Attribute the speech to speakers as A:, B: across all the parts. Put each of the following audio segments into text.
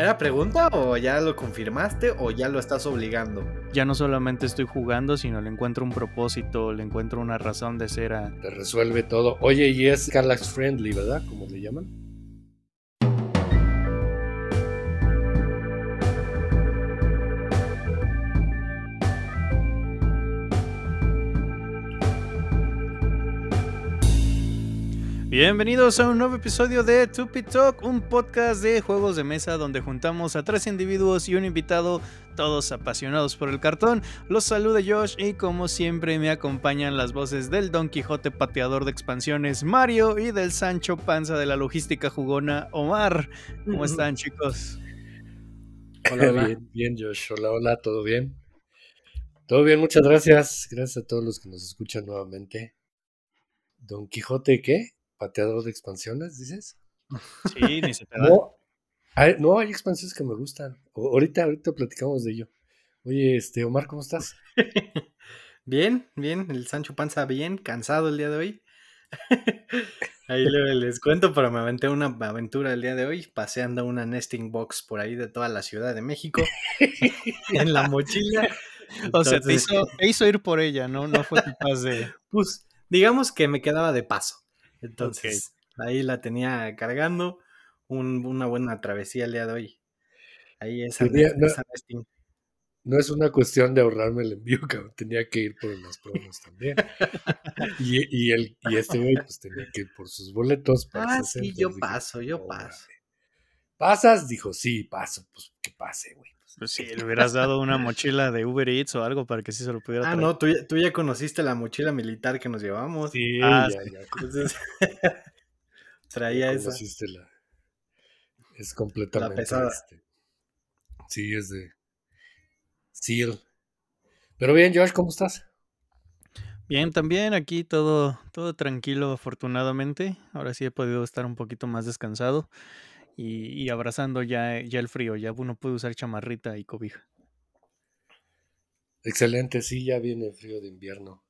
A: ¿Era pregunta o ya lo confirmaste o ya lo estás obligando?
B: Ya no solamente estoy jugando, sino le encuentro un propósito, le encuentro una razón de ser a... Te
C: resuelve todo. Oye, y es Carlax Friendly, ¿verdad? Como le llaman.
B: Bienvenidos a un nuevo episodio de Tupi Talk, un podcast de juegos de mesa donde juntamos a tres individuos y un invitado, todos apasionados por el cartón. Los saluda Josh y como siempre me acompañan las voces del Don Quijote pateador de expansiones Mario y del Sancho Panza de la logística jugona Omar. ¿Cómo están chicos?
C: Hola, Bien, bien Josh, hola, hola, ¿todo bien? Todo bien, muchas gracias. Gracias a todos los que nos escuchan nuevamente. Don Quijote, ¿qué? pateador de expansiones, dices.
D: Sí, ni se te da.
C: No hay, expansiones que me gustan.
A: ahorita, ahorita
C: platicamos de ello. Oye, este, Omar, ¿cómo estás?
A: bien, bien, el Sancho Panza bien, cansado el día de hoy. ahí les cuento, pero me aventé una aventura el día de hoy, paseando una nesting box por ahí de toda la Ciudad de México, en la mochila. o sea, te hizo, ir por ella, ¿no? No fue capaz de... Pues, digamos que me quedaba de paso. Entonces, ahí la tenía cargando. una buena travesía el día hoy. Ahí esa,
C: no, es una cuestión de ahorrarme el envío, cabrón. Tenía que ir por los promos también. y, y este güey, pues, tenía que ir por sus boletos. ah, sí, yo paso, yo paso. ¿Pasas? Dijo, sí, paso. Pues que pase, güey. Si le hubieras dado una
B: mochila de Uber Eats o algo para que sí se lo
C: pudiera. Ah, no,
A: tú ya, conociste la mochila militar que nos llevamos. Sí, ah, ya, Ya. traía esa.
C: es completamente. La pesada. Este, sí, es de Seal. Pero bien, Josh, ¿cómo estás?
B: Bien, también aquí todo, todo tranquilo, afortunadamente. Ahora sí he podido estar un poquito más descansado y, abrazando ya, eh, ya el frío, ya uno puede usar chamarrita y cobija.
C: Excelente, sí, ya viene el frío de invierno.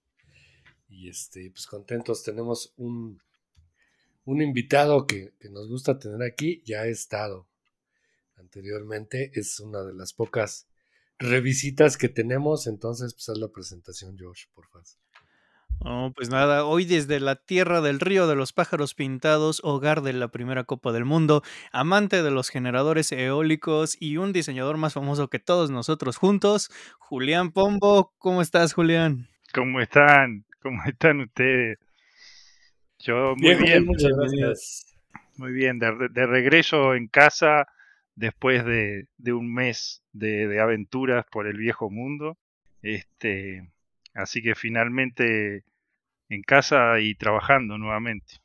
C: Y este, pues contentos, tenemos un, un invitado que, que, nos gusta tener aquí, ya ha estado anteriormente, es una de las pocas revisitas que tenemos, entonces pues haz la presentación, George, por favor.
B: Oh, pues nada, hoy desde la tierra del río de los pájaros pintados, hogar de la primera Copa del Mundo, amante de los generadores eólicos y un diseñador más famoso que todos nosotros juntos, Julián Pombo. ¿Cómo estás, Julián?
E: ¿Cómo están? ¿Cómo están ustedes? Yo muy bien. muchas gracias. Muy bien, de, regreso en casa después de, un mes de, de aventuras por el viejo mundo. Este, Así que finalmente en casa y trabajando nuevamente.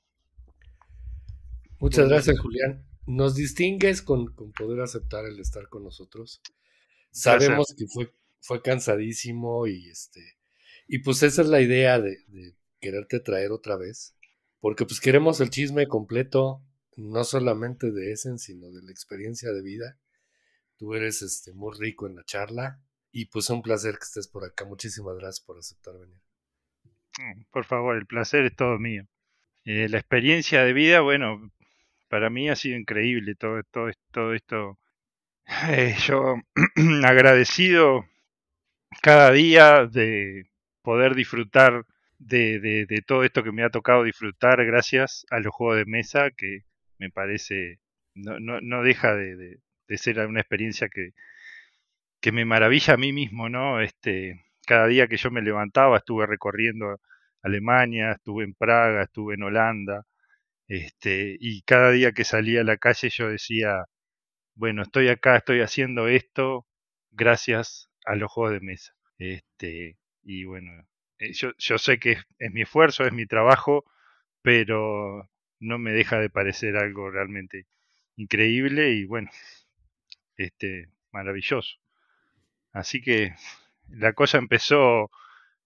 C: Muchas gracias, Julián. Nos distingues con, poder aceptar el estar con nosotros. Sabemos que fue, fue cansadísimo y este. Y pues esa es la idea de, quererte traer otra vez. Porque pues queremos el chisme completo, no solamente de Essen, sino de la experiencia de vida. Tú eres este, muy rico en la charla y pues un placer que estés por acá. Muchísimas gracias por aceptar venir.
D: Mm,
E: por favor, el placer es todo mío. Eh, la experiencia de vida, bueno, para mí ha sido increíble todo, todo, todo esto. Eh, yo agradecido cada día de poder disfrutar de, todo esto que me ha tocado disfrutar gracias a los juegos de mesa, que me parece, no, deja de, ser una experiencia que, que me maravilla a mí mismo, ¿no? Este, cada día que yo me levantaba estuve recorriendo Alemania, estuve en Praga, estuve en Holanda, este, y cada día que salía a la calle yo decía, bueno, estoy acá, estoy haciendo esto gracias a los juegos de mesa. Este, y bueno, eh, yo, sé que es, mi esfuerzo, es mi trabajo, pero no me deja de parecer algo realmente increíble y bueno, este, maravilloso. Así que la cosa empezó,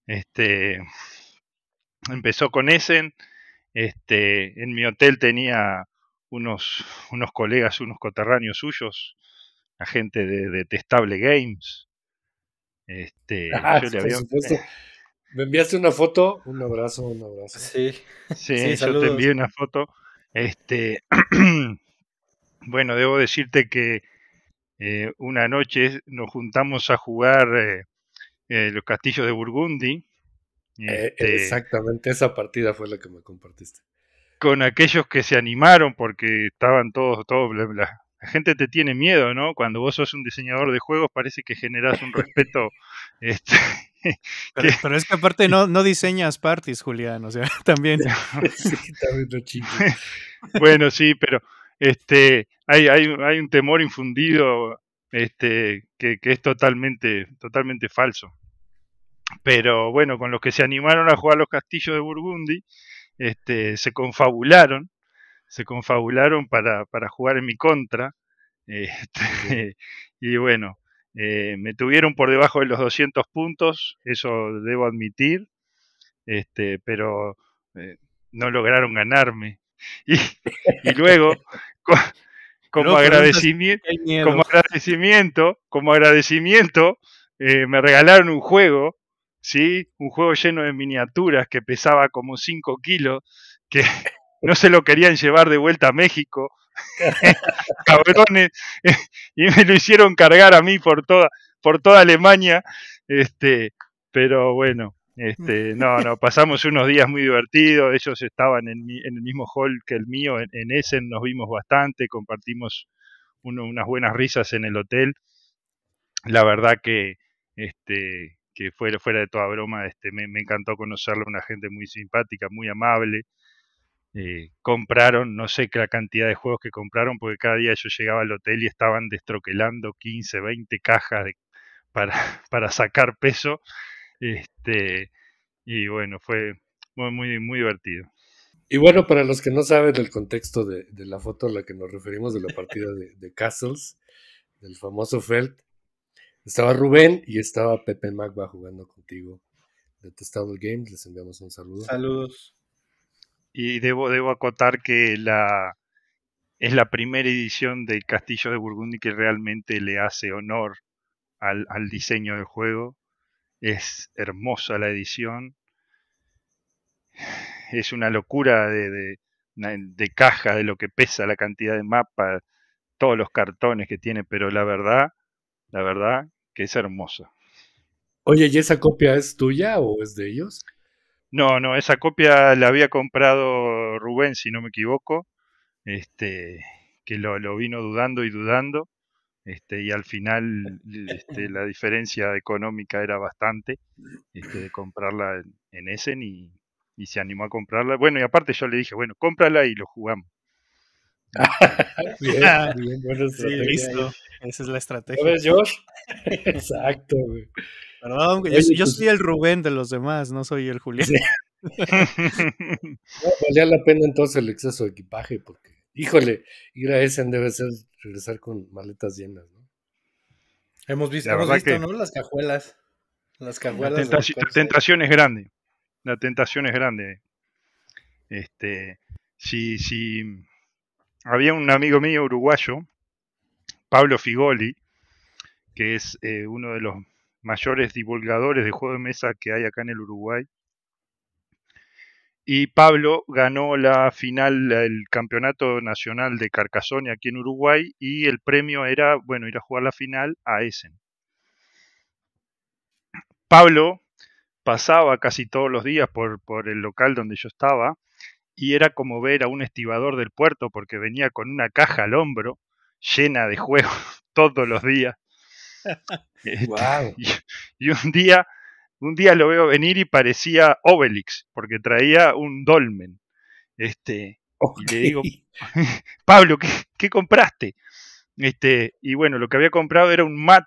E: este, empezó con Essen. Este, en mi hotel tenía unos, unos colegas, unos coterráneos suyos, la gente de Detestable Games. Este, ah, yo le había...
C: Me enviaste una foto, un abrazo, un abrazo. Sí, sí, yo te envié
E: una foto. Este, bueno, debo decirte que eh, una noche nos juntamos a jugar eh, eh, los castillos de Burgundy. Eh, este,
C: exactamente, esa partida fue la que me compartiste.
E: Con aquellos que se animaron porque estaban todos, todos, bla, bla. La gente te tiene miedo, ¿no? Cuando vos sos un diseñador de juegos parece que generas un respeto. este, pero, es que aparte
B: no, no diseñas parties, Julián, o sea, también.
E: bueno, sí, pero este, hay, hay, hay un temor infundido este, que, que, es totalmente, totalmente falso. Pero bueno, con los que se animaron a jugar los castillos de Burgundy, este, se confabularon, se confabularon para, para jugar en mi contra. Este, y bueno, eh, me tuvieron por debajo de los 200 puntos, eso debo admitir, este, pero eh, no lograron ganarme. Y, luego, como, agradecimiento, como, agradecimiento, como eh, agradecimiento, me regalaron un juego ¿sí? Un juego lleno de miniaturas que pesaba como 5 kilos, que no se lo querían llevar de vuelta a México. Cabrones. y me lo hicieron cargar a mí por toda, por toda Alemania. Este, pero bueno, este, no, no, pasamos unos días muy divertidos. Ellos estaban en, el mismo hall que el mío, en, ese Essen nos vimos bastante, compartimos unas buenas risas en el hotel. La verdad que este, que fuera, de toda broma, este, me, encantó conocerlo, una gente muy simpática, muy amable. Eh, compraron, no sé la cantidad de juegos que compraron, porque cada día yo llegaba al hotel y estaban destroquelando 15, 20 cajas para, para sacar peso. Este, y bueno, fue muy, muy, divertido. Y bueno, para los
C: que no saben del contexto de, la foto a la que nos referimos de la partida de, de Castles, del famoso Felt, estaba Rubén y estaba Pepe Magba jugando contigo. De Testado Games, les enviamos un saludo.
E: Saludos. Y debo, debo acotar que la, es la primera edición del Castillo de Burgundy que realmente le hace honor al, diseño del juego. Es hermosa la edición. Es una locura de, de, de, caja, de lo que pesa, la cantidad de mapas, todos los cartones que tiene, pero la verdad, la verdad que es hermosa.
C: Oye, ¿y esa copia es tuya o es de ellos?
E: No, no, esa copia la había comprado Rubén, si no me equivoco, este, que lo, vino dudando y dudando, este, y al final este, la diferencia económica era bastante este, de comprarla en Essen y, y se animó a comprarla. Bueno, y aparte yo le dije, bueno, cómprala y lo jugamos.
D: listo.
C: Esa es la estrategia. ¿Sabes, Josh? Exacto, güey. yo, pues soy el
B: Rubén de los demás, no soy el Julián. Vale
C: la pena entonces el exceso de equipaje, porque, híjole, ir a debe ser regresar con maletas llenas, ¿no?
E: Hemos visto, hemos visto ¿no?
A: Las cajuelas. Las cajuelas. La, tentación es
E: grande. La tentación es grande. Este, si, si, había un amigo mío uruguayo, Pablo Figoli, que es eh, uno de los mayores divulgadores de juego de mesa que hay acá en el Uruguay. Y Pablo ganó la final el Campeonato Nacional de Carcassonne aquí en Uruguay y el premio era, bueno, ir a jugar la final a Essen. Pablo pasaba casi todos los días por el local donde yo estaba y era como ver a un estibador del puerto porque venía con una caja al hombro llena de juegos todos los días. Este, y, un día un día lo veo venir y parecía Obelix porque traía un dolmen. Este y le digo, "Pablo, ¿qué, compraste?" Este, y bueno, lo que había comprado era un mat,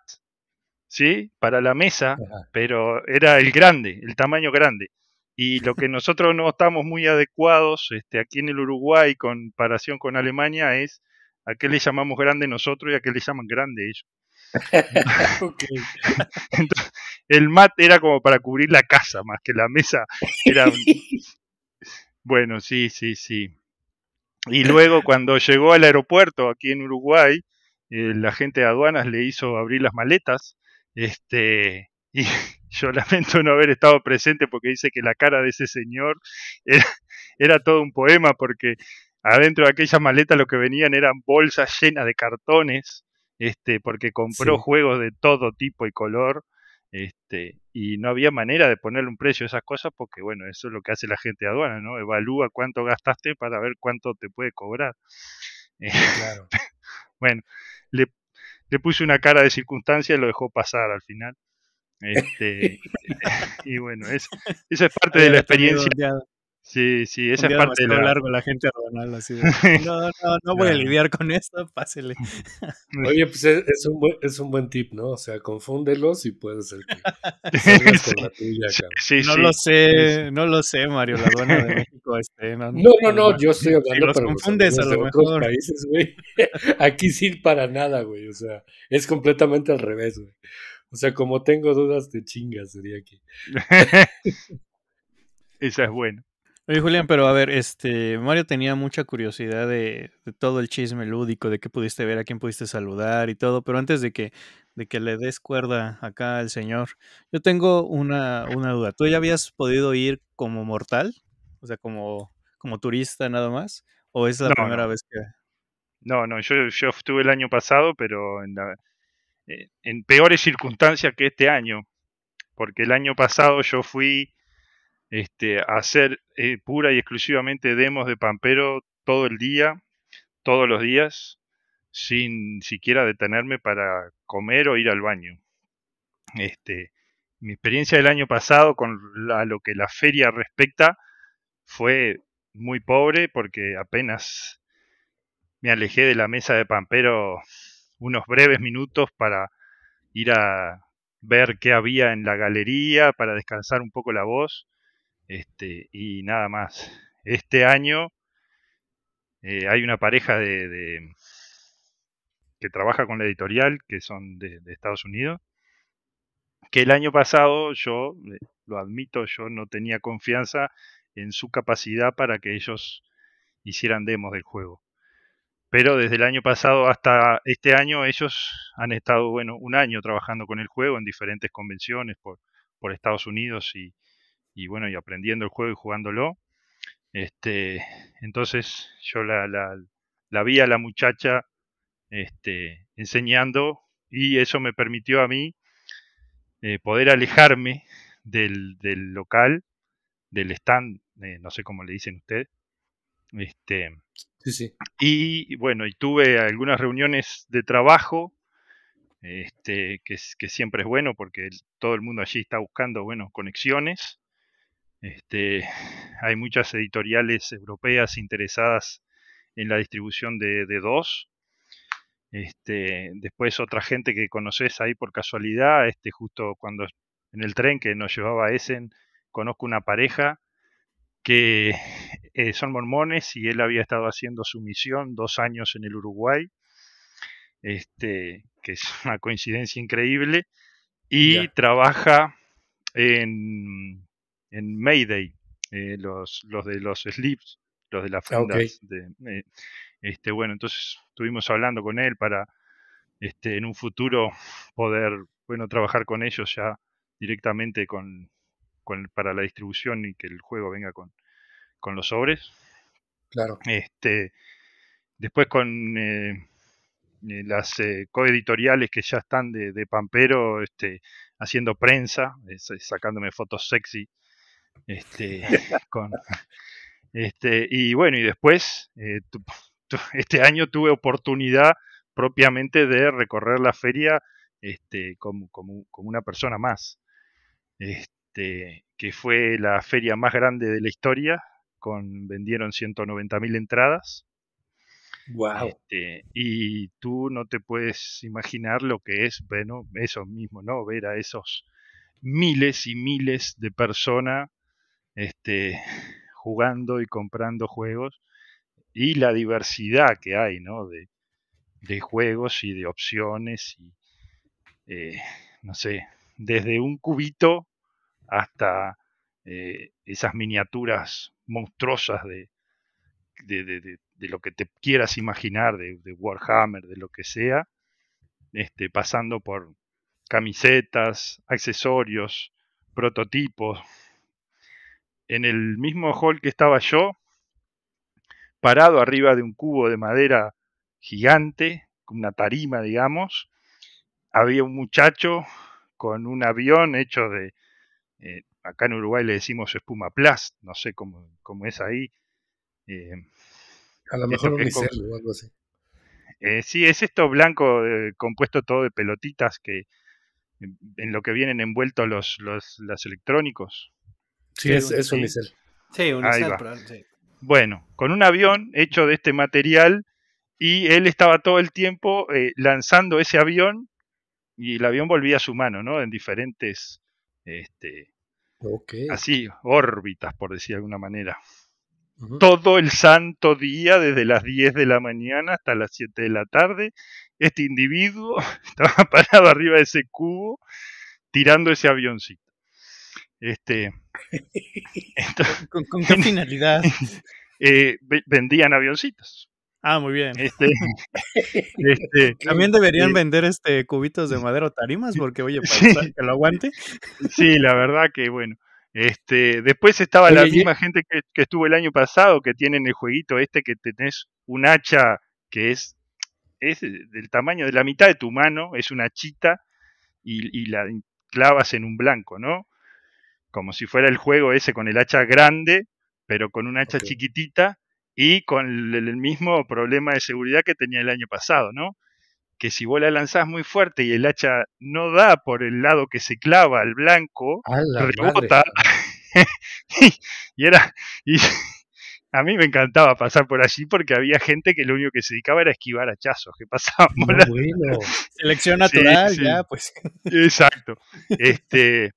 E: ¿sí? Para la mesa, pero era el grande, el tamaño grande. Y lo que nosotros no estamos muy adecuados este, aquí en el Uruguay, comparación con Alemania, es a qué le llamamos grande nosotros y a qué le llaman grande ellos. el mat era como para cubrir la casa, más que la mesa. Era... bueno, sí, sí, sí. Y eh. luego cuando llegó al aeropuerto aquí en Uruguay, eh, la gente de aduanas le hizo abrir las maletas, este, y yo lamento no haber estado presente porque dice que la cara de ese señor era, todo un poema porque adentro de aquellas maletas lo que venían eran bolsas llenas de cartones, este, porque compró juegos de todo tipo y color, este, y no había manera de ponerle un precio a esas cosas, porque bueno, eso es lo que hace la gente de aduana, ¿no? Evalúa cuánto gastaste para ver cuánto te puede cobrar. Eh, claro. bueno, le, le puse una cara de circunstancia y lo dejó pasar al final. Este, y bueno, es, eso es parte de la experiencia. Sí, sí, esa es parte de la... con la gente
B: no, no, no voy a lidiar con eso, pásele. Oye,
E: pues es,
C: un buen, es un buen tip, ¿no? O sea, confúndelos y puedes ser no lo sé,
B: no lo sé, Mario, la de México. Este, no, no, no, yo estoy hablando si para los confundes a lo mejor. países,
C: Aquí sí para nada, güey. O sea, es completamente al revés, güey. O sea, como tengo dudas, te chingas, sería aquí.
E: Esa es bueno.
B: Oye, Julián, pero a ver, este, Mario tenía mucha curiosidad de, todo el chisme lúdico, de qué pudiste ver, a quién pudiste saludar y todo, pero antes de que, de que le des cuerda acá al señor, yo tengo una, una duda. ¿Tú ya habías podido ir como mortal? O sea, como, como turista nada más? ¿O es la primera vez que...?
E: No, no, yo, estuve el año pasado, pero en eh, en peores circunstancias que este año, porque el año pasado yo fui este, a hacer eh, pura y exclusivamente demos de Pampero todo el día, todos los días, sin siquiera detenerme para comer o ir al baño. Este, mi experiencia del año pasado con lo que la feria respecta fue muy pobre porque apenas me alejé de la mesa de Pampero unos breves minutos para ir a ver qué había en la galería, para descansar un poco la voz, este, y nada más. Este año eh, hay una pareja de, que trabaja con la editorial, que son de Estados Unidos, que el año pasado yo, eh, lo admito, yo no tenía confianza en su capacidad para que ellos hicieran demos del juego pero desde el año pasado hasta este año ellos han estado, bueno, un año trabajando con el juego en diferentes convenciones por, Estados Unidos y, bueno, y aprendiendo el juego y jugándolo. Este, entonces yo la, vi a la muchacha este, enseñando y eso me permitió a mí eh, poder alejarme del, local, del stand, eh, no sé cómo le dicen ustedes. Este, y bueno, y tuve algunas reuniones de trabajo, este, que, siempre es bueno porque todo el mundo allí está buscando, bueno, conexiones. Este, hay muchas editoriales europeas interesadas en la distribución de, DOS. Este, después otra gente que conoces ahí por casualidad, este, justo cuando en el tren que nos llevaba a Essen, conozco una pareja que eh, son mormones y él había estado haciendo su misión dos años en el Uruguay, este, que es una coincidencia increíble, y trabaja en, en Mayday, eh, los, los, de los slips, los de la ah, fundas. De, eh, este, bueno, entonces estuvimos hablando con él para este, en un futuro poder bueno, trabajar con ellos ya directamente con, con, para la distribución y que el juego venga con, los sobres. Claro. Este, después con eh, eh, las eh, coeditoriales que ya están de, Pampero este, haciendo prensa, sacándome fotos sexy. Este, con, este, y bueno, y después, este año tuve oportunidad propiamente de recorrer la feria este, como, como, como una persona más. Este, este, que fue la feria más grande de la historia, con, vendieron 190.000 entradas. Wow. Este, y tú no te puedes imaginar lo que es, bueno, eso mismo, ¿no? Ver a esos miles y miles de personas este, jugando y comprando juegos y la diversidad que hay, De, juegos y de opciones y, eh, no sé, desde un cubito hasta eh, esas miniaturas monstruosas de, lo que te quieras imaginar, de, Warhammer, de lo que sea, este, pasando por camisetas, accesorios, prototipos. En el mismo hall que estaba yo, parado arriba de un cubo de madera gigante, una tarima, digamos, había un muchacho con un avión hecho de eh, acá en Uruguay le decimos espuma plast, no sé cómo, es ahí. Eh, a lo mejor un o algo así. Eh, sí, es esto blanco compuesto todo de pelotitas que en, lo que vienen envueltos los, los, electrónicos. Sí, es, un, unicel. Sí, unicel, Bueno, con un avión hecho de este material y él estaba todo el tiempo lanzando ese avión y el avión volvía a su mano, ¿no? En diferentes este, Así, órbitas, por decir de alguna manera. Todo el santo día, desde las 10 de la mañana hasta las 7 de la tarde, este individuo estaba parado arriba de ese cubo tirando ese avioncito. Este, ¿Con, qué finalidad? Eh, vendían avioncitos. Ah, muy bien. Este, este También deberían eh,
B: vender este
E: cubitos de madera o tarimas, porque oye, para sí, que lo aguante. Sí, la verdad que bueno. Este, después estaba la misma gente que, estuvo el año pasado, que tienen el jueguito este que tenés un hacha que es, es del tamaño de la mitad de tu mano, es una chita, y, la clavas en un blanco, ¿no? Como si fuera el juego ese con el hacha grande, pero con un hacha chiquitita y con el mismo problema de seguridad que tenía el año pasado, ¿no? Que si vos la lanzás muy fuerte y el hacha no da por el lado que se clava al blanco, rebota. y, era. Y a mí me encantaba pasar por allí porque había gente que lo único que se dedicaba era esquivar hachazos que pasaban. Bueno, selección natural, ya, pues. Exacto. Este.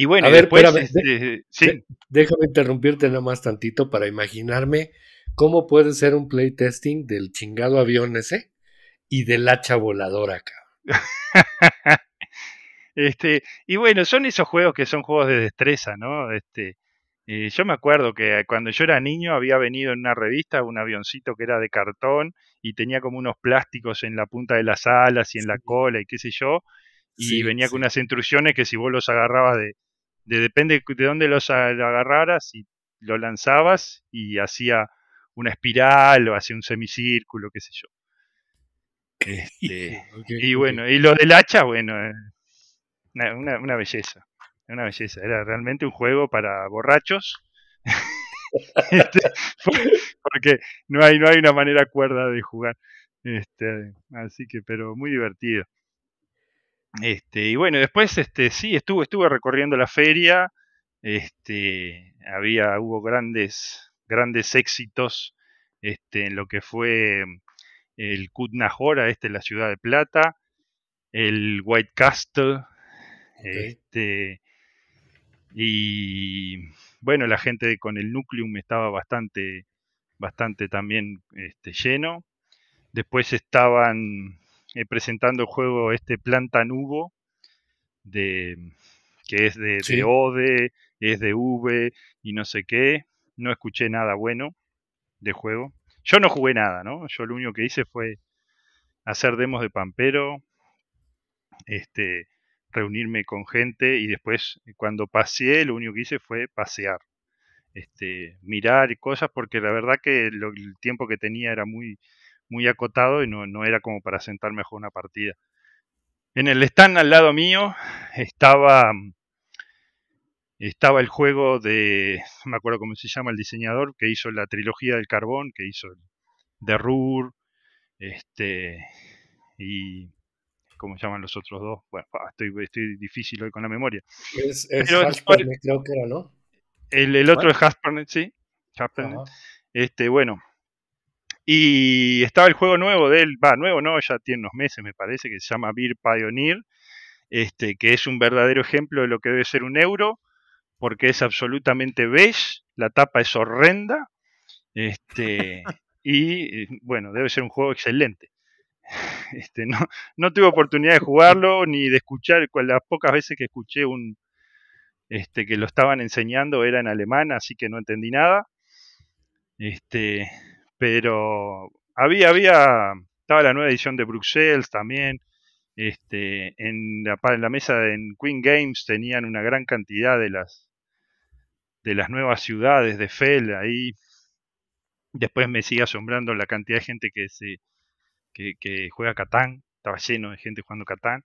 E: Y bueno, a
D: ver, este,
C: déjame interrumpirte nomás tantito para imaginarme cómo puede ser un playtesting del chingado avión ese y del hacha voladora,
E: acá. este, y bueno, son esos juegos que son juegos de destreza, ¿no? Este, eh, yo me acuerdo que eh, cuando yo era niño había venido en una revista un avioncito que era de cartón y tenía como unos plásticos en la punta de las alas y en la cola y qué sé yo. Y venía con unas instrucciones que si vos los agarrabas de, depende de dónde los agarraras y lo lanzabas y hacía una espiral o hacía un semicírculo, qué sé yo. Este, y bueno, y lo del hacha, bueno, eh, una, belleza, una belleza. Era realmente un juego para borrachos. Este, porque no hay, no hay una manera cuerda de jugar. Este, así que, pero muy divertido. Este, y bueno, después este, sí, estuve, estuve recorriendo la feria. Este, había, hubo grandes, grandes éxitos en lo que fue mm, el Kutnajora, este, la ciudad de Plata, el White Castle, y bueno, la gente con el Nucleum estaba bastante, bastante también lleno. Después estaban eh, presentando el juego este Planta de, mm, que es de, de Ode, es de V y no sé qué. No escuché nada bueno de juego. Yo no jugué nada, ¿no? Yo lo único que hice fue hacer demos de Pampero, este, reunirme con gente y después eh, cuando paseé lo único que hice fue pasear. Este, mirar cosas porque la verdad que el tiempo que tenía era muy muy acotado y no, era como para sentarme mejor una partida. En el stand al lado mío estaba, estaba el juego de, no me acuerdo cómo se llama el diseñador, que hizo la trilogía del carbón, que hizo de Rur, este, y ¿cómo llaman los otros dos? Bueno, estoy, estoy difícil hoy con la memoria. Es, creo que era, ¿no? El, otro es Haspernet, sí. Este, bueno, y estaba el juego nuevo de él, va, nuevo no, ya tiene unos meses me parece, que se llama Beer Pioneer, este, que es un verdadero ejemplo de lo que debe ser un euro, porque es absolutamente beige, la tapa es horrenda, este, y eh, bueno, debe ser un juego excelente. Este, no, no tuve oportunidad de jugarlo ni de escuchar, las pocas veces que escuché un, este, que lo estaban enseñando era en alemán, así que no entendí nada. Este, pero había, había, estaba la nueva edición de Bruxelles también. Este, en, la, la mesa de, en Queen Games tenían una gran cantidad de las de las nuevas ciudades de Fell ahí. Después me sigue asombrando la cantidad de gente que se que, juega Catán. Estaba lleno de gente jugando Catán.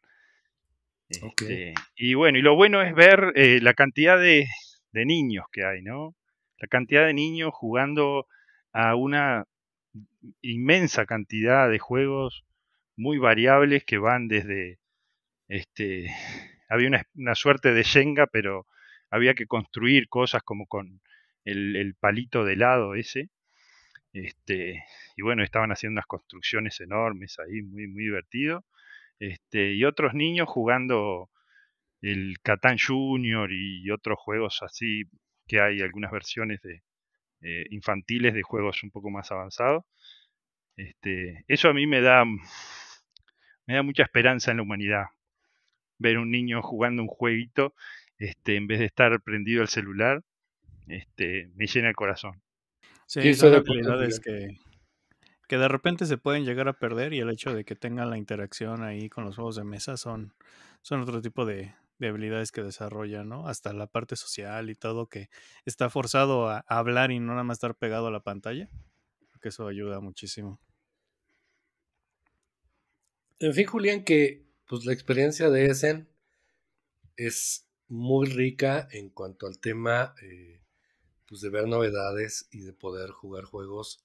E: Este, y bueno, y lo bueno es ver eh, la cantidad de, de, niños que hay, ¿no? La cantidad de niños jugando a una inmensa cantidad de juegos muy variables que van desde este había una, suerte de Jenga, pero había que construir cosas como con el, palito de lado ese. Este, y bueno, estaban haciendo unas construcciones enormes ahí, muy, muy divertido. Este, y otros niños jugando el Catán Junior y otros juegos así que hay algunas versiones de, eh, infantiles de juegos un poco más avanzados. Este, eso a mí me da, me da mucha esperanza en la humanidad. Ver un niño jugando un jueguito este, en vez de estar prendido al celular, este, me llena el corazón. Sí, son habilidades
D: que,
B: que de repente se pueden llegar a perder y el hecho de que tengan la interacción ahí con los juegos de mesa son, son otro tipo de, de habilidades que desarrolla, ¿no? Hasta la parte social y todo que está forzado a hablar y no nada más estar pegado a la pantalla,
C: que eso ayuda muchísimo. En fin, Julián, que pues la experiencia de Essen es muy rica en cuanto al tema eh, pues de ver novedades y de poder jugar juegos,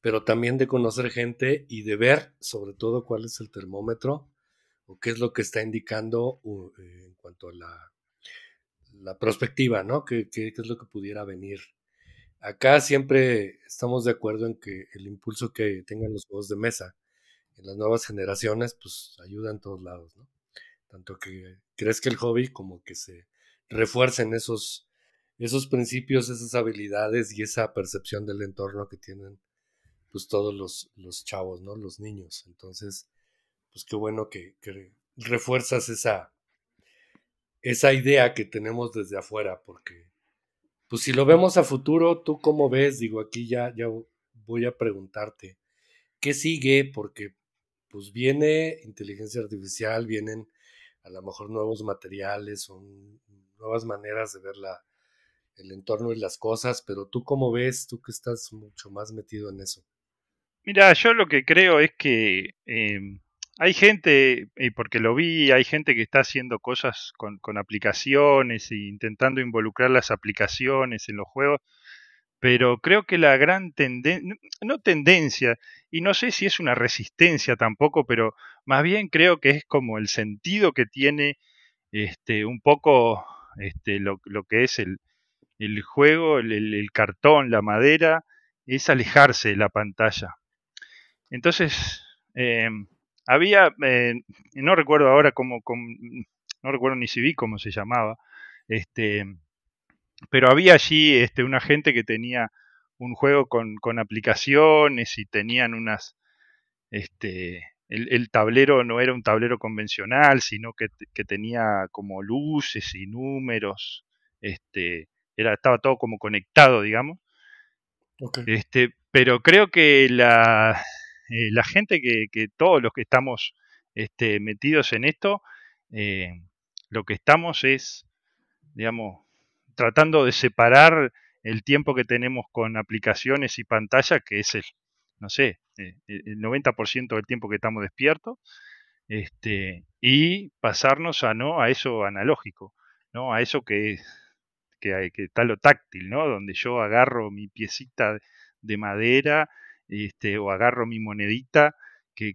C: pero también de conocer gente y de ver sobre todo cuál es el termómetro o qué es lo que está indicando eh, en cuanto a la, la perspectiva, ¿no? ¿Qué, es lo que pudiera venir? Acá siempre estamos de acuerdo en que el impulso que tengan los juegos de mesa en las nuevas generaciones, pues ayuda en todos lados, ¿no? Tanto que crees que el hobby como que se refuercen esos, esos principios, esas habilidades y esa percepción del entorno que tienen pues todos los, los chavos, ¿no? Los niños. Entonces, pues qué bueno que, refuerzas esa, esa idea que tenemos desde afuera, porque pues si lo vemos a futuro, ¿tú cómo ves? Digo, aquí ya, ya voy a preguntarte, ¿qué sigue? Porque pues viene inteligencia artificial, vienen a lo mejor nuevos materiales, son nuevas maneras de ver el entorno y las cosas, pero tú cómo ves, tú que estás mucho más metido en
E: eso. Mira, yo lo que creo es que em, hay gente, y porque lo vi, hay gente que está haciendo cosas con, aplicaciones e intentando involucrar las aplicaciones en los juegos, pero creo que la gran tendencia, no tendencia, y no sé si es una resistencia tampoco, pero más bien creo que es como el sentido que tiene este, un poco este, lo, lo que es el, juego, el, el cartón, la madera, es alejarse de la pantalla. Entonces, em, había, eh, no recuerdo ahora cómo, no recuerdo ni si vi cómo se llamaba, este, pero había allí este, una gente que tenía un juego con, aplicaciones y tenían unas, este, el, tablero no era un tablero convencional, sino que, tenía como luces y números, este, era, estaba todo como conectado, digamos. Este, pero creo que la, eh, la gente que, todos los que estamos este, metidos en esto, eh, lo que estamos es, digamos, tratando de separar el tiempo que tenemos con aplicaciones y pantalla, que es el, no sé, eh, el 90% del tiempo que estamos despiertos, este, y pasarnos a no a eso analógico, ¿no? A eso que, que, que está lo táctil, ¿no? Donde yo agarro mi piecita de madera este, o agarro mi monedita que,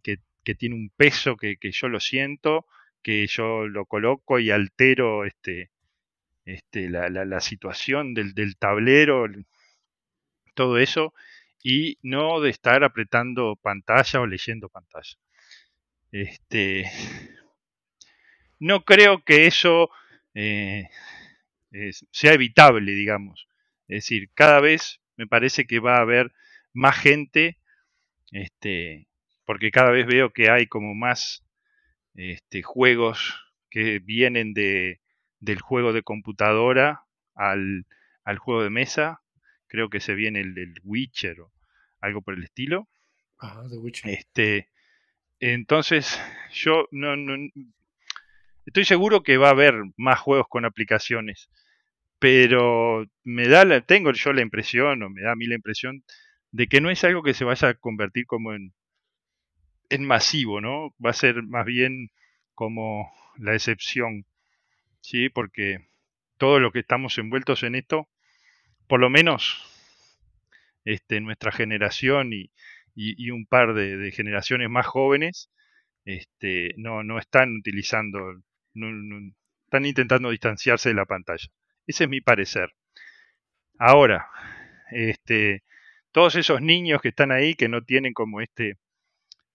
E: tiene un peso que, yo lo siento, que yo lo coloco y altero este, este, la, situación del, tablero, todo eso, y no de estar apretando pantalla o leyendo pantalla. no creo que eso eh, sea evitable, digamos. Es decir, cada vez me parece que va a haber más gente, este, porque cada vez veo que hay como más este, juegos que vienen de, del juego de computadora al, al, juego de mesa. Creo que se viene el del Witcher o algo por el estilo. Este, entonces, yo no, estoy seguro que va a haber más juegos con aplicaciones, pero me da la, tengo yo la impresión, o me da a mí la impresión, de que no es algo que se vaya a convertir como en, en masivo, ¿no? Va a ser más bien como la excepción, ¿sí? Porque todos los que estamos envueltos en esto, por lo menos este, nuestra generación y, y, un par de, generaciones más jóvenes, este, no, no están utilizando, no, están intentando distanciarse de la pantalla. Ese es mi parecer. Ahora, este, todos esos niños que están ahí, que no tienen como este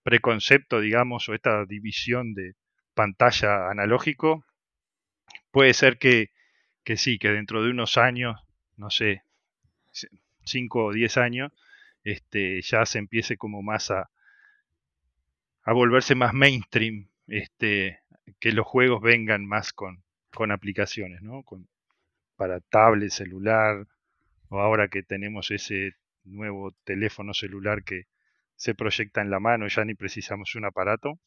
E: preconcepto, digamos, o esta división de pantalla analógico, puede ser que, que sí, que dentro de unos años, no sé, 5 o 10 años, este, ya se empiece como más a, a volverse más mainstream, este, que los juegos vengan más con, con aplicaciones, ¿no? Con, para tablet, celular, o ahora que tenemos ese nuevo teléfono celular que se proyecta en la mano, ya ni precisamos un aparato.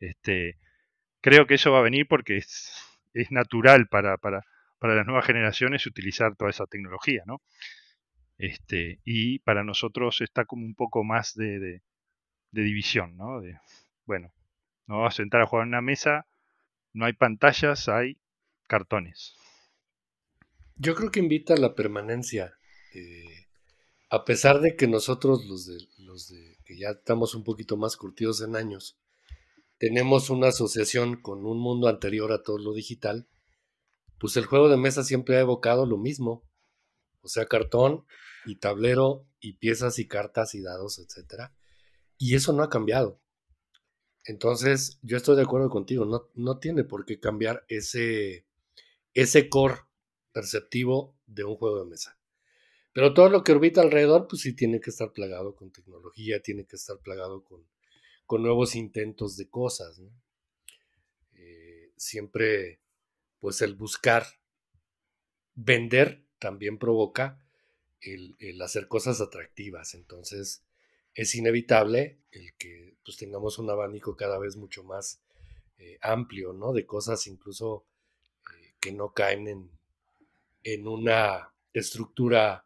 E: Este, creo que eso va a venir porque es, es natural para, para, para, las nuevas generaciones utilizar toda esa tecnología, Este, y para nosotros está como un poco más de, división, ¿no? De, bueno, nos vamos a sentar a jugar en una mesa, no hay pantallas, hay cartones.
C: Yo creo que invita a la permanencia. Eh, a pesar de que nosotros, los de, los que ya estamos un poquito más curtidos en años, tenemos una asociación con un mundo anterior a todo lo digital, pues el juego de mesa siempre ha evocado lo mismo. O sea, cartón y tablero y piezas y cartas y dados, etc. Y eso no ha cambiado. Entonces, yo estoy de acuerdo contigo, no, no tiene por qué cambiar ese, ese core perceptivo de un juego de mesa. Pero todo lo que orbita alrededor, pues sí tiene que estar plagado con tecnología, tiene que estar plagado con, nuevos intentos de cosas. Eh, siempre, pues el buscar vender también provoca el, hacer cosas atractivas. Entonces, es inevitable el que pues, tengamos un abanico cada vez mucho más eh, amplio, ¿no? De cosas incluso eh, que no caen en, en una estructura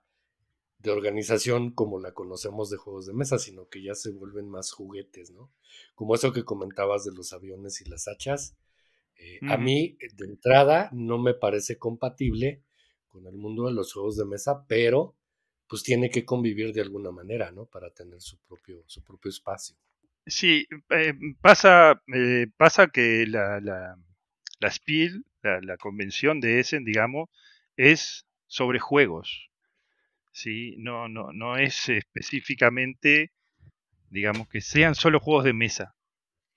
C: de organización como la conocemos de juegos de mesa, sino que ya se vuelven más juguetes, ¿no? Como eso que comentabas de los aviones y las hachas. Eh, a mí, de entrada, no me parece compatible con el mundo de los juegos de mesa, pero pues tiene que convivir de alguna manera, ¿no? Para tener su propio, su propio espacio.
E: Sí, eh, pasa, eh, pasa que la, la, la la, convención de Essen, digamos, es sobre juegos, ¿sí? No, no, no es específicamente, digamos, que sean solo juegos de mesa,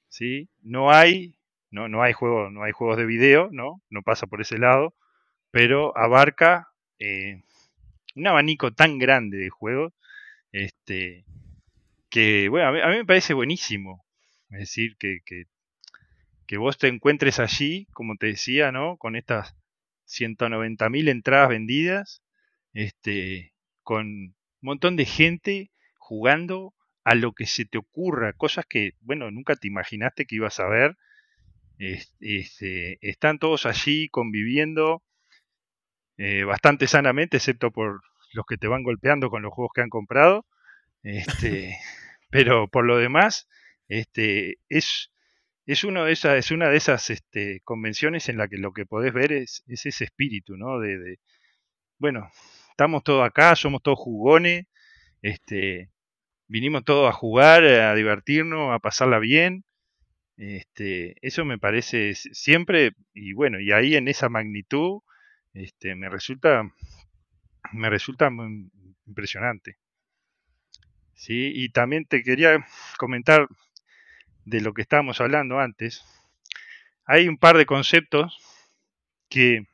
E: ¿sí? No hay, no, no hay, juegos, no hay juegos de video, ¿no? No pasa por ese lado, pero abarca eh, un abanico tan grande de juegos, este, que, bueno, a mí, me parece buenísimo, es decir, que, que, vos te encuentres allí, como te decía, ¿no? Con estas 190.000 entradas vendidas, este, con un montón de gente jugando a lo que se te ocurra, cosas que, bueno, nunca te imaginaste que ibas a ver. Este, están todos allí conviviendo eh, bastante sanamente, excepto por los que te van golpeando con los juegos que han comprado. Este, pero por lo demás, este, es, es, uno es una de esas este, convenciones en la que lo que podés ver es, ese espíritu, ¿no? de bueno, estamos todos acá, somos todos jugones, este, vinimos todos a jugar, a divertirnos, a pasarla bien. Este, eso me parece siempre, y bueno, y ahí en esa magnitud, este, me resulta, me resulta impresionante. ¿Sí? Y también te quería comentar de lo que estábamos hablando antes. Hay un par de conceptos que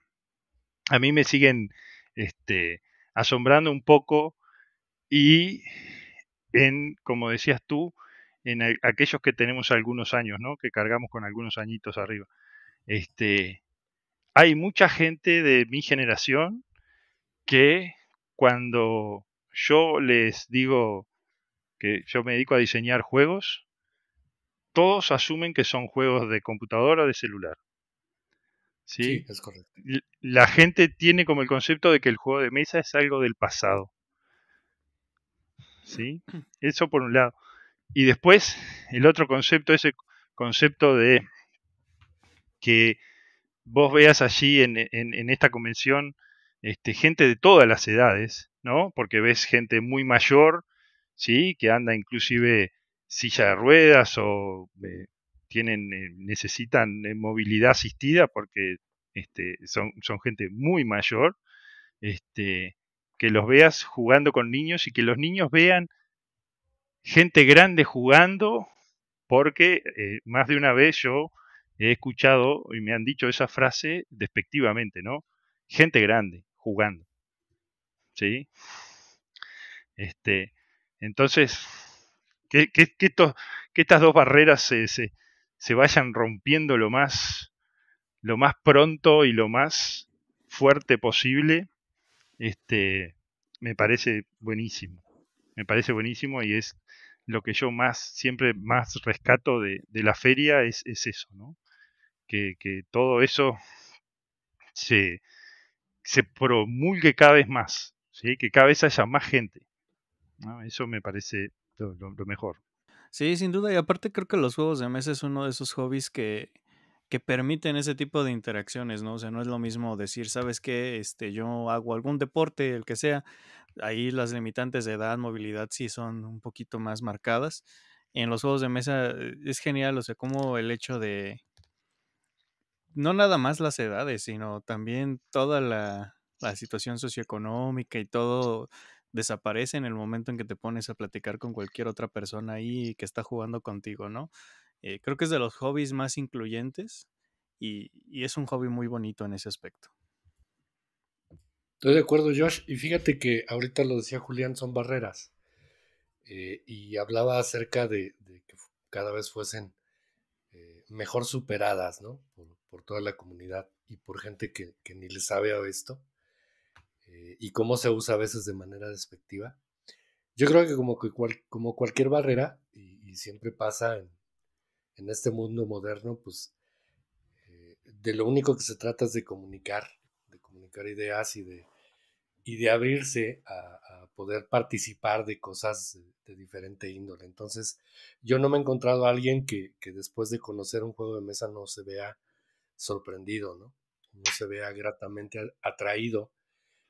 E: a mí me siguen este, asombrando un poco y en, como decías tú, en aquellos que tenemos algunos años, ¿no? Que cargamos con algunos añitos arriba. Este, hay mucha gente de mi generación que cuando yo les digo que yo me dedico a diseñar juegos, todos asumen que son juegos de computadora o de celular. ¿sí? es correcto. La gente tiene como el concepto de que el juego de mesa es algo del pasado. ¿Sí? Mm. Eso por un lado. Y después, el otro concepto, ese concepto de que vos veas allí en, en, esta convención este, gente de todas las edades, ¿no? Porque ves gente muy mayor, ¿sí? Que anda inclusive silla de ruedas o eh, tienen, eh, necesitan eh, movilidad asistida porque este, son, son gente muy mayor, este, que los veas jugando con niños y que los niños vean gente grande jugando, porque eh, más de una vez yo he escuchado y me han dicho esa frase despectivamente, ¿no? Gente grande jugando. ¿Sí? Este, entonces, que, estos, que estas dos barreras se, se vayan rompiendo lo más, lo más pronto y lo más fuerte posible, este, me parece buenísimo. Me parece buenísimo y es lo que yo más, siempre más rescato de, de la feria es, es eso, ¿no? Que, que, todo eso se, se promulgue cada vez más, ¿sí? que cada vez haya más gente. Eso me parece lo mejor.
B: Sí, sin duda. Y aparte creo que los juegos de mesa es uno de esos hobbies que, permiten ese tipo de interacciones, ¿no? O sea, no es lo mismo decir, ¿sabes qué? Este, yo hago algún deporte, el que sea. Ahí las limitantes de edad, movilidad sí son un poquito más marcadas. En los juegos de mesa eh, es genial, o sea, como el hecho de no nada más las edades, sino también toda la, la situación socioeconómica y todo desaparece en el momento en que te pones a platicar con cualquier otra persona ahí que está jugando contigo, ¿no? Eh, creo que es de los hobbies más incluyentes y, es un hobby muy bonito en ese aspecto.
C: Estoy de acuerdo, Josh. Y fíjate que ahorita lo decía Julián, son barreras. Eh, y hablaba acerca de, que cada vez fuesen eh, mejor superadas, ¿no? Por, toda la comunidad y por gente que, que ni le sabe a esto. Eh, y cómo se usa a veces de manera despectiva. Yo creo que como, que como cualquier barrera, y, siempre pasa en, en, este mundo moderno, pues eh, de lo único que se trata es de comunicar, de comunicar ideas y de, y de abrirse a, poder participar de cosas de, diferente índole. Entonces, yo no me he encontrado a alguien que, que después de conocer un juego de mesa no se vea sorprendido, ¿no? No se vea gratamente atraído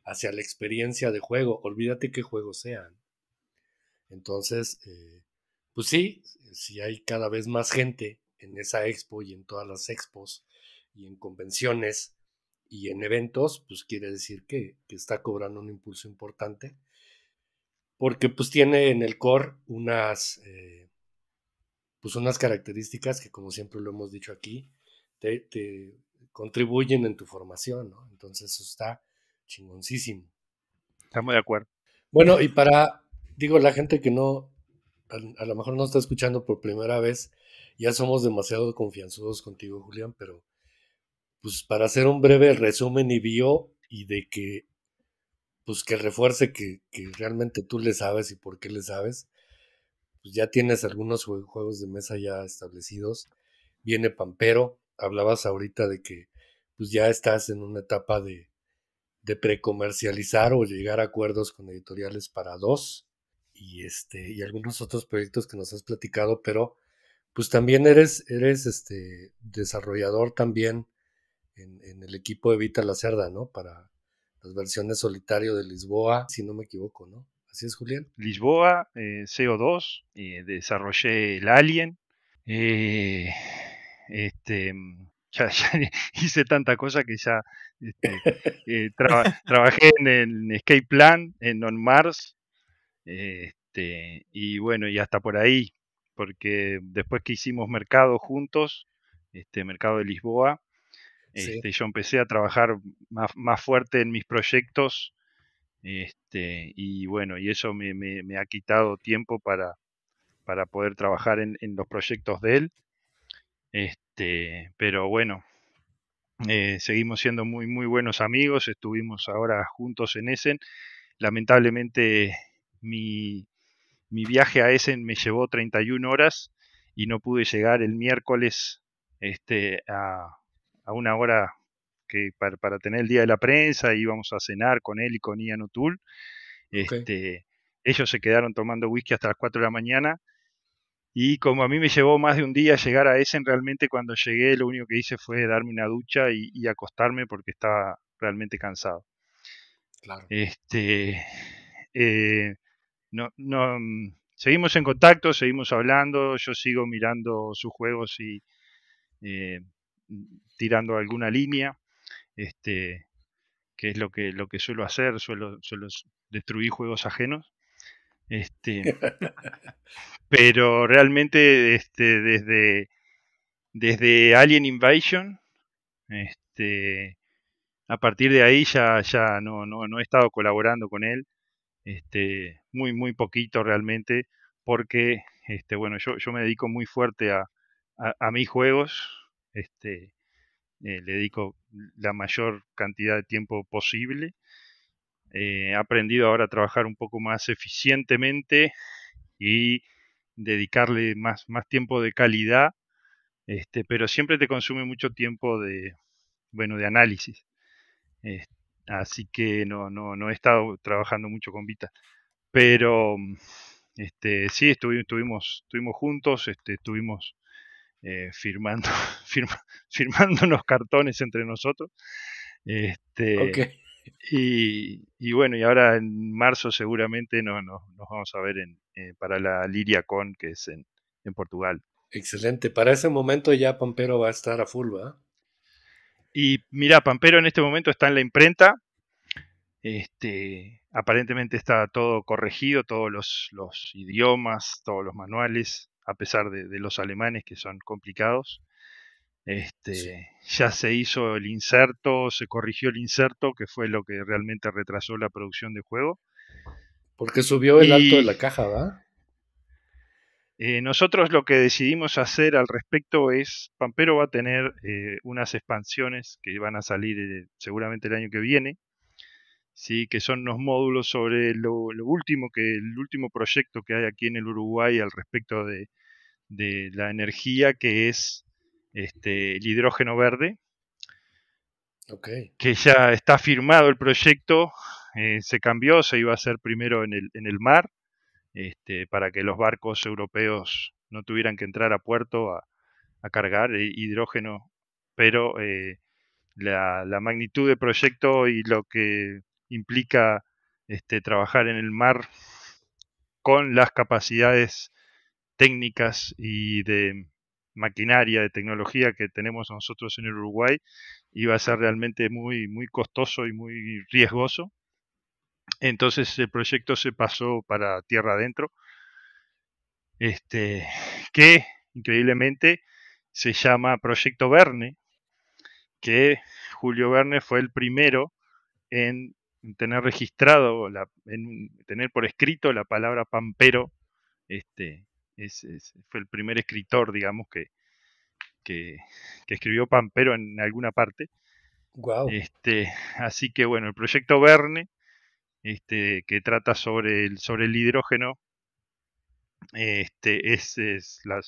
C: hacia la experiencia de juego, olvídate qué juegos sean. Entonces, eh, pues sí, si hay cada vez más gente en esa expo y en todas las expos y en convenciones y en eventos, pues quiere decir que, que está cobrando un impulso importante, porque pues tiene en el core unas, eh, pues unas características que como siempre lo hemos dicho aquí, te, te contribuyen en tu formación, ¿no? Entonces eso está chingoncísimo. Estamos de acuerdo. Bueno, y para, digo, la gente que no, a, lo mejor no está escuchando por primera vez, ya somos demasiado confianzudos contigo, Julián, pero pues para hacer un breve resumen y bio y de que, pues que refuerce que, que realmente tú le sabes y por qué le sabes, pues ya tienes algunos juegos de mesa ya establecidos. Viene Pampero, hablabas ahorita de que pues ya estás en una etapa de, de precomercializar o llegar a acuerdos con editoriales para dos y, este, y algunos otros proyectos que nos has platicado, pero pues también eres, eres este, desarrollador también en, el equipo de Vita La Cerda, ¿no? Para las
E: versiones solitario de Lisboa, si
C: no me equivoco, ¿no?
E: Así es, Julián. Lisboa, eh, CO2, eh, desarrollé el Alien, eh, este, ya, hice tanta cosa que ya este, eh, trabajé en el Escape Plan, en On Mars, este, y bueno, y hasta por ahí, porque después que hicimos mercado juntos, este mercado de Lisboa, este, yo empecé a trabajar más, fuerte en mis proyectos, y bueno, y eso me, ha quitado tiempo para, para poder trabajar en, los proyectos de él. Este, pero bueno, eh, seguimos siendo muy, muy buenos amigos. Estuvimos ahora juntos en Essen. Lamentablemente, mi, viaje a Essen me llevó 31 horas y no pude llegar el miércoles este, a, una hora que para, para, tener el día de la prensa. Íbamos a cenar con él y con Ian O'Toole. Este, Ellos se quedaron tomando whisky hasta las 4 de la mañana y como a mí me llevó más de un día llegar a Essen, realmente cuando llegué lo único que hice fue darme una ducha y, acostarme porque estaba realmente cansado. Claro. Este, eh, no, no, mm, seguimos en contacto, seguimos hablando, yo sigo mirando sus juegos y eh, tirando alguna línea, este, que es lo que, lo que suelo hacer, suelo, suelo destruir juegos ajenos. Este, pero realmente este, desde, desde Alien Invasion, este, a partir de ahí ya, ya no, no, no he estado colaborando con él, este, muy, muy poquito realmente, porque este, bueno, yo, yo me dedico muy fuerte a, a, a mis juegos, este, eh, le dedico la mayor cantidad de tiempo posible. Eh, he aprendido ahora a trabajar un poco más eficientemente y dedicarle más, más tiempo de calidad, este, pero siempre te consume mucho tiempo de, bueno, de análisis. Eh, así que no, no, no he estado trabajando mucho con Vita. Pero mm, este, sí, estuvimos, estuvimos, juntos, este, estuvimos eh, firmando, firmando unos cartones entre nosotros. Este, y, bueno, y ahora en marzo seguramente nos, nos, vamos a ver en, eh, para la Liria Con, que es en, en, Portugal. Excelente. Para ese
C: momento ya Pampero va a estar a
E: full, Y mira, Pampero en este momento está en la imprenta. Este, aparentemente está todo corregido, todos los, idiomas, todos los manuales, a pesar de los alemanes que son complicados. Este, Ya se hizo el inserto, se corrigió el inserto, que fue lo que realmente retrasó la producción de juego. Porque subió el alto de la
C: caja, ¿verdad?
E: Eh, nosotros lo que decidimos hacer al respecto es, Pampero va a tener eh, unas expansiones que van a salir eh, seguramente el año que viene, ¿sí? que son los módulos sobre lo, último que el último proyecto que hay aquí en el Uruguay al respecto de, de la energía, que es este, el hidrógeno verde. Que ya está firmado el proyecto, eh, se cambió, se iba a hacer primero en el, en el mar, este, para que los barcos europeos no tuvieran que entrar a puerto a, cargar hidrógeno, pero eh, la, magnitud del proyecto y lo que implica este, trabajar en el mar con las capacidades técnicas y de maquinaria, de tecnología que tenemos nosotros en el Uruguay, iba a ser realmente muy, muy costoso y muy riesgoso. Entonces el proyecto se pasó para tierra adentro, este, que increíblemente se llama Proyecto Verne, que Julio Verne fue el primero en tener registrado, la, en tener por escrito la palabra pampero este, fue el primer escritor, digamos, que, escribió Pampero en alguna parte. Este, así que bueno, el proyecto Verne, este, que trata sobre el, sobre el hidrógeno, este, es,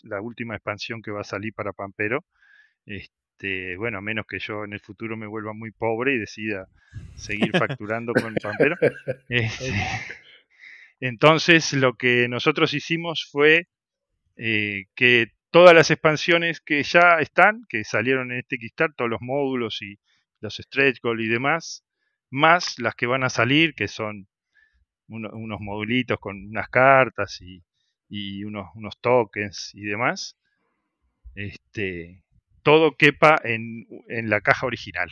E: la, última expansión que va a salir para Pampero. Este, bueno, a menos que yo en el futuro me vuelva muy pobre y decida seguir facturando
D: con Pampero.
E: Este, entonces, lo que nosotros hicimos fue eh, que todas las expansiones que ya están, que salieron en este Kickstarter, todos los módulos y los stretch goals y demás, más las que van a salir, que son unos modulitos con unas cartas y, unos, unos, tokens y demás, este, todo quepa en, la caja original.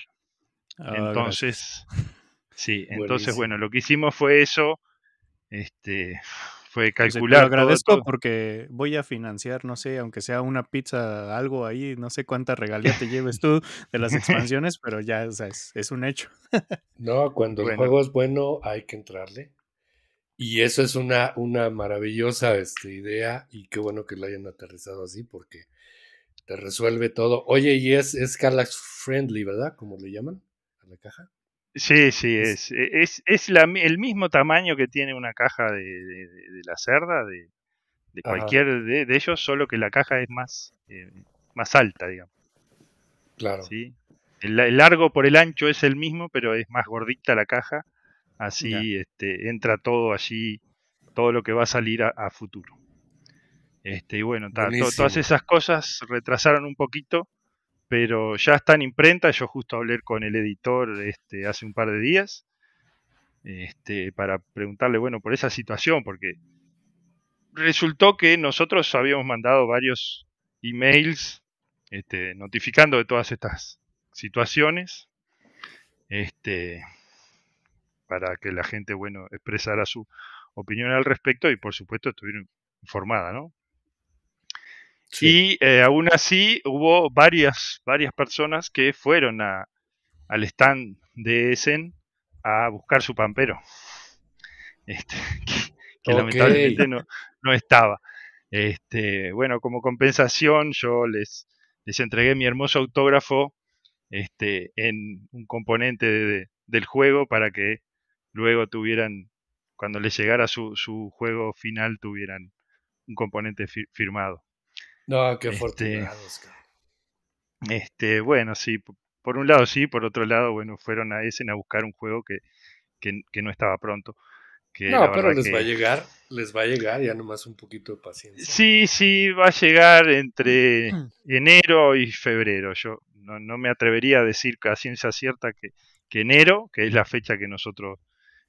E: Ah, entonces, sí, entonces, bueno, lo que hicimos fue eso. Este, pues, eh, calcular. lo agradezco
B: porque voy a financiar, no sé, aunque sea una pizza, algo ahí, no sé cuánta regalía te
C: lleves tú de las expansiones, pero ya es, un hecho. no, cuando el juego es bueno hay que entrarle. Y eso es una, una maravillosa este, idea y qué bueno que lo hayan aterrizado así porque te resuelve todo. Oye, y es,
E: es Friendly, ¿verdad? Como le llaman a la caja. Sí, sí, es, es, el mismo tamaño que tiene una caja de, la cerda, de, cualquier de, ellos, solo que la caja es más, eh, más alta, digamos. Claro. ¿Sí? El, largo por el ancho es el mismo, pero es más gordita la caja, así este, entra todo allí, todo lo que va a salir a, futuro. Este, y bueno, todas esas cosas retrasaron un poquito pero ya está en imprenta. Yo justo hablé con el editor este, hace un par de días este, para preguntarle, bueno, por esa situación, porque resultó que nosotros habíamos mandado varios emails este, notificando de todas estas situaciones este, para que la gente, bueno, expresara su opinión al respecto y por supuesto estuviera informada, ¿no? Y eh, aún así hubo varias, varias personas que fueron a, al stand de Essen a buscar su pampero. Este, que, lamentablemente no, no estaba. Este, bueno, como compensación, yo les, les entregué mi hermoso autógrafo este, en un componente del juego para que luego tuvieran, cuando les llegara su, su juego final, tuvieran un componente firmado. No, qué Este, este bueno, sí, por un lado sí, por otro lado, bueno, fueron a Essen a buscar un juego que, que, no estaba pronto. Que no, pero les va a
C: llegar, les va a llegar, ya nomás un poquito de
D: paciencia.
E: Sí, sí, va a llegar entre mm. enero y febrero. Yo no, no me atrevería a decir a ciencia cierta que, que, enero, que es la fecha que nosotros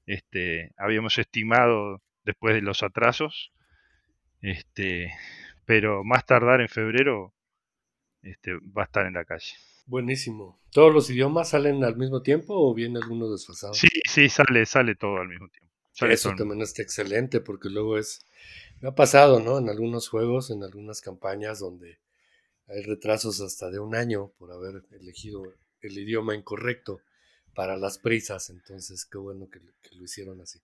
E: este, habíamos estimado después de los atrasos, este, pero más tardar en febrero este, va a estar en la calle.
C: Buenísimo. ¿Todos los idiomas salen al mismo tiempo o viene alguno desfasado? Sí,
E: sí, sale, sale todo al mismo tiempo.
C: Eso también está excelente porque luego es... Me ha pasado, ¿no? En algunos juegos, en algunas campañas donde hay retrasos hasta de un año por haber elegido el idioma incorrecto para las prisas. Entonces, qué bueno que lo hicieron así.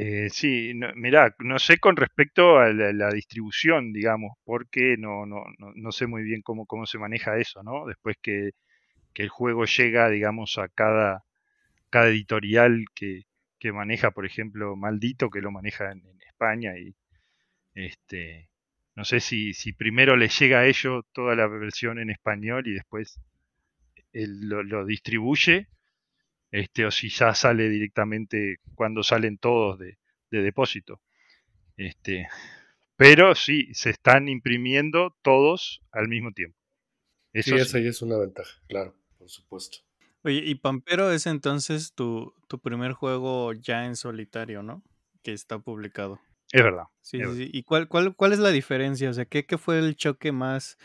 E: Eh, sí, mirá, no sé con respecto a la, distribución, digamos, porque no, no, no, sé muy bien cómo, cómo se maneja eso, ¿no? Después que, que el juego llega, digamos, a cada, cada editorial que, maneja, por ejemplo, Maldito, que lo maneja en, España y este no sé si, si primero le llega a ellos toda la versión en español y después lo distribuye este, o si ya sale directamente cuando salen todos de, depósito. Este, pero sí, se están imprimiendo todos al mismo tiempo. Eso sí, esa
C: es una ventaja, claro, por supuesto.
B: Oye, y Pampero es entonces tu, primer juego ya en solitario, ¿no? Que está publicado. Es verdad. Sí, ¿Y cuál, cuál, cuál es la diferencia? O sea, ¿qué, fue el choque más,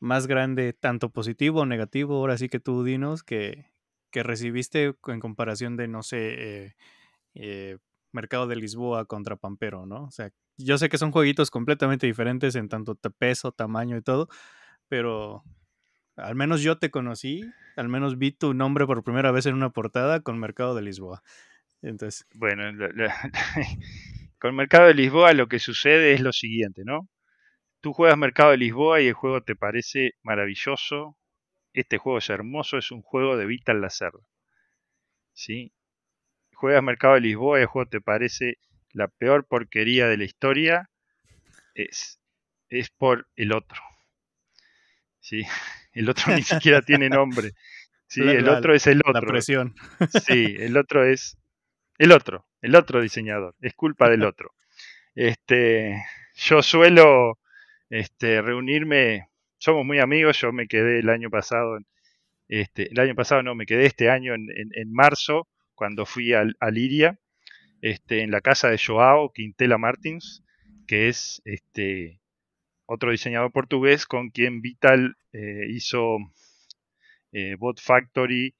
B: más grande, tanto positivo o negativo? Ahora sí que tú dinos que, que recibiste en comparación de, no sé, eh, eh, Mercado de Lisboa contra Pampero, ¿no? O sea, yo sé que son jueguitos completamente diferentes en tanto peso, tamaño y todo, pero al menos yo te conocí, al menos vi tu nombre por primera vez en una portada con Mercado
E: de Lisboa. Entonces. Bueno, con Mercado de Lisboa lo que sucede es lo siguiente, ¿no? Tú juegas Mercado de Lisboa y el juego te parece maravilloso, este juego es hermoso, es un juego de Vital Lacerda. ¿Sí? Juegas Mercado de Lisboa el juego te parece la peor porquería de la historia, es, es por el otro. ¿Sí? El otro ni siquiera tiene nombre. Sí, el otro es el otro. La presión. Sí, el otro es el otro, el otro diseñador. Es culpa del otro. Este, yo suelo este, reunirme somos muy amigos, yo me quedé el año pasado, este, el año pasado no, me quedé este año en, marzo, cuando fui a, Liria, este, en la casa de Joao Quintela Martins, que es este, otro diseñador portugués con quien Vital eh, hizo eh, Bot Factory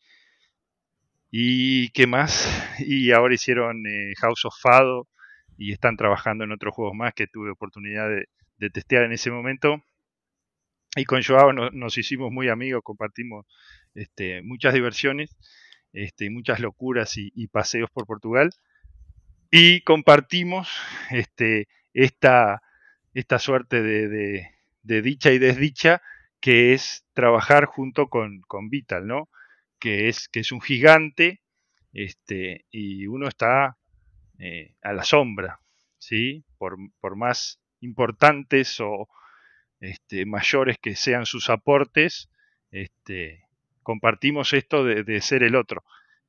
E: y qué más. Y ahora hicieron eh, House of Fado y están trabajando en otros juegos más que tuve oportunidad de testear en ese momento y con Joao nos hicimos muy amigos, compartimos este, muchas diversiones, este, muchas locuras y, paseos por Portugal. Y compartimos este, esta, esta suerte de, dicha y desdicha que es trabajar junto con, Vital, ¿no? Que es, que es un gigante este, y uno está eh, a la sombra, ¿sí? Por, por más importantes o, este, mayores que sean sus aportes, este, compartimos esto de, ser el otro.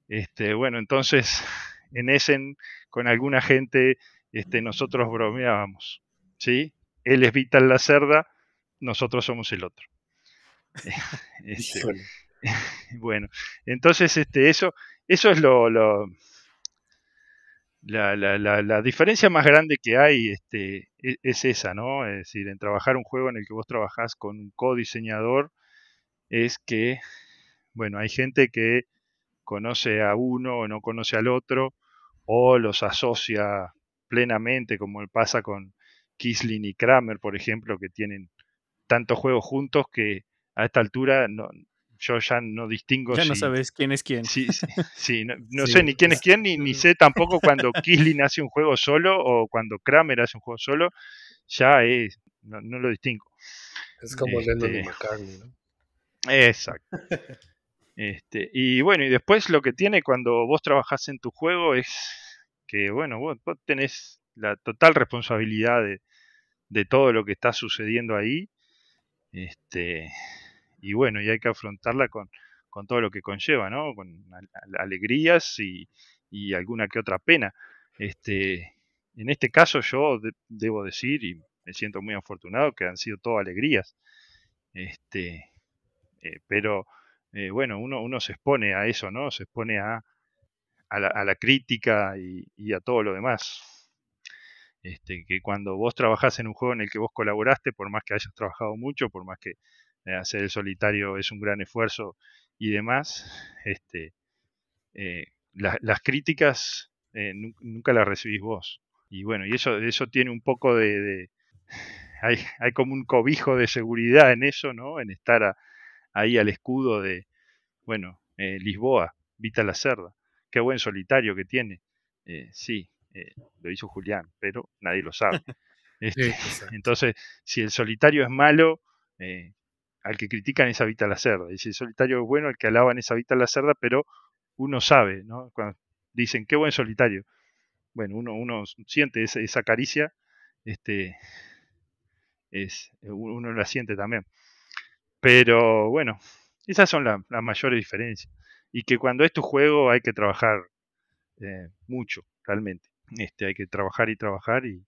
E: Este, bueno, entonces en ese con alguna gente este, nosotros bromeábamos, ¿sí? Él es Vital la cerda, nosotros somos el otro. Este, bueno, entonces este, eso, eso es lo la, la, la, diferencia más grande que hay este, e, es, esa, ¿no? Es decir, en trabajar un juego en el que vos trabajás con un codiseñador, es que, bueno, hay gente que conoce a uno o no conoce al otro, o los asocia plenamente, como pasa con Kislin y Kramer, por ejemplo, que tienen tantos juegos juntos que a esta altura no, yo ya no distingo. Ya no sabes quién es quién. Sí, no, sé ni quién es quién, ni, ni sé tampoco cuando Kislin hace un juego solo o cuando Kramer hace un juego solo, ya no, lo distingo. Es como este, y
C: McCartney, ¿no?
E: Exacto. Este, y bueno, y después lo que tiene cuando vos trabajás en tu juego es que, bueno, vos, tenés la total responsabilidad de, de, todo lo que está sucediendo ahí. Este, y bueno, y hay que afrontarla con, con todo lo que conlleva, ¿no? Con alegrías y, alguna que otra pena. Este, en este caso yo debo decir, y me siento muy afortunado, que han sido todas alegrías. Este, eh, pero eh, bueno, uno, uno, se expone a eso, ¿no? Se expone a, a, la, crítica y, a todo lo demás. Este, que cuando vos trabajás en un juego en el que vos colaboraste, por más que hayas trabajado mucho, por más que eh, hacer el solitario es un gran esfuerzo y demás, este, eh, las críticas eh, nunca, las recibís vos. Y bueno, y eso, eso tiene un poco de... hay, hay, como un cobijo de seguridad en eso, ¿no? En estar ahí al escudo de, bueno, Lisboa, Vita la Cerda, qué buen solitario que tiene. sí, lo hizo Julián, pero nadie lo sabe. Este, entonces, si el solitario es malo, al que critican es Habita la Cerda. Dice, solitario es bueno, el que alaban es Habita la Cerda, pero uno sabe, ¿no? Cuando dicen, qué buen solitario. Bueno, uno, uno siente esa, caricia, este, es, uno la siente también. Pero bueno, esas son las mayores diferencias. Y que cuando es tu juego hay que trabajar eh, mucho, realmente. Este, hay que trabajar y trabajar y,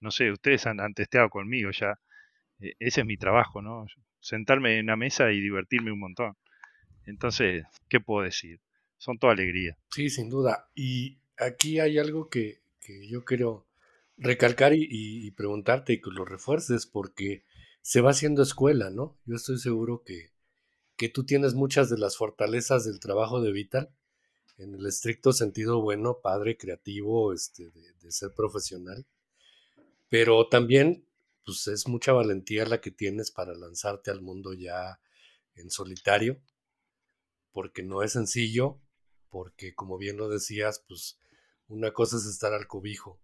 E: no sé, ustedes han, testeado conmigo ya. Eh, ese es mi trabajo, ¿no? sentarme en una mesa y divertirme un montón. Entonces, ¿qué puedo decir? Son toda alegría.
C: Sí, sin duda. Y aquí hay algo que, yo quiero
E: recalcar y, preguntarte y, que lo refuerces
C: porque se va haciendo escuela, ¿no? Yo estoy seguro que, tú tienes muchas de las fortalezas del trabajo de Vital en el estricto sentido bueno, padre, creativo, este, de ser profesional, pero también pues es mucha valentía la que tienes para lanzarte al mundo ya en solitario, porque no es sencillo, porque como bien lo decías, pues una cosa es estar al cobijo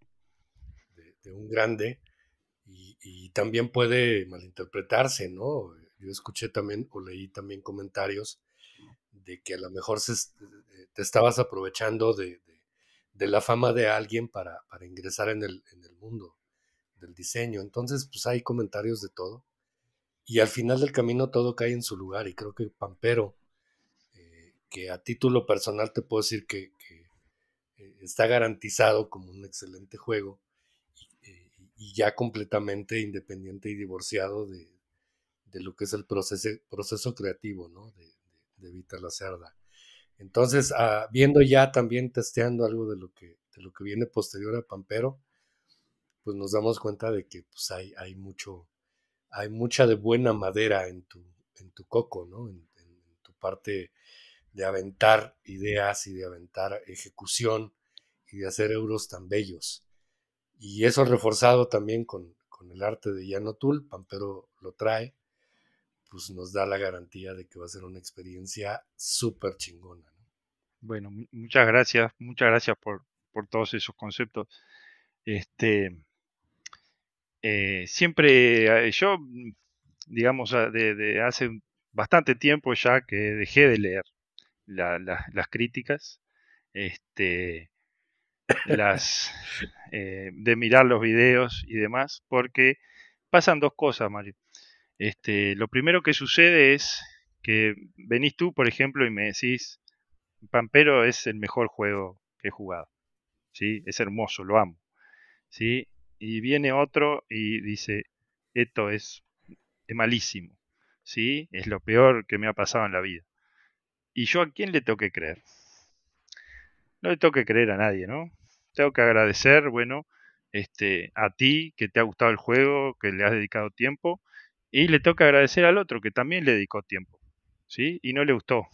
C: de, un grande y, también puede malinterpretarse, ¿no? Yo escuché también o leí también comentarios de que a lo mejor eh, te estabas aprovechando de, la fama de alguien para, ingresar en el, en el mundo del diseño. Entonces, pues hay comentarios de todo. Y al final del camino todo cae en su lugar. Y creo que Pampero, eh, que a título personal te puedo decir que, eh, está garantizado como un excelente juego eh, y, ya completamente independiente y divorciado de, lo que es el proceso, proceso creativo ¿no? de, de, Vita la Cerda. Entonces, ah, viendo ya también testeando algo de lo que, de lo que viene posterior a Pampero, pues nos damos cuenta de que pues, hay, mucho, hay mucha de buena madera en tu, en tu coco, ¿no? En, tu parte de aventar ideas y de aventar ejecución y de hacer euros tan bellos. Y eso reforzado también con, el arte de
E: Yanotul,
C: pampero lo trae, pues nos da la garantía de que va a ser una experiencia
E: súper chingona. Bueno, muchas gracias, muchas gracias por, por todos esos conceptos. Este, eh, siempre eh, yo, mm, digamos, de, hace bastante tiempo ya que dejé de leer las críticas, este, las, eh, de mirar los videos y demás, porque pasan dos cosas, Mario. Este, lo primero que sucede es que venís tú, por ejemplo, y me decís, Pampero es el mejor juego que he jugado. ¿Sí? Es hermoso, lo amo. ¿Sí? y viene otro y dice, esto es, malísimo, ¿sí? Es lo peor que me ha pasado en la vida. ¿Y yo a quién le tengo que creer? No le toque creer a nadie, ¿no? Tengo que agradecer, bueno, este, a ti que te ha gustado el juego, que le has dedicado tiempo, y le tengo que agradecer al otro que también le dedicó tiempo, ¿sí? Y no le gustó.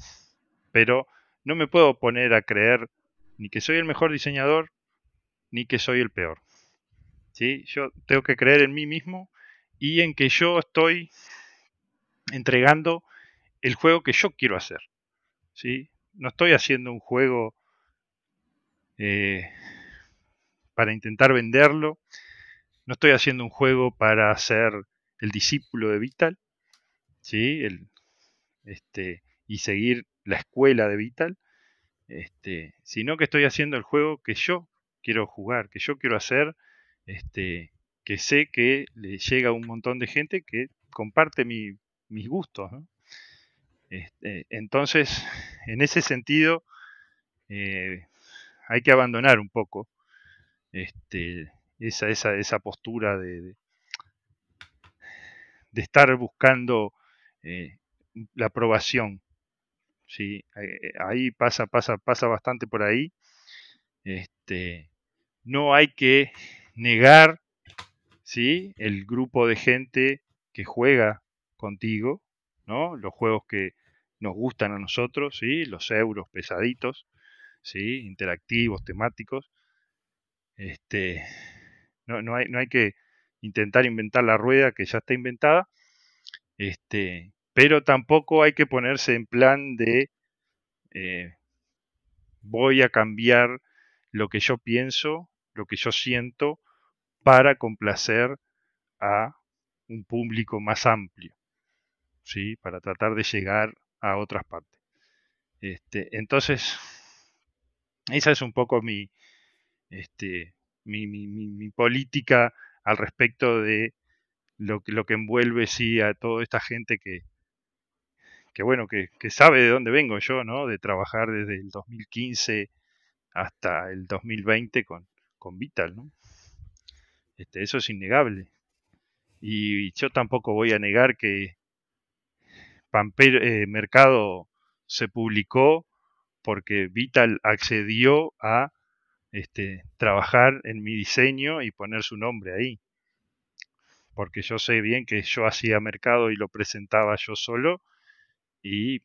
E: Pero no me puedo poner a creer ni que soy el mejor diseñador, ni que soy el peor. Yo tengo que creer en mí mismo y en que yo estoy entregando el juego que yo quiero hacer. ¿sí? No estoy haciendo un juego eh, para intentar venderlo, no estoy haciendo un juego para ser el discípulo de Vital, este, y seguir la escuela de Vital, este, sino que estoy haciendo el juego que yo quiero jugar, que yo quiero hacer este, que sé que le llega un montón de gente que comparte mis gustos. Este, entonces, en ese sentido, eh, hay que abandonar un poco este, esa, postura de, estar buscando eh, la aprobación. Eh, ahí pasa, pasa, pasa bastante por ahí. Este, no hay que negar ¿sí? el grupo de gente que juega contigo, ¿no? los juegos que nos gustan a nosotros, ¿sí? los euros pesaditos, ¿sí? interactivos, temáticos. Este, no, hay, que intentar inventar la rueda que ya está inventada, este, pero tampoco hay que ponerse en plan de eh, voy a cambiar lo que yo pienso, lo que yo siento para complacer a un público más amplio, ¿sí? para tratar de llegar a otras partes. Este, entonces, esa es un poco mi, este, mi, mi, política al respecto de lo, lo, que envuelve sí a toda esta gente que, que bueno, que, que, sabe de dónde vengo yo, ¿no? De trabajar desde el 2015 hasta el 2020 con, con Vital, ¿no? Este, eso es innegable. Y, yo tampoco voy a negar que Pamper, eh, Mercado se publicó porque Vital accedió a este, trabajar en mi diseño y poner su nombre ahí. Porque yo sé bien que yo hacía mercado y lo presentaba yo solo y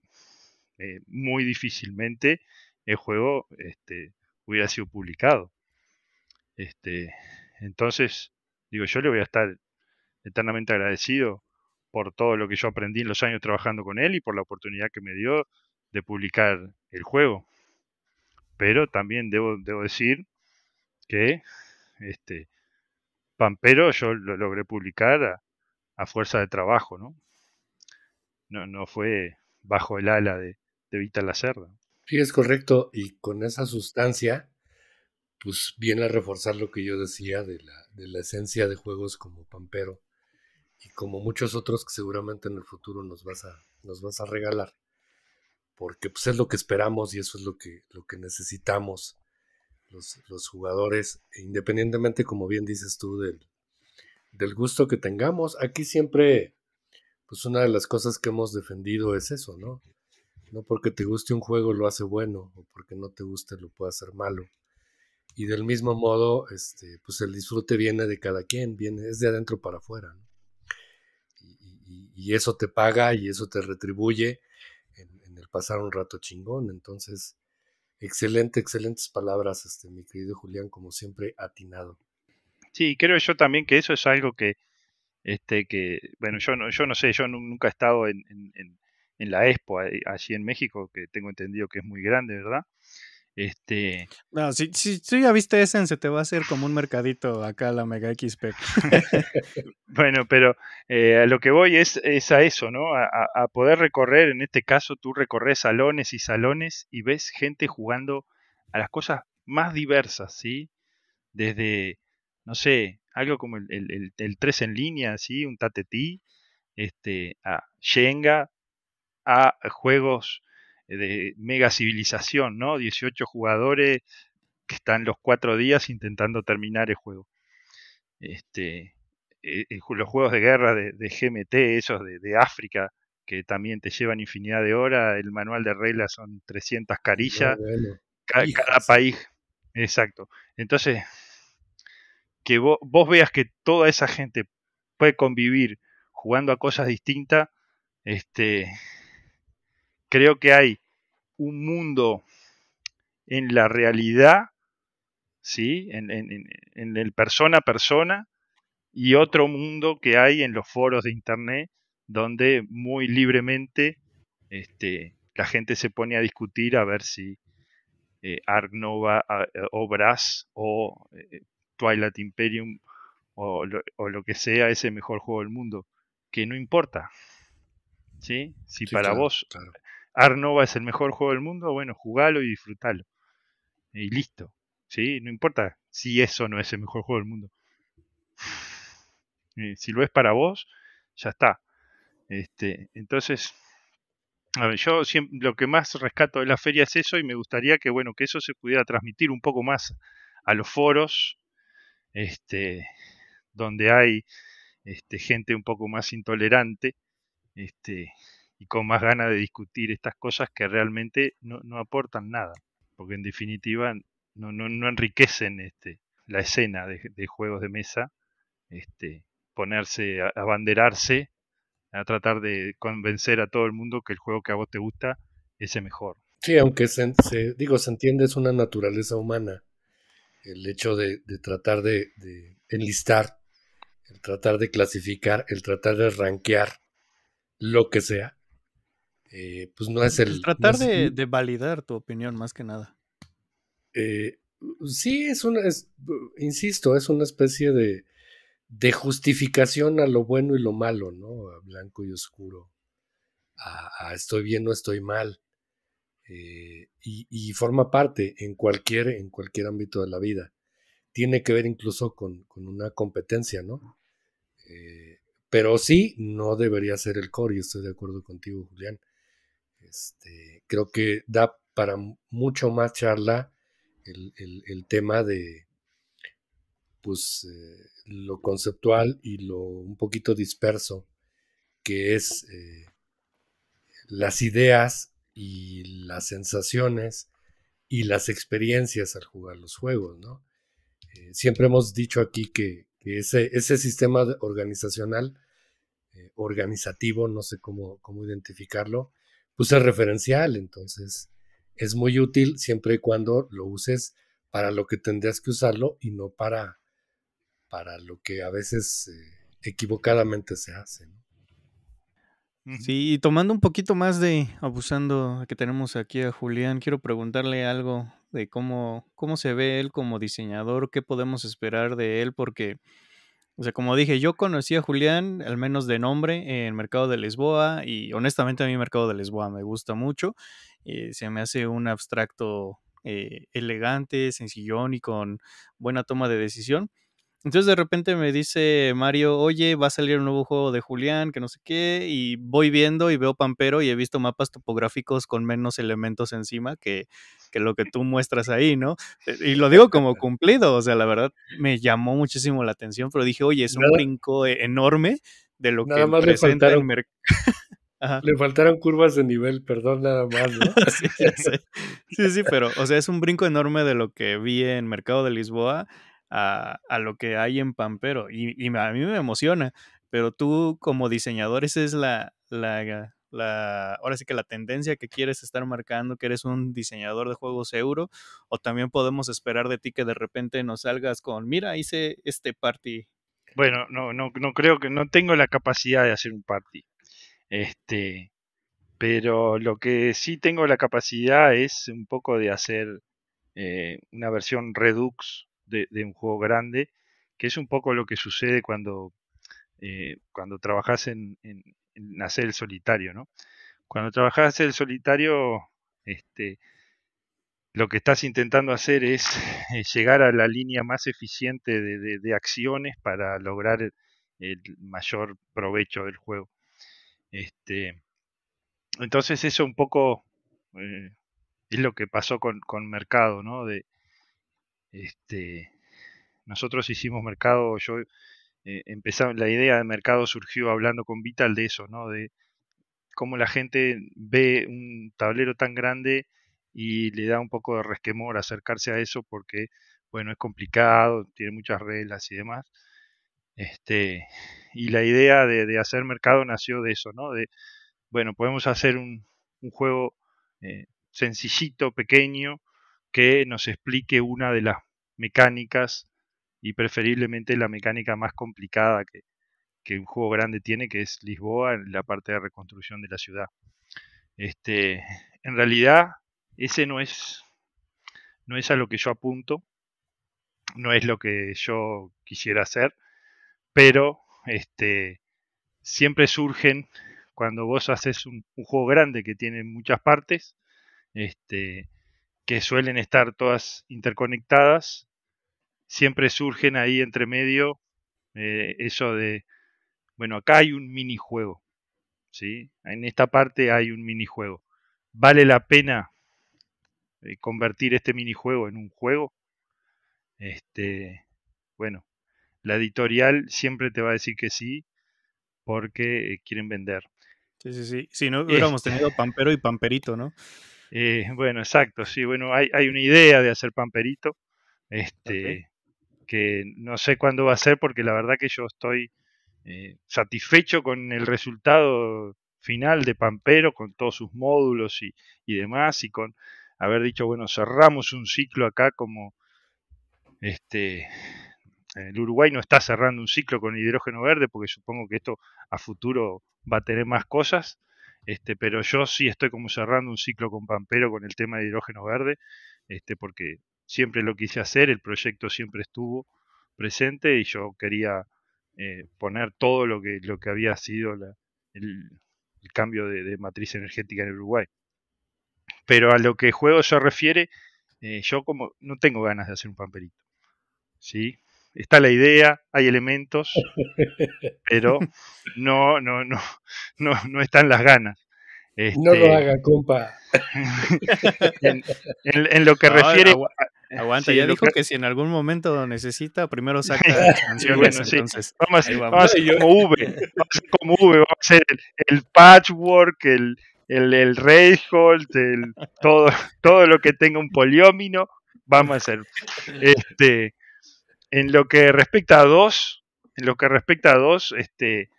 E: eh, muy difícilmente el juego este, hubiera sido publicado. Este, entonces, digo, yo le voy a estar eternamente agradecido por todo lo que yo aprendí en los años trabajando con él y por la oportunidad que me dio de publicar el juego. Pero también debo, decir que este Pampero yo lo logré publicar a, fuerza de trabajo, ¿no? ¿no? No, fue bajo el ala de, de Vita la Cerda.
C: Sí, es correcto. Y con esa sustancia pues viene a reforzar lo que yo decía de la, de la esencia de juegos como Pampero y como muchos otros que seguramente en el futuro nos vas a, nos vas a regalar, porque pues es lo que esperamos y eso es lo que, lo que necesitamos los, jugadores, e independientemente, como bien dices tú, del, del gusto que tengamos. Aquí siempre, pues una de las cosas que hemos defendido es eso, ¿no? No porque te guste un juego lo hace bueno, o porque no te guste lo puede hacer malo y del mismo modo, este, pues el disfrute viene de cada quien, viene, es de adentro para afuera. Y, eso te paga y eso te retribuye en, el pasar un rato chingón. Entonces, excelente, excelentes palabras, este, mi querido Julián, como siempre, atinado.
E: Sí, creo yo también que eso es algo que, este, que bueno, yo no, yo no sé, yo nunca he estado en, en, en la Expo allí en México, que tengo entendido que es muy grande, ¿verdad? Este.
B: No, si, si, ya viste Essen, se te va a hacer como un mercadito acá la Mega XP.
E: bueno, pero eh, a lo que voy es, a eso, ¿no? A, poder recorrer, en este caso tú recorres salones y salones y ves gente jugando a las cosas más diversas, ¿sí? Desde, no sé, algo como el, 3 en línea, ¿sí? Un tatetí, este, a Shenga, a juegos de mega civilización, ¿no? 18 jugadores que están los cuatro días intentando terminar el juego. Este, eh, eh, los juegos de guerra de, GMT, esos de, África, que también te llevan infinidad de horas, el manual de reglas son 300 carillas, ah, cada, país, exacto. Entonces, que vos, veas que toda esa gente puede convivir jugando a cosas distintas, este, creo que hay un mundo en la realidad, ¿sí? en, el persona a persona, y otro mundo que hay en los foros de Internet, donde muy libremente este, la gente se pone a discutir a ver si eh, Ark Nova o Brass o eh, Twilight Imperium o lo, que sea es el mejor juego del mundo, que no importa. ¿Sí? Si para vos Arnova es el mejor juego del mundo, bueno, jugalo y disfrutalo. Y listo. ¿sí? No importa si eso no es el mejor juego del mundo. Si lo es para vos, ya está. Este, entonces, a ver, yo siempre, lo que más rescato de la feria es eso y me gustaría que, bueno, que eso se pudiera transmitir un poco más a los foros, este, donde hay este, gente un poco más intolerante, este, y con más ganas de discutir estas cosas que realmente no, aportan nada, porque en definitiva no, no, enriquecen este, la escena de, juegos de mesa, este, ponerse, a abanderarse, a tratar de convencer a todo el mundo que el juego que a vos te gusta es el mejor.
C: Sí, aunque se, digo, se entiende, es una naturaleza humana el hecho de, tratar de, enlistar, el tratar de clasificar, el tratar de rankear lo que sea. Eh, pues no es el... Tratar
B: de, validar tu opinión más que nada. Eh,
C: sí, es una, insisto, es una especie de, de, justificación a lo bueno y lo malo, ¿no? A blanco y oscuro, a, estoy bien o estoy mal. Eh, y, forma parte en cualquier, en cualquier ámbito de la vida. Tiene que ver incluso con, una competencia, ¿no? pero sí, no debería ser el core, y estoy de acuerdo contigo, Julián. Este, creo que da para mucho más charla el, tema de pues, eh, lo conceptual y lo un poquito disperso que es eh, las ideas y las sensaciones y las experiencias al jugar los juegos, ¿no? Eh, siempre hemos dicho aquí que, ese, sistema organizacional, organizativo, no sé cómo identificarlo, Usa pues, referencial, entonces es muy útil siempre y cuando lo uses para lo que tendrías que usarlo y no para, para lo que a veces eh, equivocadamente se hace.
B: Sí, y tomando un poquito más de abusando que tenemos aquí a Julián, quiero preguntarle algo de cómo, cómo se ve él como diseñador, qué podemos esperar de él, porque o sea, como dije, yo conocí a Julián, al menos de nombre, en Mercado de Lisboa y honestamente a mí Mercado de Lisboa me gusta mucho. Eh, se me hace un abstracto eh, elegante, sencillón y con buena toma de decisión. Entonces de repente me dice Mario, oye, va a salir un nuevo juego de Julián, que no sé qué, y voy viendo y veo Pampero y he visto mapas topográficos con menos elementos encima que, que lo que tú muestras ahí, ¿no? Eh, y lo digo como cumplido, o sea, la verdad me llamó muchísimo la atención, pero dije, oye, es un brinco e-, enorme de lo que presenta le faltaron, el mercado.
C: Le faltaron curvas de nivel, perdón, nada más, ¿no?
B: sí, sí, pero, o sea, es un brinco enorme de lo que vi en Mercado de Lisboa a, lo que hay en Pampero. Y, a mí me emociona, pero tú como diseñador, esa es la, la, ahora sí que la tendencia que quieres estar marcando, que eres un diseñador de juegos euro, o también podemos esperar de ti que de repente nos salgas con, mira, hice este party.
E: Bueno, no, no, creo que no tengo la capacidad de hacer un party. Este, pero lo que sí tengo la capacidad es un poco de hacer eh, una versión Redux de, un juego grande, que es un poco lo que sucede cuando, eh, cuando trabajas en, en, hacer el solitario, ¿no? Cuando trabajas el solitario, este, lo que estás intentando hacer es llegar a la línea más eficiente de, de, acciones para lograr el, mayor provecho del juego. Este, entonces eso un poco eh, es lo que pasó con, con Mercado, ¿no? De, este, nosotros hicimos mercado, yo eh, la idea de mercado surgió hablando con Vital de eso, ¿no? De cómo la gente ve un tablero tan grande y le da un poco de resquemor acercarse a eso porque, bueno, es complicado, tiene muchas reglas y demás. Este, y la idea de, hacer mercado nació de eso, ¿no? De, bueno, podemos hacer un, juego eh, sencillito, pequeño, que nos explique una de las mecánicas y preferiblemente la mecánica más complicada que, un juego grande tiene, que es Lisboa, en la parte de reconstrucción de la ciudad. Este, en realidad, ese no es, no es a lo que yo apunto, no es lo que yo quisiera hacer, pero este, siempre surgen cuando vos haces un, juego grande que tiene muchas partes, este, que suelen estar todas interconectadas, siempre surgen ahí entre medio eh, eso de, bueno, acá hay un minijuego, ¿sí? En esta parte hay un minijuego. ¿Vale la pena eh, convertir este minijuego en un juego? Este, bueno, la editorial siempre te va a decir que sí porque quieren vender. Sí, sí, sí. Si no, este hubiéramos tenido Pampero y Pamperito, ¿no? Eh, bueno, exacto, sí, bueno, hay, una idea de hacer pamperito, este, que no sé cuándo va a ser porque la verdad que yo estoy eh, satisfecho con el resultado final de Pampero, con todos sus módulos y, y demás, y con haber dicho, bueno, cerramos un ciclo acá como este, el Uruguay no está cerrando un ciclo con hidrógeno verde, porque supongo que esto a futuro va a tener más cosas. Este, pero yo sí estoy como cerrando un ciclo con Pampero con el tema de hidrógeno verde, este, porque siempre lo quise hacer, el proyecto siempre estuvo presente y yo quería eh, poner todo lo que, lo que había sido el, cambio de, matriz energética en Uruguay. Pero a lo que juego se refiere, eh, yo como no tengo ganas de hacer un pamperito. ¿sí? está la idea, hay elementos, pero no, no, no, no, no están las ganas. no lo este, haga,
C: compa. en, lo que refiere.
E: aguanta, ya dijo que... si en algún momento
B: lo necesita, primero saca la bueno, sí. vamos, vamos. a hacer como V. Vamos
E: a hacer como V, vamos a hacer el, patchwork, el, el, el el, todo, todo lo que tenga un poliómino, vamos a hacer. Este, en lo que respecta a dos, en lo que respecta a dos, este,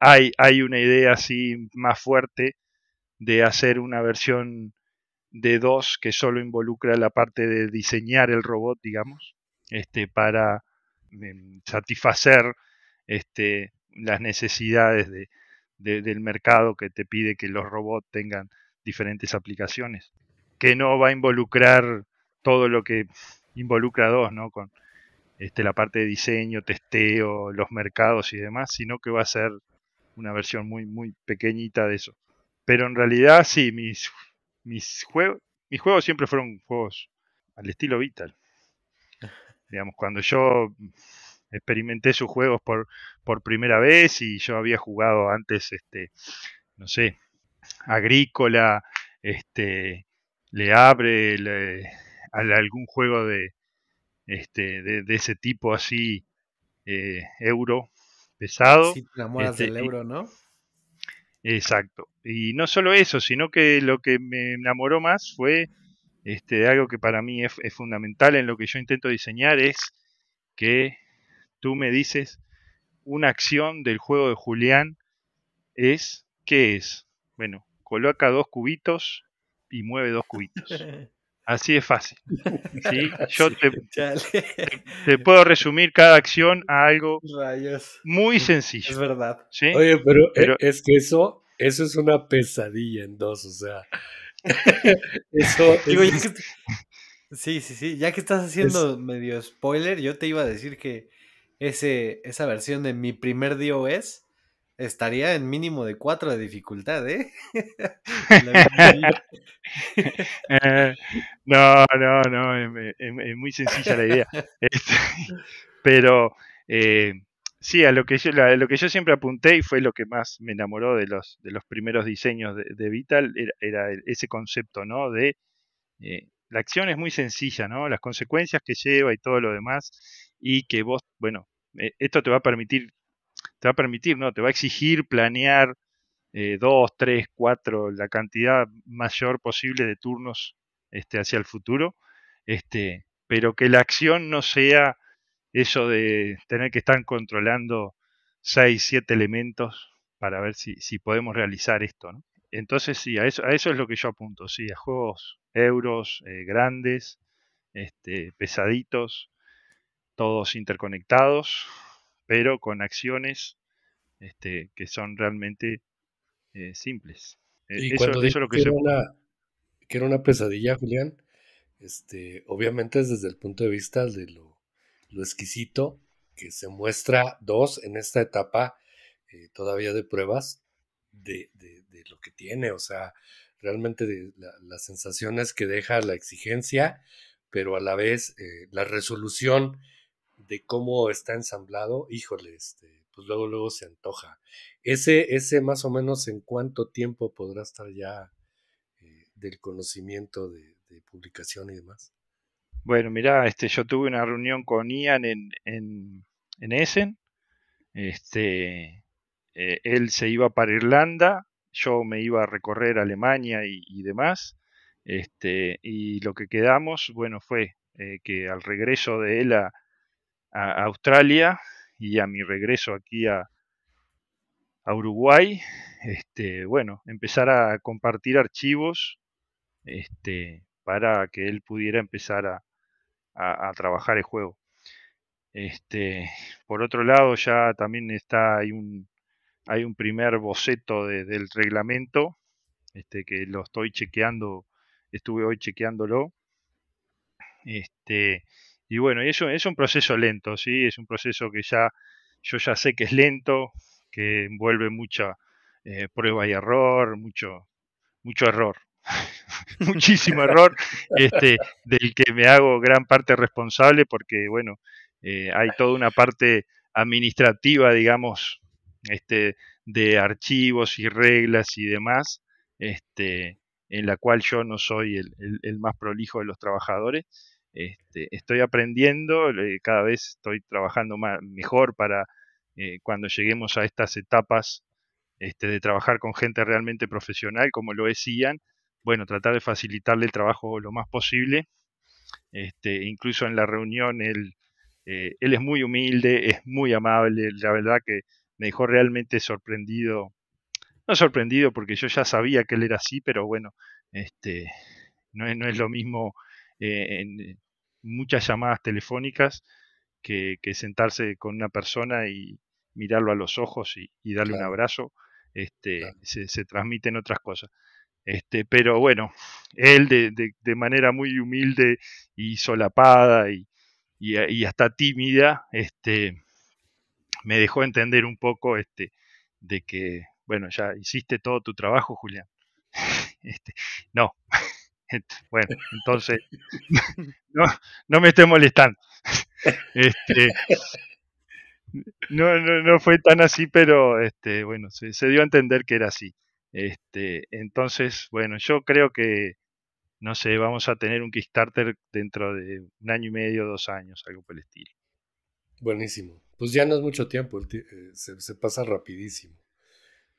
E: hay, hay una idea así más fuerte de hacer una versión de dos que solo involucra la parte de diseñar el robot, digamos, este, para em, satisfacer este, las necesidades de, del mercado que te pide que los robots tengan diferentes aplicaciones, que no va a involucrar todo lo que involucra dos, ¿no? Con, este, la parte de diseño, testeo, los mercados y demás, sino que va a ser una versión muy, muy pequeñita de eso. Pero en realidad sí, mis, mis, juegos, mis juegos siempre fueron juegos al estilo Vital. Digamos, cuando yo experimenté sus juegos por, por primera vez y yo había jugado antes, este, no sé, Agrícola, este, le abre algún juego de, este, de, ese tipo así, eh, euro pesado. Este, del euro, ¿no? Exacto. Y no solo eso, sino que lo que me enamoró más fue este, algo que para mí es, es fundamental en lo que yo intento diseñar, es que tú me dices una acción del juego de Julián es, ¿qué es? Bueno, coloca dos cubitos y mueve dos cubitos. Así es fácil. ¿sí? Yo te, puedo resumir cada acción a algo muy sencillo. Es verdad. Oye, eh, pero,
C: es que eso, eso es una pesadilla en dos, o sea.
D: eso
A: sí, sí, sí. Ya que estás haciendo medio spoiler, yo te iba a decir que ese, esa versión de mi primer DOS estaría en mínimo de cuatro de dificultad, ¿eh?
E: no, no, no, es, muy sencilla la idea. Este, pero eh, sí, a lo que, yo, lo que yo siempre apunté y fue lo que más me enamoró de los, de los primeros diseños de, Vital, era, ese concepto, ¿no? De eh, la acción es muy sencilla, ¿no? Las consecuencias que lleva y todo lo demás, y que vos, bueno, eh, esto te va a permitir te va a permitir, no, te va a exigir planear eh, dos, tres, cuatro, la cantidad mayor posible de turnos este, hacia el futuro, este, pero que la acción no sea eso de tener que estar controlando seis, siete elementos para ver si, podemos realizar esto. ¿no? Entonces sí, a eso, a eso es lo que yo apunto, sí, a juegos euros eh, grandes, este, pesaditos, todos interconectados, pero con acciones este, que son realmente eh, simples. E, y cuando eso lo que, era una,
C: que era una pesadilla, Julián, este, obviamente es desde el punto de vista de lo, exquisito que se muestra dos en esta etapa eh, todavía de pruebas de, lo que tiene, o sea, realmente de las sensaciones que deja la exigencia, pero a la vez eh, la resolución de cómo está ensamblado, híjole, este, pues luego, luego se antoja. Ese, ese más o menos en cuánto tiempo podrá estar ya eh, del conocimiento de, publicación y demás.
E: Bueno, mira, este, yo tuve una reunión con Ian en, en, en Essen. Este, eh, él se iba para Irlanda, yo me iba a recorrer Alemania y, demás. Este, y lo que quedamos, bueno, fue eh, que al regreso de él a, a Australia y a mi regreso aquí a, Uruguay, este, bueno, empezar a compartir archivos este, para que él pudiera empezar a, trabajar el juego. Este, por otro lado, ya también está hay un, hay un primer boceto del reglamento este, que lo estoy chequeando, estuve hoy chequeándolo. Este, y bueno, eso es un proceso lento, ¿sí? Es un proceso que ya yo ya sé que es lento, que envuelve mucha eh, prueba y error, mucho, mucho error, muchísimo error, este, del que me hago gran parte responsable porque, bueno, eh, hay toda una parte administrativa, digamos, este, de archivos y reglas y demás, este, en la cual yo no soy el, el, el más prolijo de los trabajadores, este, estoy aprendiendo, eh, cada vez estoy trabajando más, mejor para eh, cuando lleguemos a estas etapas este, de trabajar con gente realmente profesional, como lo decían, bueno, tratar de facilitarle el trabajo lo más posible. Este, incluso en la reunión él, eh, él es muy humilde, es muy amable, la verdad que me dejó realmente sorprendido, no sorprendido porque yo ya sabía que él era así, pero bueno, este, no, no es lo mismo eh, en muchas llamadas telefónicas que, sentarse con una persona y mirarlo a los ojos y, darle un abrazo. Este, se, transmiten otras cosas. Este, pero bueno, él de, manera muy humilde y solapada y, hasta tímida, este, me dejó entender un poco este, de que, bueno, ya hiciste todo tu trabajo, Julián. no, bueno, entonces, no, no me estoy molestando. Este, no, no, fue tan así, pero este, bueno, se, dio a entender que era así. Este, entonces, bueno, yo creo que, no sé, vamos a tener un Kickstarter dentro de un año y medio, dos años, algo por el estilo. Buenísimo.
C: Pues ya no es mucho tiempo, eh, se, pasa rapidísimo.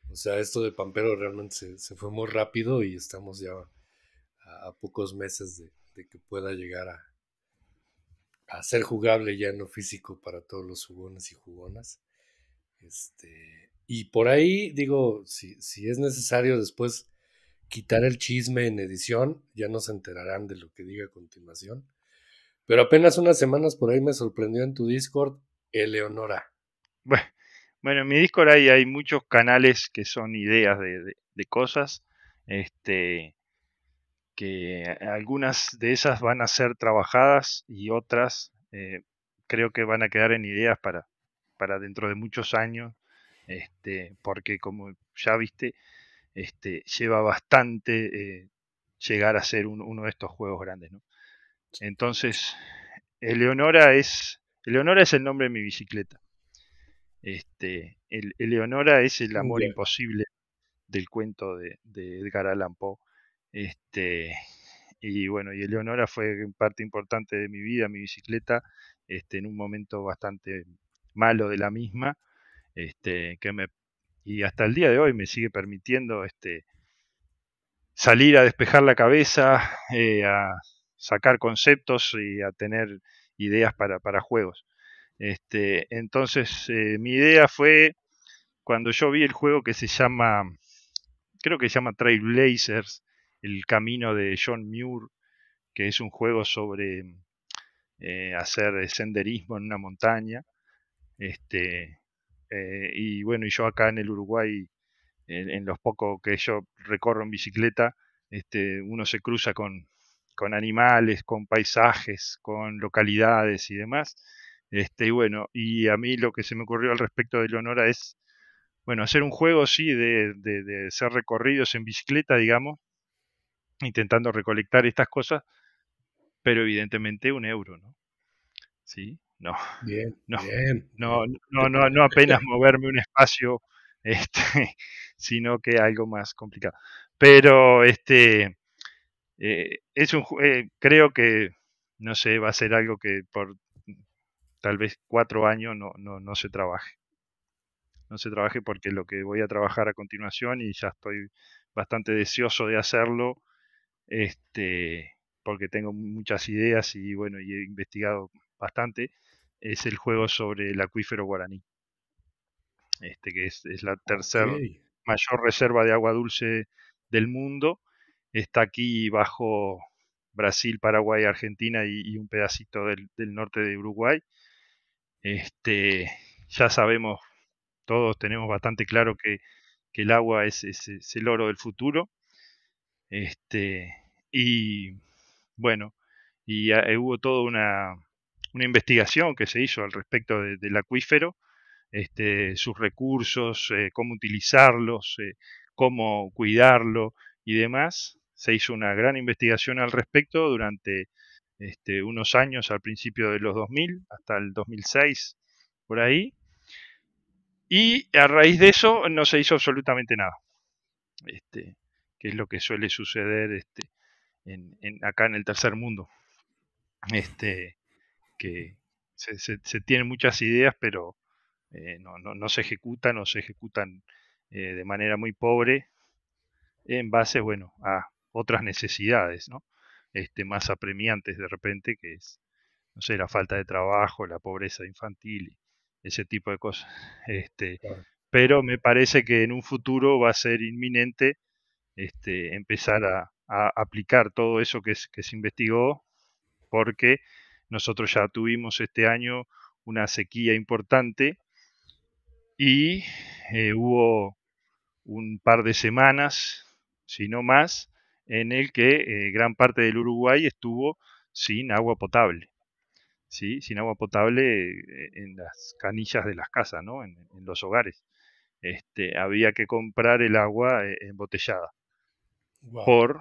C: O sea, esto de Pampero realmente se fue muy rápido y estamos ya a, pocos meses de, que pueda llegar a, ser jugable ya en lo físico para todos los jugones y jugonas. Este, y por ahí digo, si, es necesario después quitar el chisme en edición, ya no se enterarán de lo que diga a continuación. Pero apenas unas semanas por ahí me sorprendió en
E: tu Discord,
C: Eleonora.
E: Bueno, en mi Discord hay, hay muchos canales que son ideas de, de cosas. Este, que algunas de esas van a ser trabajadas y otras eh, creo que van a quedar en ideas para, para dentro de muchos años, este, porque como ya viste, este, lleva bastante eh, llegar a ser uno de estos juegos grandes. Entonces, Eleonora es, Eleonora es el nombre de mi bicicleta. Este, Eleonora es el amor imposible del cuento de Edgar Allan Poe. Este, y bueno, y Eleonora fue parte importante de mi vida, mi bicicleta, este, en un momento bastante malo de la misma, este, que me, y hasta el día de hoy me sigue permitiendo este, salir a despejar la cabeza, eh, a sacar conceptos y a tener ideas para, juegos. Este, entonces, eh, mi idea fue cuando yo vi el juego que se llama, creo que se llama Trailblazers, el camino de John Muir, que es un juego sobre eh, hacer eh, senderismo en una montaña. Este, eh, y bueno, y yo acá en el Uruguay, en, los pocos que yo recorro en bicicleta, este, uno se cruza con, con animales, con paisajes, con localidades y demás. Este, y bueno, y a mí lo que se me ocurrió al respecto de Leonora es, bueno, hacer un juego, sí, de, de, recorridos en bicicleta, digamos, intentando recolectar estas cosas, pero evidentemente un euro, ¿no? Sí, no. Bien, no, No, no, apenas moverme un espacio, este, sino que algo más complicado. Pero este eh, es un eh, creo que no sé, va a ser algo que por tal vez cuatro años no, no, no se trabaje. No se trabaje porque lo que voy a trabajar a continuación y ya estoy bastante deseoso de hacerlo este, porque tengo muchas ideas y bueno, y he investigado bastante, es el juego sobre el acuífero guaraní, este, que es, la ah, tercera mayor reserva de agua dulce del mundo, está aquí bajo Brasil, Paraguay, Argentina y, un pedacito del, norte de Uruguay. Este, ya sabemos, todos tenemos bastante claro que, el agua es el oro del futuro este, y bueno, y eh, hubo toda una, investigación que se hizo al respecto del acuífero, este, sus recursos, eh, cómo utilizarlos, eh, cómo cuidarlo y demás. Se hizo una gran investigación al respecto durante este, unos años al principio de los 2000, hasta el 2006, por ahí. Y a raíz de eso no se hizo absolutamente nada. Este, que es lo que suele suceder este, acá en el tercer mundo. Este, que se, se, tienen muchas ideas, pero eh, no, se ejecutan o se ejecutan eh, de manera muy pobre en base, bueno, a otras necesidades, ¿no? Este, más apremiantes de repente, que es, no sé, la falta de trabajo, la pobreza infantil, ese tipo de cosas. Este, Pero me parece que en un futuro va a ser inminente este, empezar a, aplicar todo eso que, que se investigó, porque nosotros ya tuvimos este año una sequía importante y eh, hubo un par de semanas, si no más, en el que eh, gran parte del Uruguay estuvo sin agua potable. ¿sí? Sin agua potable eh, en las canillas de las casas, ¿no? en, en los hogares. Este, había que comprar el agua embotellada por,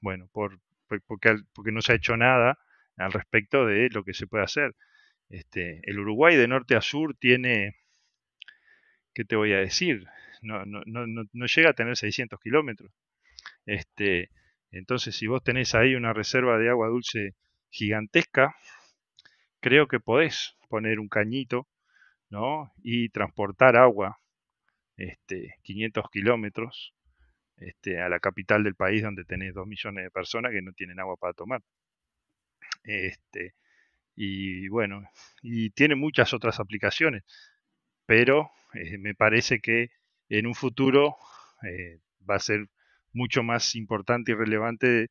E: bueno, por, porque, porque no se ha hecho nada al respecto de lo que se puede hacer. Este, el Uruguay de norte a sur tiene, ¿qué te voy a decir? No, no, no, no llega a tener 600 kilómetros. Este, entonces, si vos tenés ahí una reserva de agua dulce gigantesca, creo que podés poner un cañito ¿no? y transportar agua este, 500 kilómetros este, a la capital del país donde tenés dos millones de personas que no tienen agua para tomar. Este, y bueno, y tiene muchas otras aplicaciones, pero eh, me parece que en un futuro eh, va a ser mucho más importante y relevante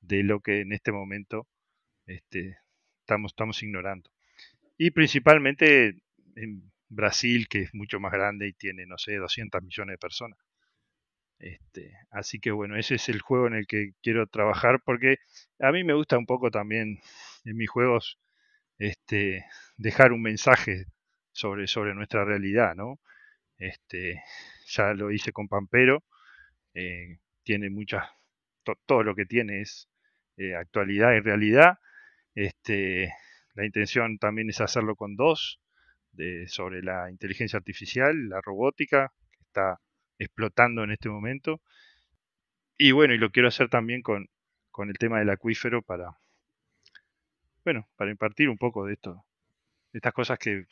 E: de, lo que en este momento este, estamos, estamos ignorando. Y principalmente en Brasil, que es mucho más grande y tiene, no sé, 200 millones de personas. Este, así que bueno, ese es el juego en el que quiero trabajar porque a mí me gusta un poco también en mis juegos este, dejar un mensaje sobre, sobre nuestra realidad, ¿no? Este, ya lo hice con Pampero, eh, tiene muchas, todo lo que tiene es eh, actualidad y realidad. Este, la intención también es hacerlo con dos, sobre la inteligencia artificial, la robótica, que está explotando en este momento. Y bueno, y lo quiero hacer también con, el tema del acuífero para, bueno, para impartir un poco de esto, de estas cosas que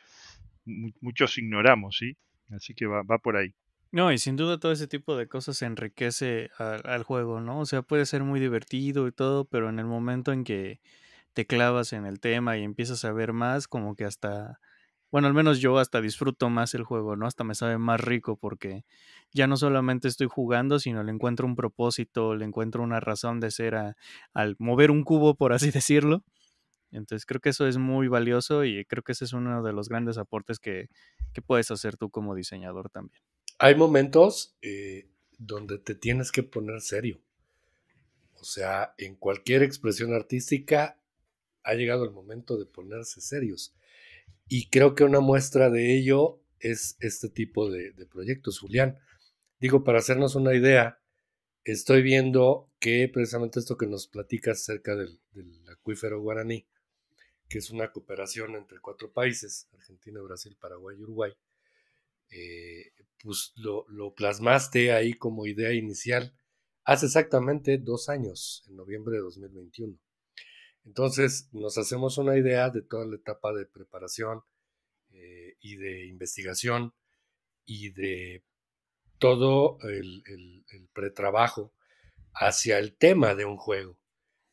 E: muchos ignoramos, ¿sí? Así que va, por ahí.
B: No, y sin duda todo ese tipo de cosas enriquece al, al, juego, ¿no? O sea, puede ser muy divertido y todo, pero en el momento en que te clavas en el tema y empiezas a ver más, como que hasta bueno, al menos yo hasta disfruto más el juego, ¿no? Hasta me sabe más rico porque ya no solamente estoy jugando, sino le encuentro un propósito, le encuentro una razón de ser al mover un cubo, por así decirlo. Entonces creo que eso es muy valioso y creo que ese es uno de los grandes aportes que, puedes hacer tú como diseñador también. Hay momentos
C: eh, donde te tienes que poner serio. O sea, en cualquier expresión artística ha llegado el momento de ponerse serios y creo que una muestra de ello es este tipo de, proyectos, Julián. Digo, para hacernos una idea, estoy viendo que precisamente esto que nos platicas acerca del, acuífero guaraní, que es una cooperación entre cuatro países, Argentina, Brasil, Paraguay y Uruguay, eh, pues lo, lo, plasmaste ahí como idea inicial hace exactamente dos años, en noviembre de 2021. Entonces, nos hacemos una idea de toda la etapa de preparación eh, y de investigación y de todo el, pretrabajo hacia el tema de un juego.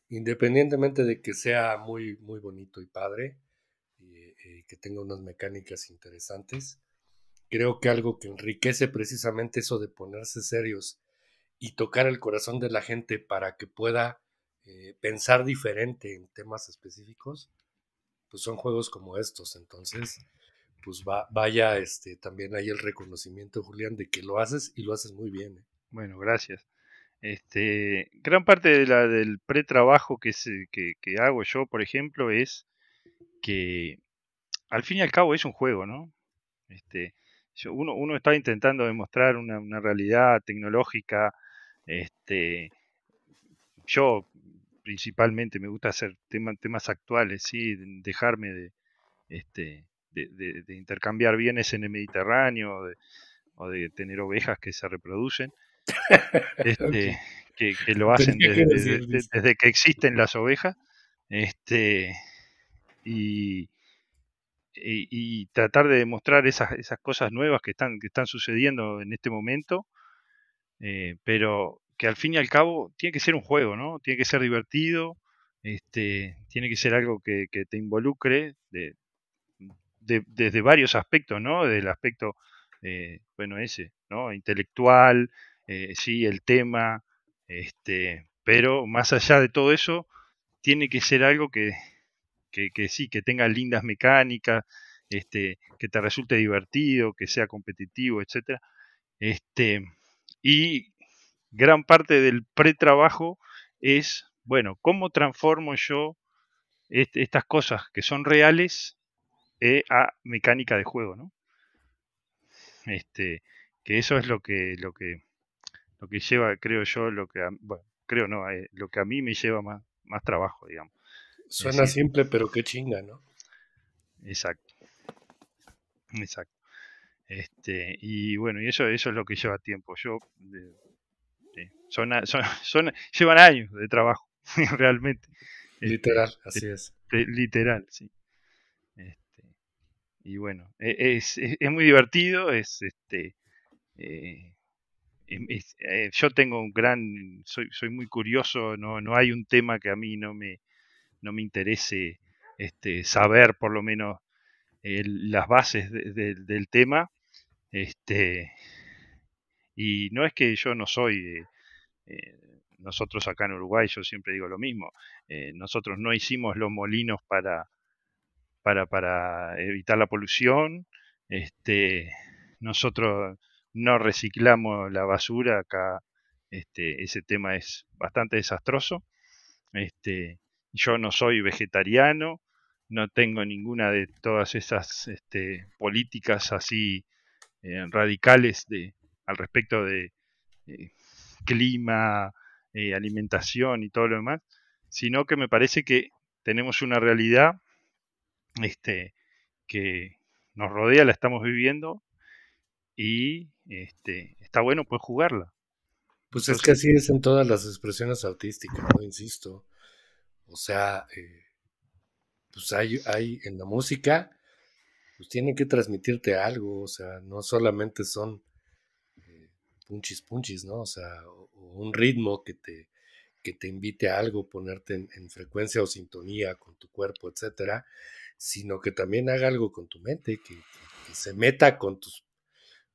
C: Independientemente de que sea muy, muy bonito y padre, eh, eh, que tenga unas mecánicas interesantes, creo que algo que enriquece precisamente eso de ponerse serios y tocar el corazón de la gente para que pueda eh, pensar diferente en temas específicos, pues son juegos como estos. Entonces, pues vaya este, también hay el reconocimiento, Julián, de que lo haces y lo haces muy bien.
E: ¿eh? Bueno, gracias. Este, gran parte de la, del pretrabajo eh, que, que, hago yo, por ejemplo, es que al fin y al cabo es un juego, ¿no? Este, yo, uno, uno, está intentando demostrar una, una realidad tecnológica. Este, yo principalmente, me gusta hacer temas, actuales, ¿sí? dejarme de, este, de, intercambiar bienes en el Mediterráneo o de, tener ovejas que se reproducen, este, que, lo hacen desde que, existen las ovejas, este, y, tratar de demostrar esas, cosas nuevas que están, que están sucediendo en este momento, eh, pero que al fin y al cabo tiene que ser un juego, ¿no? Tiene que ser divertido, este, tiene que ser algo que, te involucre de, desde varios aspectos, ¿no? Desde el aspecto, eh, bueno, ese, ¿no? Intelectual, eh, sí, el tema, este, pero más allá de todo eso, tiene que ser algo que, que, que sí, que tenga lindas mecánicas, este, que te resulte divertido, que sea competitivo, etcétera. Este, y gran parte del pretrabajo es, bueno, ¿cómo transformo yo estas cosas que son reales eh, a mecánica de juego, ¿no? Este, que eso es lo que, lo que, lo que lleva, creo yo, lo que, a, bueno, creo no, eh, lo que a mí me lleva más, más trabajo, digamos. Suena simple, pero qué chinga, ¿no? Exacto. Exacto. Este, y bueno, y eso, eso es lo que lleva tiempo. Yo, son, este, son, llevan años de trabajo, realmente. Este, literal, así es. literal, sí. Este, y bueno, e, es, muy divertido, es este. Eh, eh, yo tengo un gran, soy, muy curioso, no, hay un tema que a mí no me, no me interese este, saber por lo menos eh, las bases del tema. Este, y no es que yo no soy... Eh, eh, nosotros acá en Uruguay, yo siempre digo lo mismo, eh, nosotros no hicimos los molinos para, para, para evitar la polución, este, nosotros no reciclamos la basura, acá este, ese tema es bastante desastroso, este, yo no soy vegetariano, no tengo ninguna de todas esas este, políticas así radicales de, al respecto de eh, clima, eh, alimentación y todo lo demás, sino que me parece que tenemos una realidad este, que nos rodea, la estamos viviendo y este, está bueno pues jugarla.
C: Pues es que así es en todas las expresiones autísticas insisto. O sea, eh, pues hay, hay en la música, pues tienen que transmitirte algo, o sea, no solamente son punchis punchis, ¿no? O sea, un ritmo que te, que te invite a algo, ponerte en, frecuencia o sintonía con tu cuerpo, etcétera, sino que también haga algo con tu mente, que, se meta con, tus,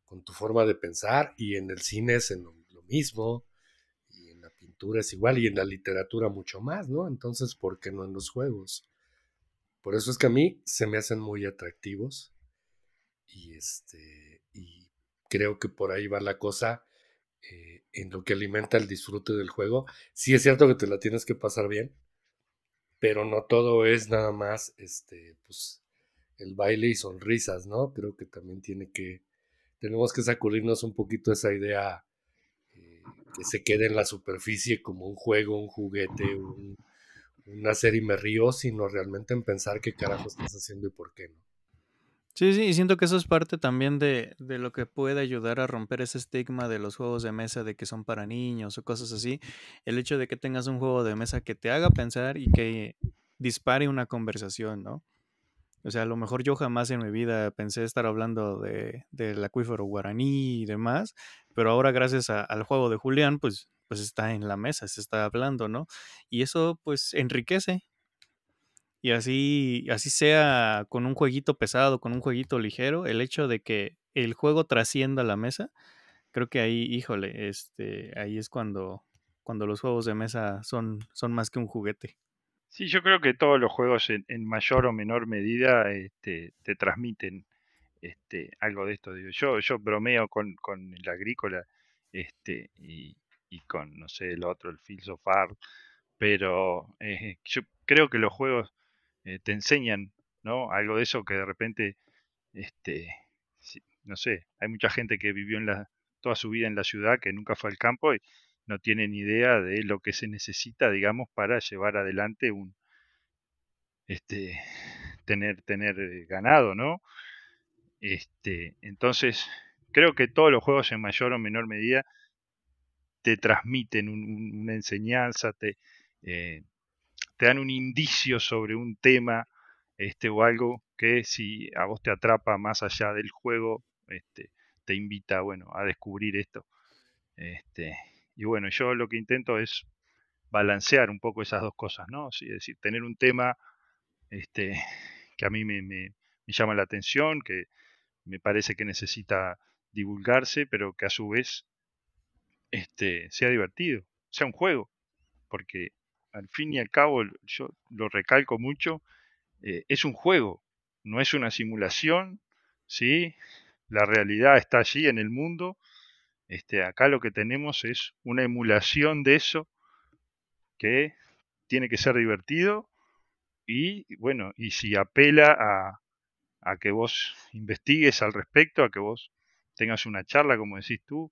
C: con tu forma de pensar. Y en el cine es en lo, lo, mismo, y en la pintura es igual, y en la literatura mucho más, ¿no? Entonces, ¿por qué no en los juegos? Por eso es que a mí se me hacen muy atractivos. Y este. Y creo que por ahí va la cosa eh, en lo que alimenta el disfrute del juego. Sí es cierto que te la tienes que pasar bien, pero no todo es nada más este, pues, el baile y sonrisas, ¿no? Creo que también tiene que, tenemos que sacudirnos un poquito esa idea eh, que se quede en la superficie como un juego, un juguete, un, una serie me río, sino realmente en pensar qué carajo estás haciendo y por qué no.
B: Sí, sí, y siento que eso es parte también de, de, lo que puede ayudar a romper ese estigma de los juegos de mesa de que son para niños o cosas así. El hecho de que tengas un juego de mesa que te haga pensar y que dispare una conversación, ¿no? O sea, a lo mejor yo jamás en mi vida pensé estar hablando de, del acuífero guaraní y demás, pero ahora gracias al juego de Julián, pues, pues está en la mesa, se está hablando, ¿no? Y eso pues enriquece y así, así sea con un jueguito pesado, con un jueguito ligero, el hecho de que el juego trascienda la mesa, creo que ahí, híjole, este, ahí es cuando, cuando los juegos de mesa son, son más que un juguete.
E: Sí, yo creo que todos los juegos en, mayor o menor medida este, te transmiten este, algo de esto. yo, yo bromeo con, con el agrícola este, y, y, con, no sé, el otro, el Fields of pero eh, yo creo que los juegos eh, te enseñan, ¿no? Algo de eso que de repente, este, no sé, hay mucha gente que vivió en la, toda su vida en la ciudad, que nunca fue al campo y no tiene ni idea de lo que se necesita, digamos, para llevar adelante un, este, tener, tener eh, ganado, ¿no? Este, entonces, creo que todos los juegos en mayor o menor medida te transmiten una enseñanza, te, eh, te dan un indicio sobre un tema este, o algo que si a vos te atrapa más allá del juego, este, te invita bueno, a descubrir esto. Este, y bueno, yo lo que intento es balancear un poco esas dos cosas, ¿no? Es decir, tener un tema este, que a mí me, llama la atención, que me parece que necesita divulgarse, pero que a su vez este, sea divertido, sea un juego, porque al fin y al cabo, yo lo recalco mucho, eh, es un juego, no es una simulación, ¿sí? La realidad está allí en el mundo. Este, acá lo que tenemos es una emulación de eso que tiene que ser divertido y bueno, y si apela a, a que vos investigues al respecto, a que vos tengas una charla, como decís tú,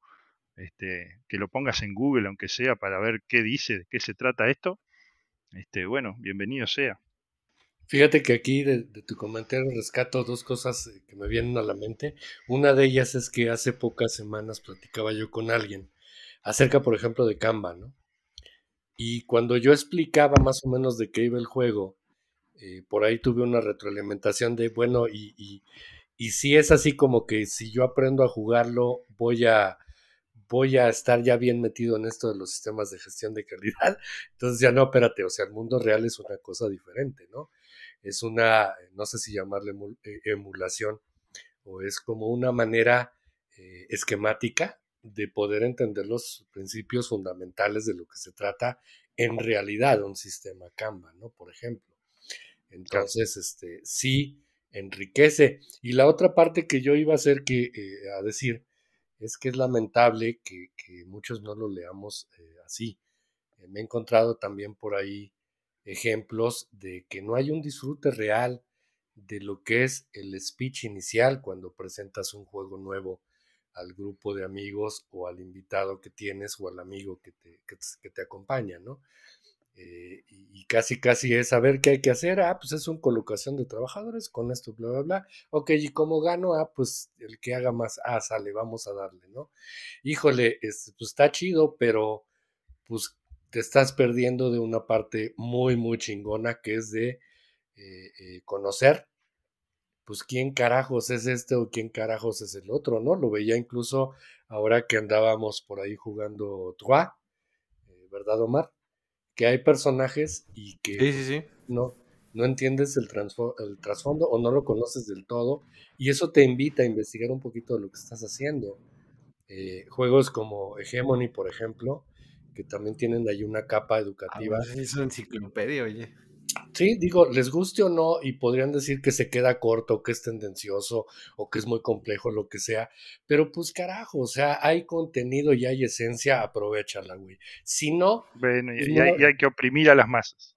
E: este, que lo pongas en Google, aunque sea, para ver qué dice, de qué se trata esto, este, bueno, bienvenido sea.
C: Fíjate que aquí de, tu comentario rescato dos cosas eh, que me vienen a la mente. Una de ellas es que hace pocas semanas platicaba yo con alguien acerca, por ejemplo, de Canva, ¿no? Y cuando yo explicaba más o menos de qué iba el juego, eh, por ahí tuve una retroalimentación de, bueno, y, y, y si es así como que si yo aprendo a jugarlo, voy a voy a estar ya bien metido en esto de los sistemas de gestión de calidad. Entonces ya no, espérate, o sea, el mundo real es una cosa diferente, ¿no? Es una, no sé si llamarle eh, emulación, o es como una manera eh, esquemática de poder entender los principios fundamentales de lo que se trata en realidad un sistema Canva, ¿no? Por ejemplo. Entonces, este, sí enriquece. Y la otra parte que yo iba a hacer que, eh, a decir es que es lamentable que, muchos no lo leamos eh, así. Eh, me he encontrado también por ahí ejemplos de que no hay un disfrute real de lo que es el speech inicial cuando presentas un juego nuevo al grupo de amigos o al invitado que tienes o al amigo que te, que te acompaña, ¿no? Eh, y casi, casi es saber qué hay que hacer. Ah, pues es una colocación de trabajadores con esto, bla, bla, bla. Ok, ¿y cómo gano? Ah, pues el que haga más, ah, sale, vamos a darle, ¿no? Híjole, este, pues está chido, pero pues te estás perdiendo de una parte muy, muy chingona que es de eh, eh, conocer, pues quién carajos es este o quién carajos es el otro, ¿no? Lo veía incluso ahora que andábamos por ahí jugando Trois, ¿verdad, Omar? que hay personajes y que no no entiendes el, el, trasfondo o no lo conoces del todo y eso te invita a investigar un poquito de lo que estás haciendo. Eh, juegos como Hegemony, por ejemplo, que también tienen ahí una capa ah, educativa. es una enciclopedia, oye. Sí, digo, les guste o no, y podrían decir que se queda corto, que es tendencioso o que es muy complejo, lo que sea, pero pues carajo, o sea, hay contenido y hay esencia, aprovechala, güey. Si no... Bueno, y, pues,
E: hay, que oprimir a las masas.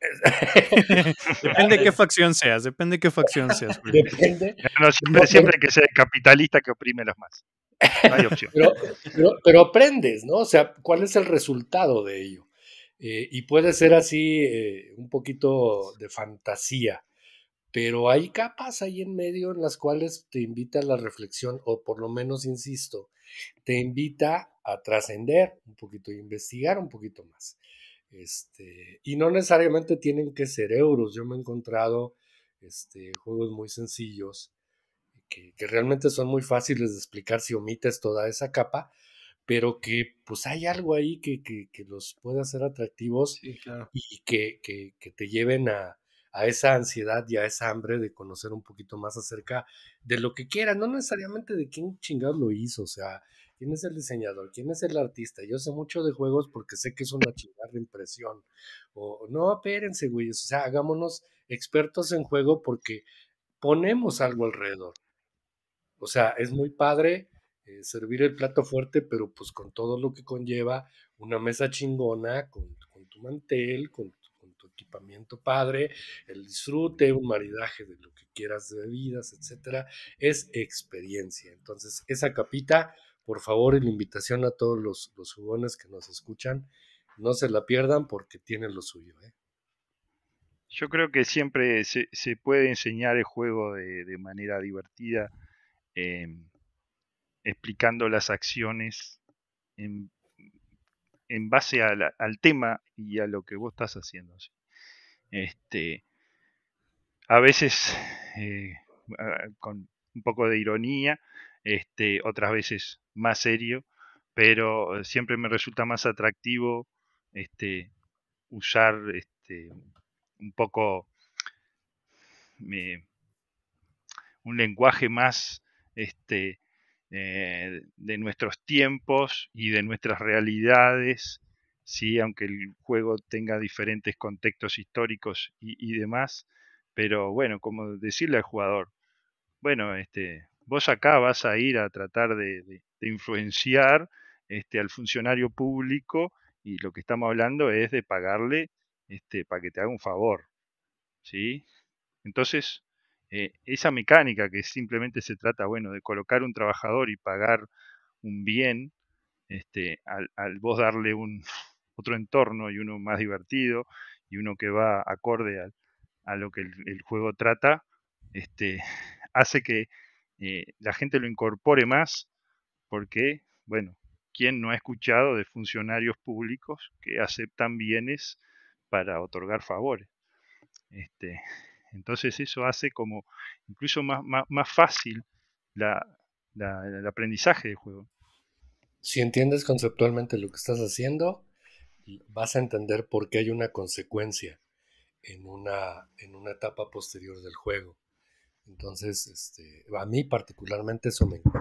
E: depende de qué facción seas, depende de qué facción seas. Depende. No, siempre, que sea capitalista que oprime las masas. hay opción.
C: pero aprendes, ¿no? O sea, ¿cuál es el resultado de ello? Eh, y puede ser así eh, un poquito de fantasía, pero hay capas ahí en medio en las cuales te invita a la reflexión, o por lo menos, insisto, te invita a trascender un poquito y investigar un poquito más. Este, y no necesariamente tienen que ser euros. Yo me he encontrado este, juegos muy sencillos que realmente son muy fáciles de explicar si omites toda esa capa, pero que pues hay algo ahí que, los puede hacer atractivos y que, te lleven a, esa ansiedad y a esa hambre de conocer un poquito más acerca de lo que quiera no necesariamente de quién chingados lo hizo, o sea, quién es el diseñador, quién es el artista. Yo sé mucho de juegos porque sé que es una chingada de impresión. O no, apérense güey, o sea, hagámonos expertos en juego porque ponemos algo alrededor. O sea, es muy padre eh, servir el plato fuerte, pero pues con todo lo que conlleva una mesa chingona, con, tu mantel, con, tu equipamiento padre, el disfrute, un maridaje de lo que quieras de bebidas, etcétera, es experiencia. Entonces, esa capita, por favor, y la invitación a todos los, jugones que nos escuchan, no se la pierdan porque tienen lo suyo, ¿eh?
E: Yo creo que siempre se, puede enseñar el juego de, manera divertida. Em, explicando las acciones en, base al tema y a lo que vos estás haciendo. Este, a veces eh, ah, con un poco de ironía, este, otras veces más serio, pero siempre me resulta más atractivo este, usar este, un poco un lenguaje más este, eh, de nuestros tiempos y de nuestras realidades, ¿sí? aunque el juego tenga diferentes contextos históricos y, demás, pero bueno, como decirle al jugador, bueno, este, vos acá vas a ir a tratar de, influenciar este, al funcionario público y lo que estamos hablando es de pagarle este, para que te haga un favor, ¿sí? Entonces, eh, esa mecánica que simplemente se trata, bueno, de colocar un trabajador y pagar un bien, este, al, vos darle un otro entorno y uno más divertido y uno que va acorde al, a lo que el, juego trata, este, hace que eh, la gente lo incorpore más, porque, bueno, ¿quién no ha escuchado de funcionarios públicos que aceptan bienes para otorgar favores? Este, entonces eso hace como incluso más, fácil el aprendizaje del juego. Si entiendes
C: conceptualmente lo que estás haciendo, vas a entender por qué hay una consecuencia en una, en una etapa posterior del juego. Entonces, este, a mí particularmente eso me encanta.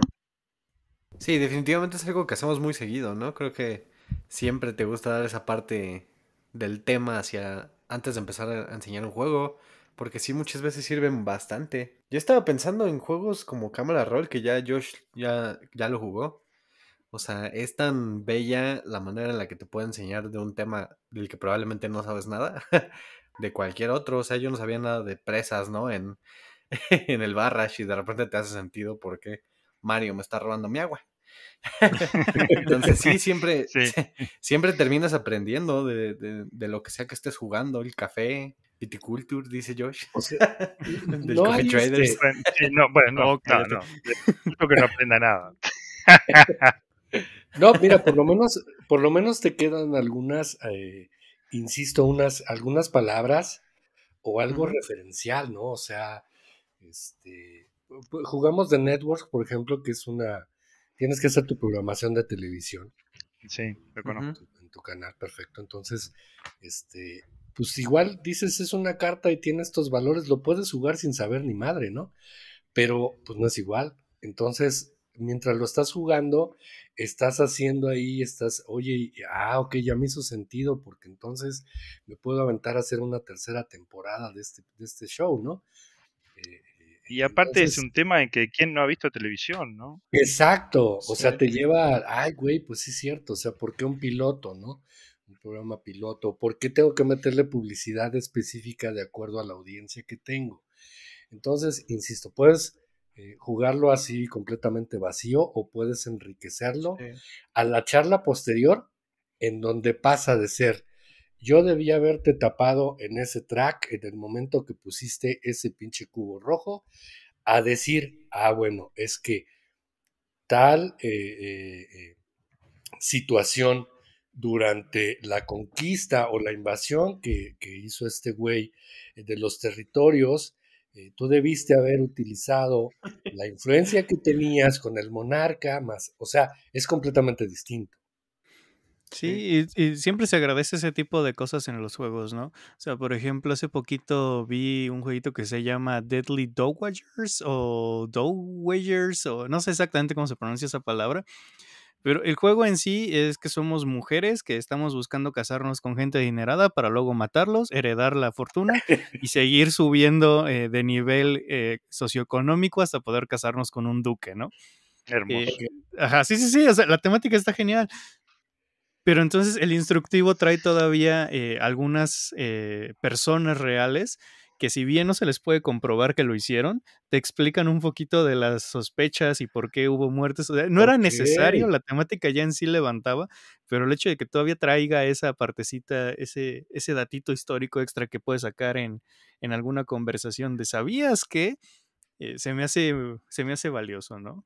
A: Sí, definitivamente es algo que hacemos muy seguido, ¿no? Creo que siempre te gusta dar esa parte del tema hacia antes de empezar a enseñar un juego, porque sí, muchas veces sirven bastante. Yo estaba pensando en juegos como Cámara Roll, que ya Josh ya, ya lo jugó. O sea, es tan bella la manera en la que te puede enseñar de un tema del que probablemente no sabes nada, de cualquier otro. O sea, yo no sabía nada de presas, ¿no? En, en el barrash y de repente te hace sentido porque Mario me está robando mi agua. Entonces sí, siempre, siempre terminas aprendiendo de, lo que sea que estés jugando, el café, Viticulture, dice Josh.
D: del no, no,
A: bueno,
C: no, no,
E: no, que no aprenda nada.
C: no, mira, por lo menos, por lo menos te quedan algunas, eh, insisto, unas, algunas palabras o algo referencial, ¿no? O sea, este, jugamos de Network, por ejemplo, que es una, tienes que hacer tu programación de televisión. Sí, lo En tu canal, perfecto. Entonces, este, pues igual dices es una carta y tiene estos valores, lo puedes jugar sin saber ni madre, ¿no? Pero pues no es igual. Entonces, mientras lo estás jugando, estás haciendo ahí, estás, oye, ah, ok, ya me hizo sentido, porque entonces me puedo aventar a hacer una tercera
E: temporada de este, este show, ¿no? Eh, y eh, aparte es un tema en que ¿quién no ha visto televisión, ¿no?
C: Exacto, o sea, te lleva, ay, güey, pues sí es cierto, o sea, ¿por qué un piloto, no? programa piloto? ¿Por qué tengo que meterle publicidad específica de acuerdo a la audiencia que tengo? Entonces, insisto, puedes eh, jugarlo así completamente vacío o puedes enriquecerlo a la charla posterior en donde pasa de ser yo debía haberte tapado en ese track en el momento que pusiste ese pinche cubo rojo a decir, ah, bueno, es que tal eh, eh, situación durante la conquista o la invasión que, hizo este güey eh, de los territorios, eh, tú debiste haber utilizado la influencia que tenías con el monarca, más, o sea, es completamente distinto.
B: Sí, y, siempre se agradece ese tipo de cosas en los juegos, ¿no? O sea, por ejemplo, hace poquito vi un jueguito que se llama Deadly Dowagers o Dowagers, o no sé exactamente cómo se pronuncia esa palabra, pero el juego en sí es que somos mujeres que estamos buscando casarnos con gente adinerada para luego matarlos, heredar la fortuna y seguir subiendo eh, de nivel eh, socioeconómico hasta poder casarnos con un duque, ¿no? Hermoso. Eh, ajá, sí, sí, sí, o sea, la temática está genial. Pero entonces el instructivo trae todavía algunas personas reales que si bien no se les puede comprobar que lo hicieron, te explican un poquito de las sospechas y por qué hubo muertes. no era necesario, la temática ya en sí levantaba, pero el hecho de que todavía traiga esa partecita, ese, ese datito histórico extra que puedes sacar en, alguna conversación de sabías que eh, se, me hace,
C: se me hace valioso, ¿no?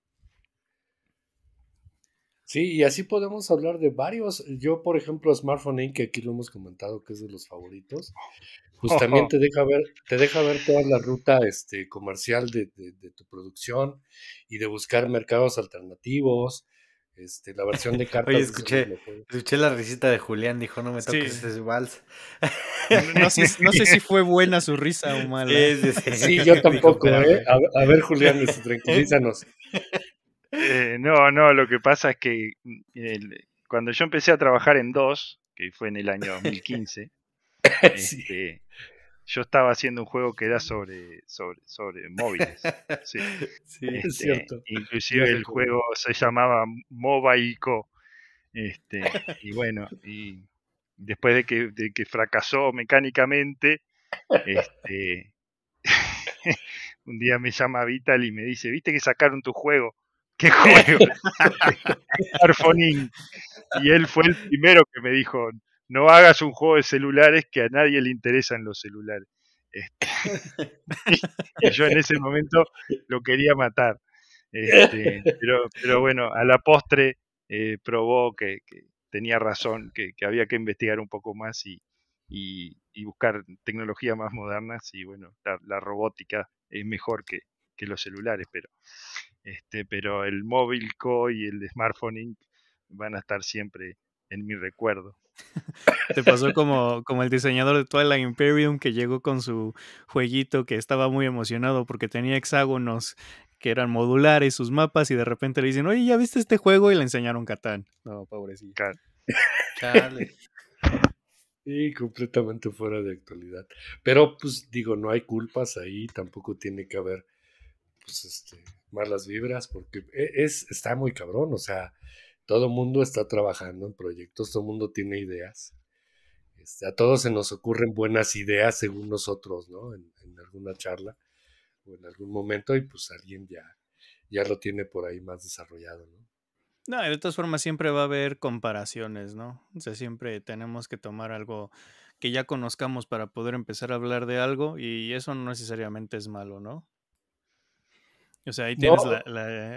C: Sí, y así podemos hablar de varios. Yo, por ejemplo, Smartphone Inc., que aquí lo hemos comentado, que es de los favoritos. Justamente pues, te deja ver, te deja ver toda la ruta este, comercial de, tu producción y de buscar mercados alternativos. Este, la versión de cartas. Oye, escuché,
A: la risita de Julián, dijo, no me toques es vals. No, sé,
C: si fue
A: buena su risa o mala.
C: Sí, yo tampoco, ¿eh? A, ver, Julián,
E: este, tranquilízanos. Eh, no, no, lo que pasa es que mm, cuando yo empecé a trabajar en DOS, que fue en el año 2015, Este, yo estaba haciendo un juego que era sobre, sobre, sobre móviles. Sí, es este, cierto. Inclusive el juego se llamaba MOBAICO Este, y bueno, y después de que, de que fracasó mecánicamente, este, un día me llama Vital y me dice, viste que sacaron tu juego. ¿Qué juego? Y él fue el primero que me dijo, no hagas un juego de celulares que a nadie le interesan los celulares. Este, yo en ese momento lo quería matar. Este, pero, bueno, a la postre eh, probó que, tenía razón, que, había que investigar un poco más y, buscar tecnologías más modernas. Y bueno, la, robótica es mejor que, los celulares, pero, este, pero el móvil co y el smartphone van a estar siempre en mi recuerdo.
B: Te pasó como, como el diseñador de Twilight Imperium que llegó con su jueguito que estaba muy emocionado porque tenía hexágonos que eran modulares sus mapas y de repente le dicen, oye, ¿ya viste este juego? Y le enseñaron Catán.
C: No, pobrecillo. Y completamente fuera de actualidad. Pero pues digo, no hay culpas ahí, tampoco tiene que haber pues este, malas vibras porque e, es está muy cabrón, o sea, todo mundo está trabajando en proyectos, todo mundo tiene ideas. Este, a todos se nos ocurren buenas ideas según nosotros, ¿no? En, alguna charla o en algún momento y pues alguien ya, ya lo tiene por ahí más desarrollado, ¿no?
B: No, de todas formas siempre va a haber comparaciones, ¿no? O sea, siempre tenemos que tomar algo que ya conozcamos para poder empezar a hablar de algo y eso no necesariamente es malo, ¿no? O sea, ahí tienes eh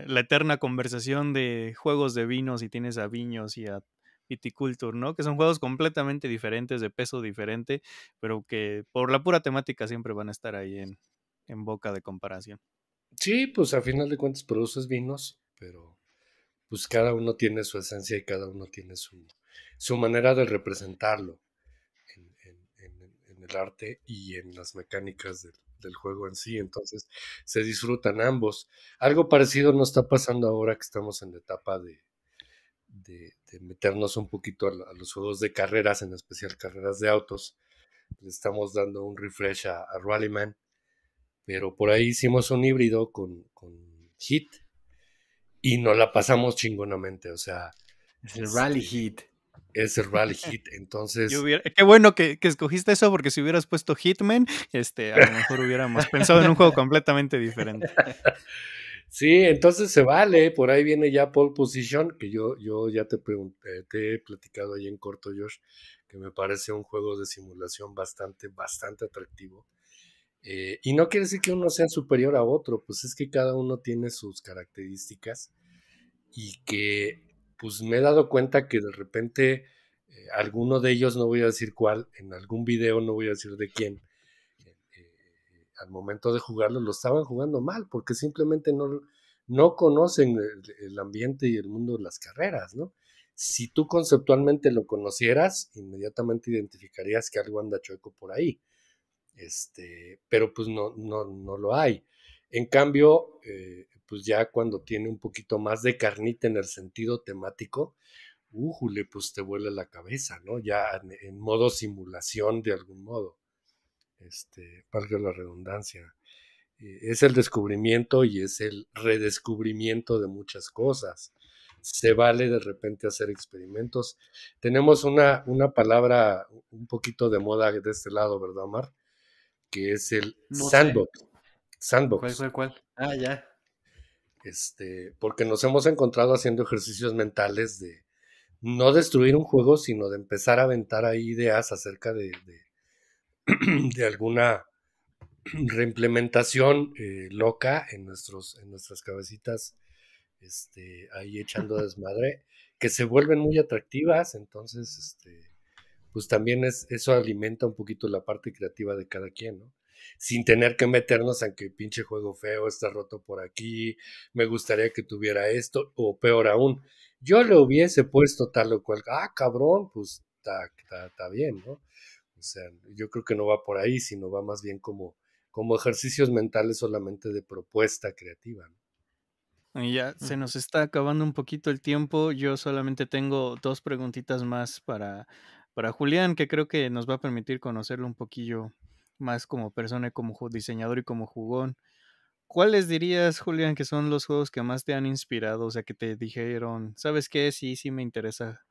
B: la, eterna conversación de juegos de vinos y tienes a viños y a viticulture, ¿no? Que son juegos completamente diferentes, de peso diferente, pero que por la pura temática siempre van a estar ahí en, boca de comparación.
C: Sí, pues a final de cuentas produces vinos, pero pues cada uno tiene su esencia y cada uno tiene su, su manera de representarlo en, en el arte y en las mecánicas del, del juego en sí, entonces se disfrutan ambos. Algo parecido nos está pasando ahora que estamos en la etapa de, meternos un poquito a, los juegos de carreras, en especial carreras de autos. Le estamos dando un refresh a, Rallyman, pero por ahí hicimos un híbrido con, con Hit y nos la pasamos chingonamente, o sea... Es el este Rally Hit es Herbal Hit, entonces...
B: qué bueno que, escogiste eso, porque si hubieras puesto Hitman, este, a lo mejor hubiéramos pensado en un juego completamente diferente.
C: Sí, entonces se vale, por ahí viene ya Pole Position, que yo, yo ya eh, te, he platicado ahí en corto, Josh, que me parece un juego de simulación bastante, bastante atractivo. Eh, y no quiere decir que uno sea superior a otro, pues es que cada uno tiene sus características y que pues me he dado cuenta que de repente eh, alguno de ellos, no voy a decir cuál, en algún video no voy a decir de quién, eh, eh, al momento de jugarlo lo estaban jugando mal porque simplemente no, no conocen e-, el, ambiente y el mundo de las carreras, ¿no? Si tú conceptualmente lo conocieras, inmediatamente identificarías que algo anda chueco por ahí. Este, pero pues no, no, no lo hay. En cambio, eh, pues ya cuando tiene un poquito más de carnita en el sentido temático, újule, pues te vuela la cabeza, ¿no? Ya en, modo simulación de algún modo. Este, valga la redundancia. Eh, es el descubrimiento y es el redescubrimiento de muchas cosas. Se vale de repente hacer experimentos. Tenemos una, una palabra un poquito de moda de este lado, ¿verdad, Omar? Que es el sandbox. Sandbox. ¿Cuál, cuál, cuál? Ah, ya. Este, porque nos hemos encontrado haciendo ejercicios mentales de no destruir un juego, sino de empezar a aventar ahí ideas acerca de, alguna reimplementación eh, loca en, nuestros, en nuestras cabecitas, este, ahí echando desmadre, que se vuelven muy atractivas, entonces, este, pues también es, eso alimenta un poquito la parte creativa de cada quien, ¿no? sin tener que meternos en que pinche juego feo está roto por aquí, me gustaría que tuviera esto, o peor aún, yo le hubiese puesto tal o cual, ah, cabrón, pues está bien, ¿no? O sea, yo creo que no va por ahí, sino va más bien como, como ejercicios mentales solamente de propuesta creativa,
B: ah, Ya se nos está acabando un poquito el tiempo. Yo solamente tengo dos preguntitas más para, para Julián, que creo que nos va a permitir conocerlo un poquillo más como persona y como diseñador y como jugón. ¿Cuáles dirías, Julián, que son los juegos que más te han inspirado? O sea, que te dijeron, ¿sabes qué? Sí, sí me interesa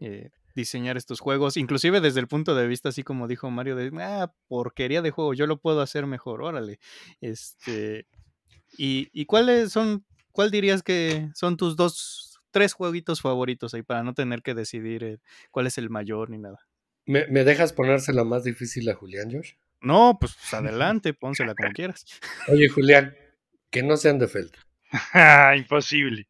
B: eh, diseñar estos juegos, inclusive desde el punto de vista, así como dijo Mario, de, ah, porquería de juego, yo lo puedo hacer mejor, órale. Este, y, cuáles son, cuál dirías que son tus dos, tres jueguitos favoritos ahí para no tener que decidir eh, cuál es el mayor ni nada?
C: ¿Me, ¿Me, dejas ponérsela más difícil a Julián, Josh? No, pues, pues adelante, pónsela como quieras. Oye, Julián, que no sean de Felt.
E: imposible.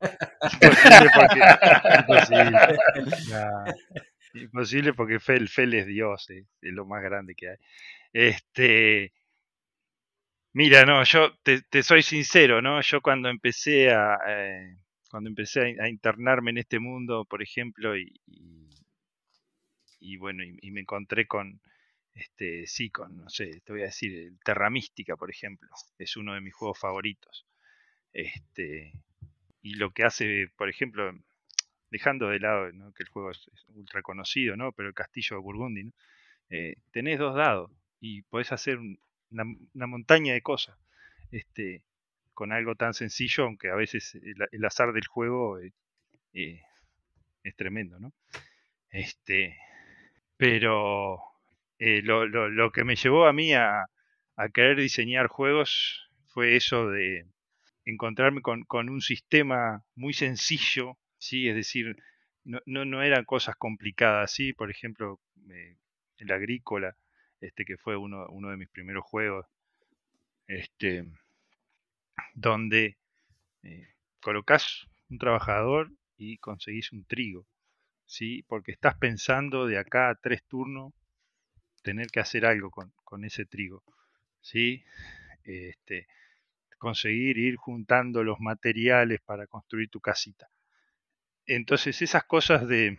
E: Imposible porque. Fel, es Dios, eh, es lo más grande que hay. Este. Mira, no, yo te, soy sincero, ¿no? Yo cuando empecé a. Eh, cuando empecé a, internarme en este mundo, por ejemplo, y, bueno, y, me encontré con, este, sí, con, no sé, te voy a decir, Terra Mística, por ejemplo, es uno de mis juegos favoritos. Este, y lo que hace, por ejemplo, dejando de lado que el juego es, ultra conocido, pero el castillo de Burgundy, eh, tenés dos dados y podés hacer una, montaña de cosas este, con algo tan sencillo, aunque a veces el, azar del juego eh, eh, es tremendo. ¿no? Este, pero eh, lo, lo, que me llevó a mí a, querer diseñar juegos fue eso de encontrarme con, un sistema muy sencillo, ¿sí? es decir, no, no, eran cosas complicadas, ¿sí? por ejemplo, eh, el agrícola, este que fue uno, de mis primeros juegos, este, donde eh, colocas un trabajador y conseguís un trigo, ¿sí? porque estás pensando de acá a tres turnos tener que hacer algo con, ese trigo, ¿sí? Este, conseguir ir juntando los materiales para construir tu casita. Entonces esas cosas de,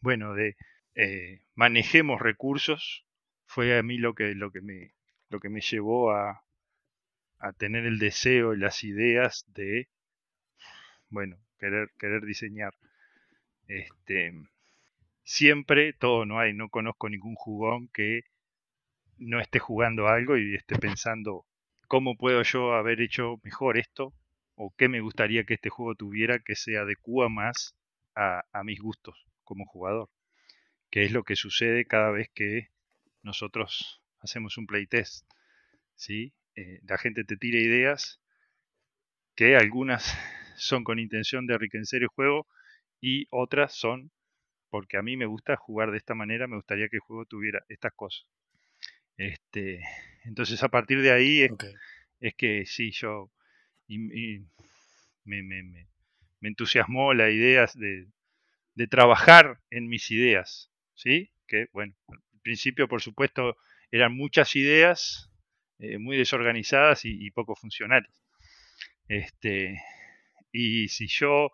E: bueno, de eh, manejemos recursos, fue a mí lo que, lo que, me, lo que me llevó a, a tener el deseo y las ideas de, bueno, querer, querer diseñar. Este, siempre todo no hay, no conozco ningún jugón que no esté jugando algo y esté pensando cómo puedo yo haber hecho mejor esto o qué me gustaría que este juego tuviera que se adecua más a, mis gustos como jugador, que es lo que sucede cada vez que nosotros hacemos un playtest. ¿sí? Eh, la gente te tira ideas que algunas son con intención de enriquecer el juego y otras son porque a mí me gusta jugar de esta manera, me gustaría que el juego tuviera estas cosas. Este, entonces a partir de ahí es, que sí, yo me, entusiasmó la idea de, de, trabajar en mis ideas, ¿sí? Que bueno, al principio por supuesto eran muchas ideas eh, muy desorganizadas y, y, poco funcionales. Este, y si yo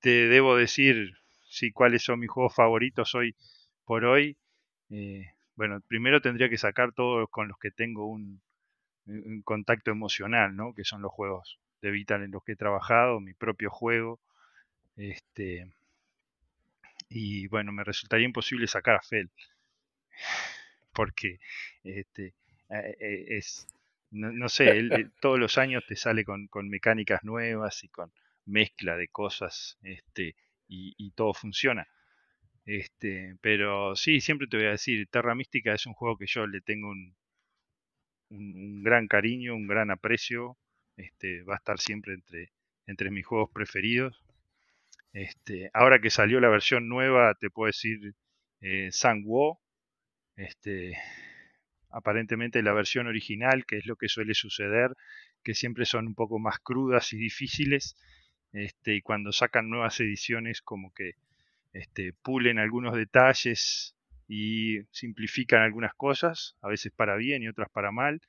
E: te debo decir si cuáles son mis juegos favoritos hoy por hoy, eh, bueno, primero tendría que sacar todos con los que tengo un, contacto emocional, ¿no? Que son los juegos de Vital en los que he trabajado, mi propio juego. Este, y bueno, me resultaría imposible sacar a Fel. Porque este, eh, eh, es, no, sé, él, todos los años te sale con, con mecánicas nuevas y con mezcla de cosas. Este, y, todo funciona. Este, pero sí, siempre te voy a decir, Terra Mística es un juego que yo le tengo un, un, gran cariño, un gran aprecio. Este, va a estar siempre entre, entre mis juegos preferidos. Este, ahora que salió la versión nueva, te puedo decir eh, Sangwo. Este, aparentemente la versión original, que es lo que suele suceder, que siempre son un poco más crudas y difíciles, este, y cuando sacan nuevas ediciones, como que este, pulen algunos detalles y simplifican algunas cosas, a veces para bien y otras para mal.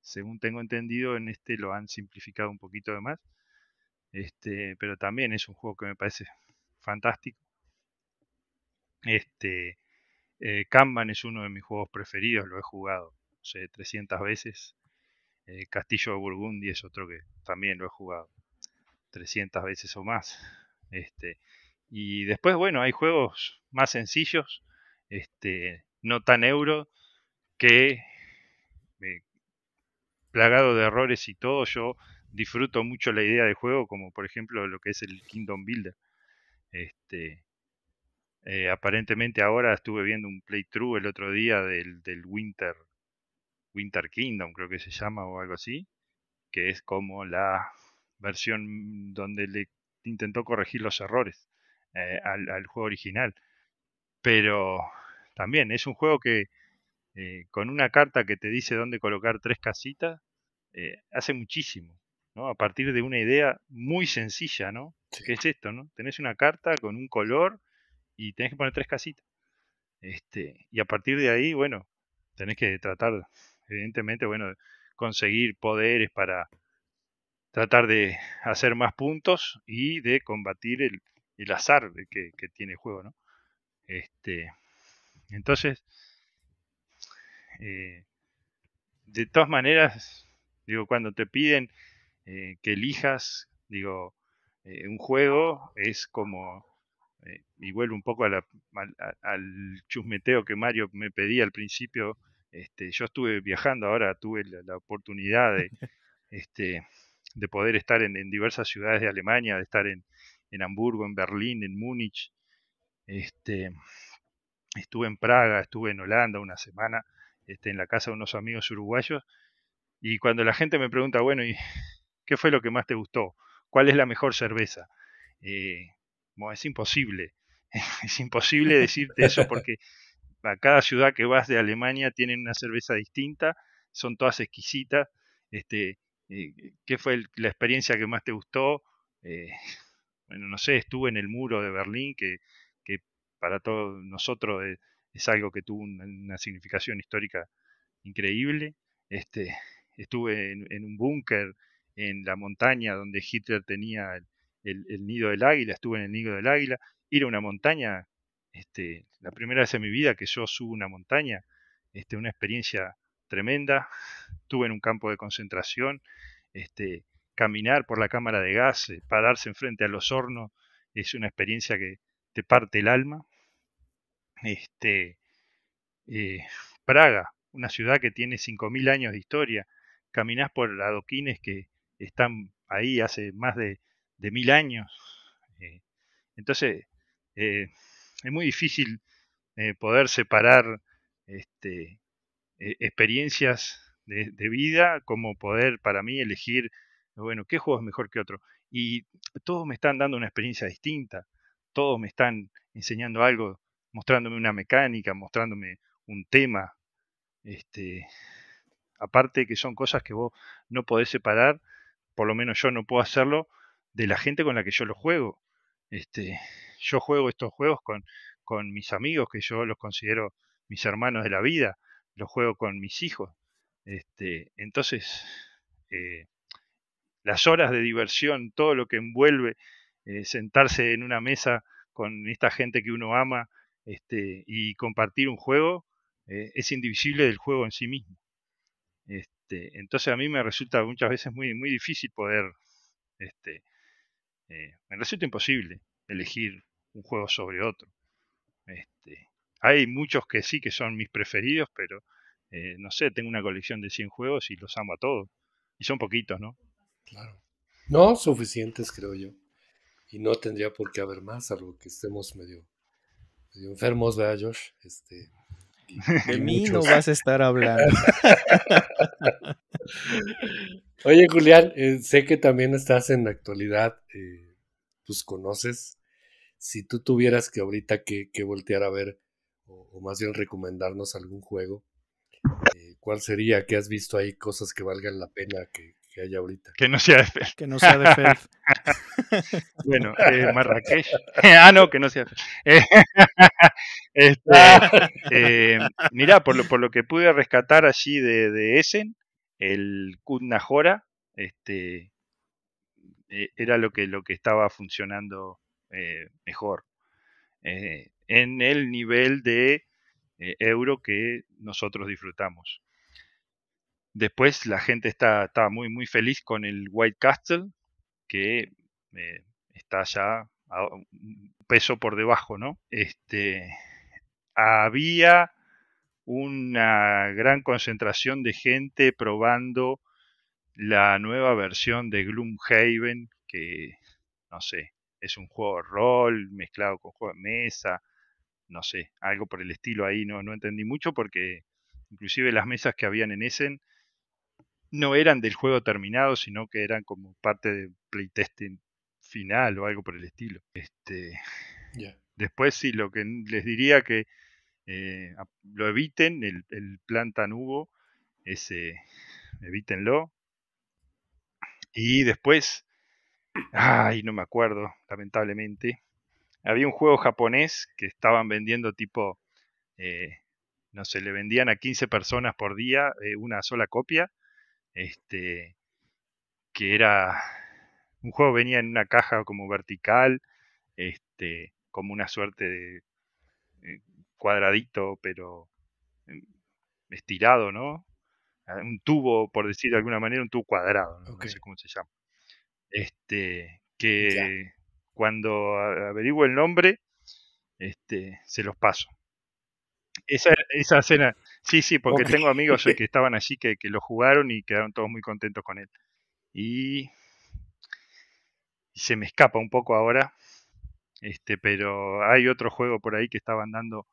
E: Según tengo entendido, en este lo han simplificado un poquito de más. Este, pero también es un juego que me parece fantástico. Este, eh, Kanban es uno de mis juegos preferidos, lo he jugado 300 veces. Eh, Castillo de Burgundy es otro que también lo he jugado. 300 veces o más. Este, y después, bueno, hay juegos más sencillos, este, no tan euro, que eh, plagado de errores y todo, yo disfruto mucho la idea de juego, como por ejemplo lo que es el Kingdom Builder. Este, eh, aparentemente ahora estuve viendo un playthrough el otro día del, del Winter, Winter Kingdom, creo que se llama, o algo así, que es como la versión mm, donde le intentó corregir los errores eh, al, juego original. Pero también es un juego que eh, con una carta que te dice dónde colocar tres casitas, eh, hace muchísimo, ¿no? A partir de una idea muy sencilla, ¿no? es esto, no? Tenés una carta con un color y tenés que poner tres casitas. Este, y a partir de ahí, bueno, tenés que tratar, evidentemente, bueno, conseguir poderes para, tratar de hacer más puntos y de combatir el, el azar que, que, tiene el juego, ¿no? Este, entonces, eh, de todas maneras, digo, cuando te piden eh, que elijas, digo, eh, un juego es como, y vuelvo un poco al chusmeteo que Mario me pedía al principio, este, yo estuve viajando ahora, tuve la, la oportunidad de... Este, de poder estar en, diversas ciudades de Alemania, de estar en, Hamburgo, en Berlín, en Múnich. Este, estuve en Praga, estuve en Holanda una semana, este, en la casa de unos amigos uruguayos. Y cuando la gente me pregunta, bueno, ¿y qué fue lo que más te gustó? ¿Cuál es la mejor cerveza? Eh, bueno, es imposible,
D: es imposible decirte eso porque
E: a cada ciudad que vas de Alemania tiene una cerveza distinta, son todas exquisitas. Este, eh, eh, ¿Qué fue la experiencia que más te gustó? Eh, bueno, no sé, estuve en el muro de Berlín, que, para todos nosotros es, algo que tuvo una, significación histórica increíble. Este, estuve en, un búnker en la montaña donde Hitler tenía el, nido del águila, estuve en el nido del águila, ir a una montaña, este, la primera vez en mi vida que yo subo una montaña, este, una experiencia tremenda estuve en un campo de concentración, este, caminar por la cámara de gas, eh, pararse enfrente a los hornos, es una experiencia que te parte el alma. Este, eh, Praga, una ciudad que tiene 5.000 años de historia, caminás por adoquines que están ahí hace más de, mil años. Eh, entonces, es muy difícil poder separar este, e, experiencias de, vida, como poder para mí elegir, bueno, qué juego es mejor que otro. Y todos me están dando una experiencia distinta, todos me están enseñando algo, mostrándome una mecánica, mostrándome un tema. Este, aparte que son cosas que vos no podés separar, por lo menos yo no puedo hacerlo, de la gente con la que yo lo juego. Este, yo juego estos juegos con, con mis amigos, que yo los considero mis hermanos de la vida, los juego con mis hijos, este, entonces, eh, las horas de diversión, todo lo que envuelve eh, sentarse en una mesa con esta gente que uno ama este, y compartir un juego, eh, es indivisible del juego en sí mismo. Este, entonces a mí me resulta muchas veces muy, muy difícil poder, este, me resulta imposible elegir un juego sobre otro. Este, hay muchos que sí que son mis preferidos, pero eh, no sé, tengo una colección de 100 juegos y los amo a todos. Y son poquitos, ¿no?
C: Claro. No, suficientes, creo yo. Y no tendría por qué haber más, algo que estemos medio, enfermos, ¿verdad, Josh? Este,
D: de mí no vas a estar hablando.
C: Oye, Julián, eh, sé que también estás en la actualidad, eh, pues conoces. Si tú tuvieras que ahorita que, voltear a ver, o más bien recomendarnos algún juego, eh, ¿cuál sería? ¿Qué has visto ahí? Cosas que valgan la pena que, haya ahorita.
E: Que no sea de fe. Que no sea de
D: bueno, eh, Marrakech. ah, no, que no sea de
E: este, eh, mirá, por lo, por lo que pude rescatar allí de, Essen, el Kutnajora, este, era lo que, lo que estaba funcionando mejor. en el nivel de eh, euro que nosotros disfrutamos. Después la gente está, muy muy feliz con el White Castle, que eh, está ya a un peso por debajo, ¿no? Este, había una gran concentración de gente probando la nueva versión de Gloomhaven, que no sé, es un juego de rol mezclado con juego de mesa, no sé, algo por el estilo ahí, no, no entendí mucho porque inclusive las mesas que habían en Essen no eran del juego terminado, sino que eran como parte de playtesting final o algo por el estilo. Este, Después sí, lo que les diría que eh, lo eviten, el, el plan tan ese, evítenlo. Y después, ay, no me acuerdo, lamentablemente, había un juego japonés que estaban vendiendo tipo, eh, no sé, le vendían a 15 personas por día eh, una sola copia, este, que era, un juego venía en una caja como vertical, este, como una suerte de eh, cuadradito, pero em, estirado, ¿no? Un tubo, por decir de alguna manera, un tubo cuadrado, no, sé cómo se llama. Este, que cuando averiguo el nombre, este, se los paso. Esa, esa escena, sí, sí, porque tengo amigos eh, que estaban allí que, lo jugaron y quedaron todos muy contentos con él. Y, se me escapa un poco ahora, este, pero hay otro juego por ahí que estaban dando,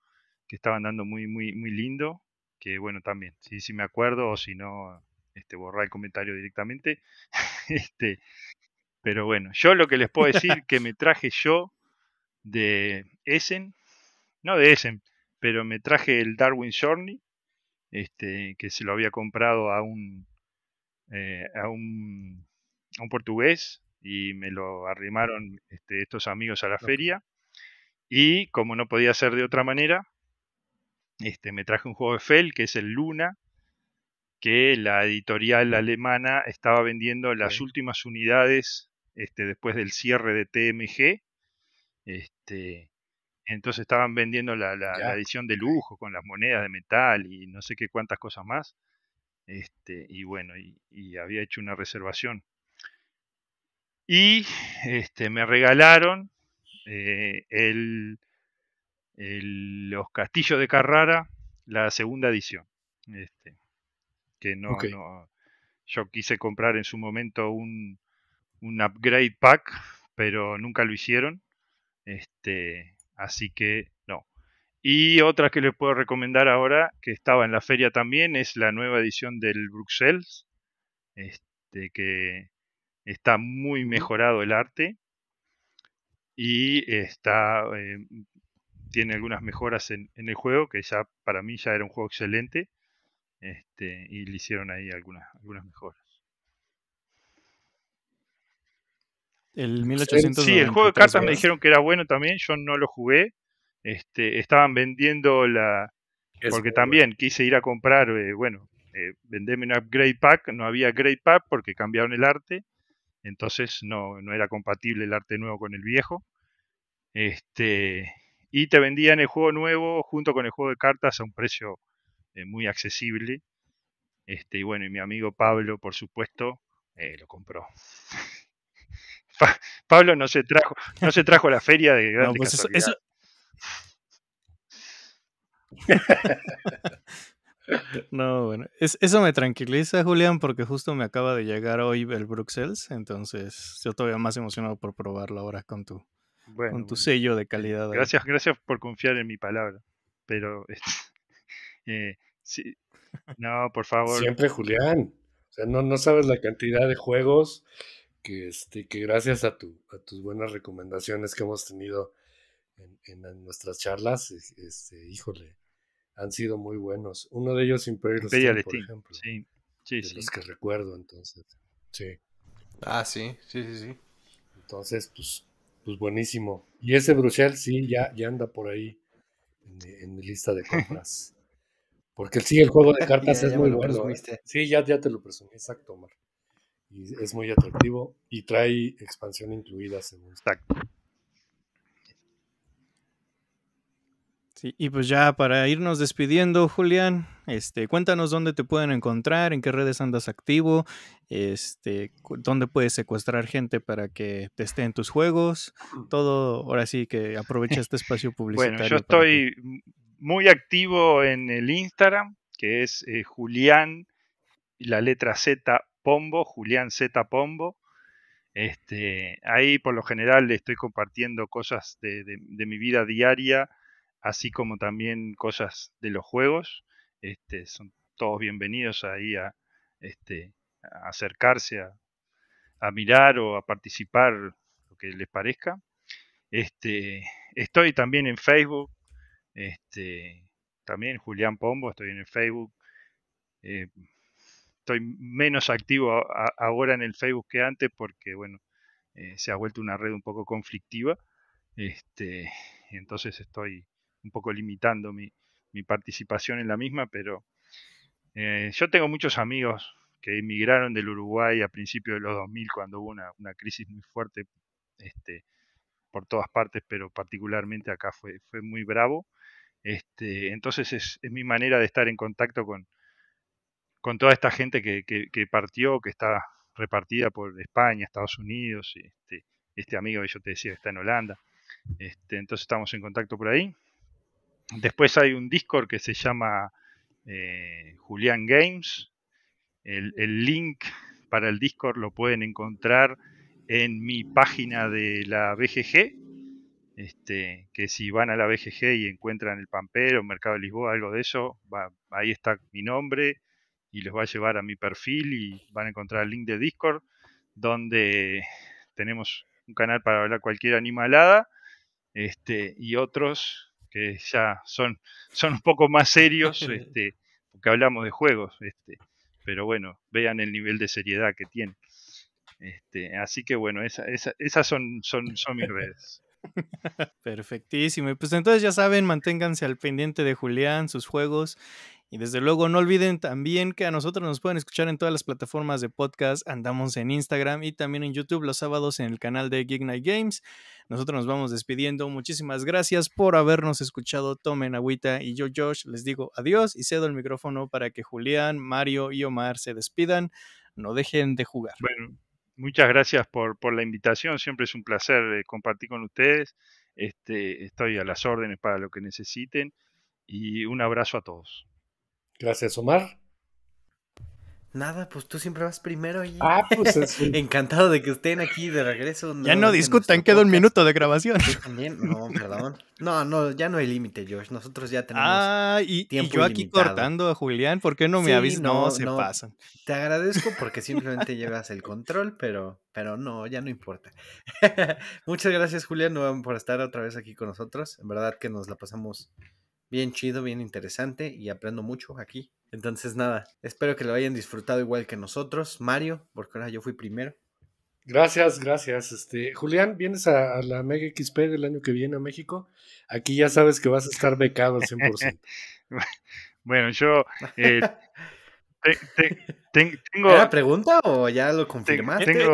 E: que estaban dando muy, muy, muy lindo, que bueno, también, si, si me acuerdo o si no, este, borrar el comentario directamente. este, pero bueno, yo lo que les puedo decir que me traje yo de Essen, no de Essen, pero me traje el Darwin Journey, este, que se lo había comprado a un, eh, a un, un portugués y me lo arrimaron este, estos amigos a la feria. Y como no podía ser de otra manera, este, me traje un juego de Fell, que es el Luna, que la editorial alemana estaba vendiendo las últimas unidades este, después del cierre de TMG. Este, entonces estaban vendiendo la, edición de lujo con las monedas de metal y no sé qué cuántas cosas más. Este, y bueno, y, había hecho una reservación. Y me regalaron eh, Los Castillos de Carrara, la segunda edición. que no, yo quise comprar en su momento un, un upgrade pack, pero nunca lo hicieron. Este, así que no. Y otra que les puedo recomendar ahora, que estaba en la feria también, es la nueva edición del Bruxelles, este, que está muy mejorado el arte y está eh, tiene algunas mejoras en, el juego que ya para mí ya era un juego excelente este, y le hicieron ahí algunas algunas mejoras
B: El 1800. Sí, el juego de cartas me dijeron
E: que era bueno también, yo no lo jugué. Este, estaban vendiendo la... porque también quise ir a comprar, eh, bueno, eh, venderme vendeme un upgrade pack, no había upgrade pack porque cambiaron el arte, entonces no, no era compatible el arte nuevo con el viejo. Este, y te vendían el juego nuevo junto con el juego de cartas a un precio eh, muy accesible. Este, y bueno, y mi amigo Pablo, por supuesto, lo compró. Pablo no se trajo, no se trajo la feria de no, pues eso, bueno,
B: eso me tranquiliza, Julián, porque justo me acaba de llegar hoy el Bruxelles, entonces yo todavía más emocionado por probarlo ahora con tu, con tu sello de calidad. Gracias,
E: gracias por confiar en mi palabra, pero eh, no, por favor. Siempre,
C: Julián. O sea, no, no sabes la cantidad de juegos que, este, que gracias a, tu, a tus buenas recomendaciones que hemos tenido en, nuestras charlas, este, híjole, han sido muy buenos Uno de ellos, Imperial, por ejemplo. de los que recuerdo, entonces. Sí.
A: Ah, sí, sí,
C: sí, sí. Entonces, pues, pues buenísimo. Y ese Bruxelles, sí, ya, ya anda por ahí en, en lista de compras. Porque sí, el juego de cartas es muy bueno. ¿eh? Sí, ya, ya te lo presumí, exacto, Omar es muy atractivo y trae expansión incluida según. Exacto.
B: Sí, y pues ya para irnos despidiendo, Julián, este, cuéntanos dónde te pueden encontrar, en qué redes andas activo, este, dónde puedes secuestrar gente para que te esté en tus juegos, todo, ahora sí que aprovecha este espacio publicitario. bueno, yo
E: estoy muy activo en el Instagram, que es Julián eh, Julián, la letra Z Pombo, Julián Z Pombo. Este, ahí por lo general estoy compartiendo cosas de, mi vida diaria, así como también cosas de los juegos. Este, son todos bienvenidos ahí a, este, acercarse, a, mirar o a participar, lo que les parezca. Este, estoy también en Facebook, este, también Julián Pombo, estoy en el Facebook. Eh, estoy menos activo ahora en el Facebook que antes porque, bueno, eh, se ha vuelto una red un poco conflictiva. Este, entonces estoy un poco limitando mi, participación en la misma, pero eh, yo tengo muchos amigos que emigraron del Uruguay a principios de los 2000 cuando hubo una, crisis muy fuerte este, por todas partes, pero particularmente acá fue, fue muy bravo. Este, entonces es mi manera de estar en contacto con, con toda esta gente que, partió, que está repartida por España, Estados Unidos, este, este amigo que yo te decía que está en Holanda. Este, entonces estamos en contacto por ahí. Después hay un Discord que se llama eh, Julián Games. El, link para el Discord lo pueden encontrar en mi página de la BGG. Este, que si van a la BGG y encuentran el Pampero, Mercado de Lisboa, algo de eso, ahí está mi nombre, y les va a llevar a mi perfil y van a encontrar el link de Discord donde tenemos un canal para hablar cualquier animalada este, y otros que ya son, son un poco más serios este, porque hablamos de juegos. Este, pero bueno, vean el nivel de seriedad que tiene. Este, así que bueno, esa, esas son, son, son mis redes.
B: Perfectísimo. Y pues entonces ya saben, manténganse al pendiente de Julián, sus juegos y desde luego no olviden también que a nosotros nos pueden escuchar en todas las plataformas de podcast. Andamos en Instagram y también en YouTube los sábados en el canal de Geek Night Games. Nosotros nos vamos despidiendo. Muchísimas gracias por habernos escuchado. Tomen agüita y yo, Josh, les digo adiós y cedo el micrófono para que Julián, Mario y Omar se despidan. No dejen de jugar. Bueno,
E: muchas gracias por, por la invitación. Siempre es un placer eh, compartir con ustedes. Este, estoy a las órdenes para lo que necesiten. Y un abrazo a todos. Gracias, Omar.
A: Nada, pues tú siempre vas primero. Y... Ah, pues
E: Encantado de que estén aquí
A: de regreso. ya no discutan,
B: queda un minuto de grabación. Yo
A: también, no, perdón. No, no, ya no hay límite, George. Nosotros ya tenemos. Ah, y, tiempo yo aquí cortando a Julián, ¿por qué no me No, se pasan. Te agradezco porque simplemente llevas el control, pero, pero no, ya no importa. Muchas gracias, Julián, por estar otra vez aquí con nosotros. En verdad que nos la pasamos bien chido, bien interesante y aprendo mucho aquí. Entonces nada, espero que lo hayan disfrutado igual que nosotros. Mario, porque ahora yo fui primero. Gracias, gracias. Este,
C: Julián, vienes a, la Mega XP del año que viene a México. Aquí ya sabes
A: que vas a estar becado al 100%.
E: bueno, yo eh, te, tengo, ¿Era pregunta o ya lo confirmaste? me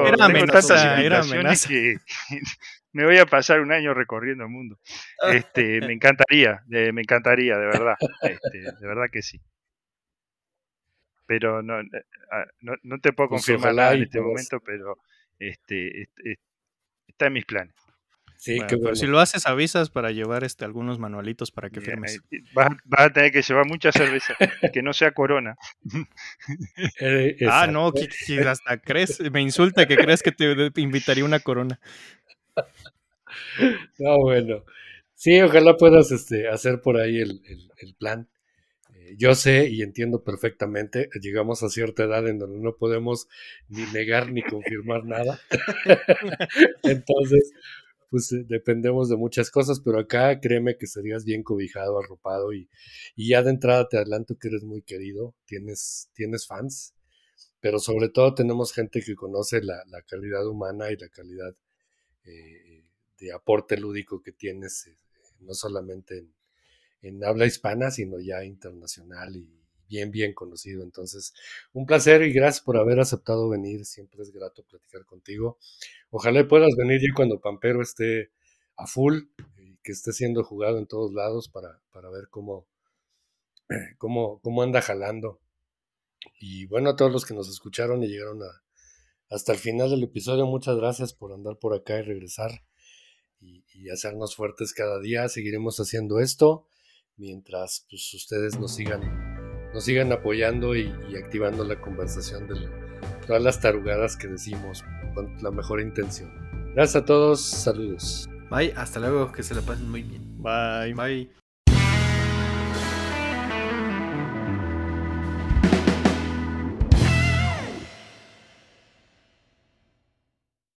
E: voy a pasar un año recorriendo el mundo. Este, me encantaría, me encantaría, de verdad. Este, de verdad que sí. Pero no, eh, no, te puedo pues confirmar en este momento, pero este, está en mis planes si lo haces,
B: avisas para llevar este, algunos
E: manualitos para que firmes. Vas, a tener que llevar mucha cerveza, que no sea corona.
B: Eh, ah, no, hasta crees, me insulta que crees que te invitaría
C: una corona. No, bueno. Sí, ojalá puedas este, hacer por ahí el, plan. Eh, yo sé y entiendo perfectamente, llegamos a cierta edad en donde no podemos ni negar ni confirmar nada. Entonces, pues eh, dependemos de muchas cosas, pero acá créeme que serías bien cobijado, arropado y, ya de entrada te adelanto que eres muy querido, tienes, tienes fans, pero sobre todo tenemos gente que conoce la, calidad humana y la calidad eh, de aporte lúdico que tienes, eh, no solamente en, en habla hispana, sino ya internacional y bien, bien conocido. Entonces, un placer y gracias por haber aceptado venir. Siempre es grato platicar contigo. Ojalá puedas venir ya cuando Pampero esté a full y que esté siendo jugado en todos lados para, para ver cómo, cómo, cómo anda jalando. Y bueno, a todos los que nos escucharon y llegaron hasta el final del episodio, muchas gracias por andar por acá y regresar y, y hacernos fuertes cada día. Seguiremos haciendo esto mientras pues, ustedes nos sigan nos sigan apoyando y, activando la conversación de todas las tarugadas que decimos con la mejor intención. Gracias a todos, saludos.
A: Bye, hasta luego, que se la pasen muy bien. Bye. Bye.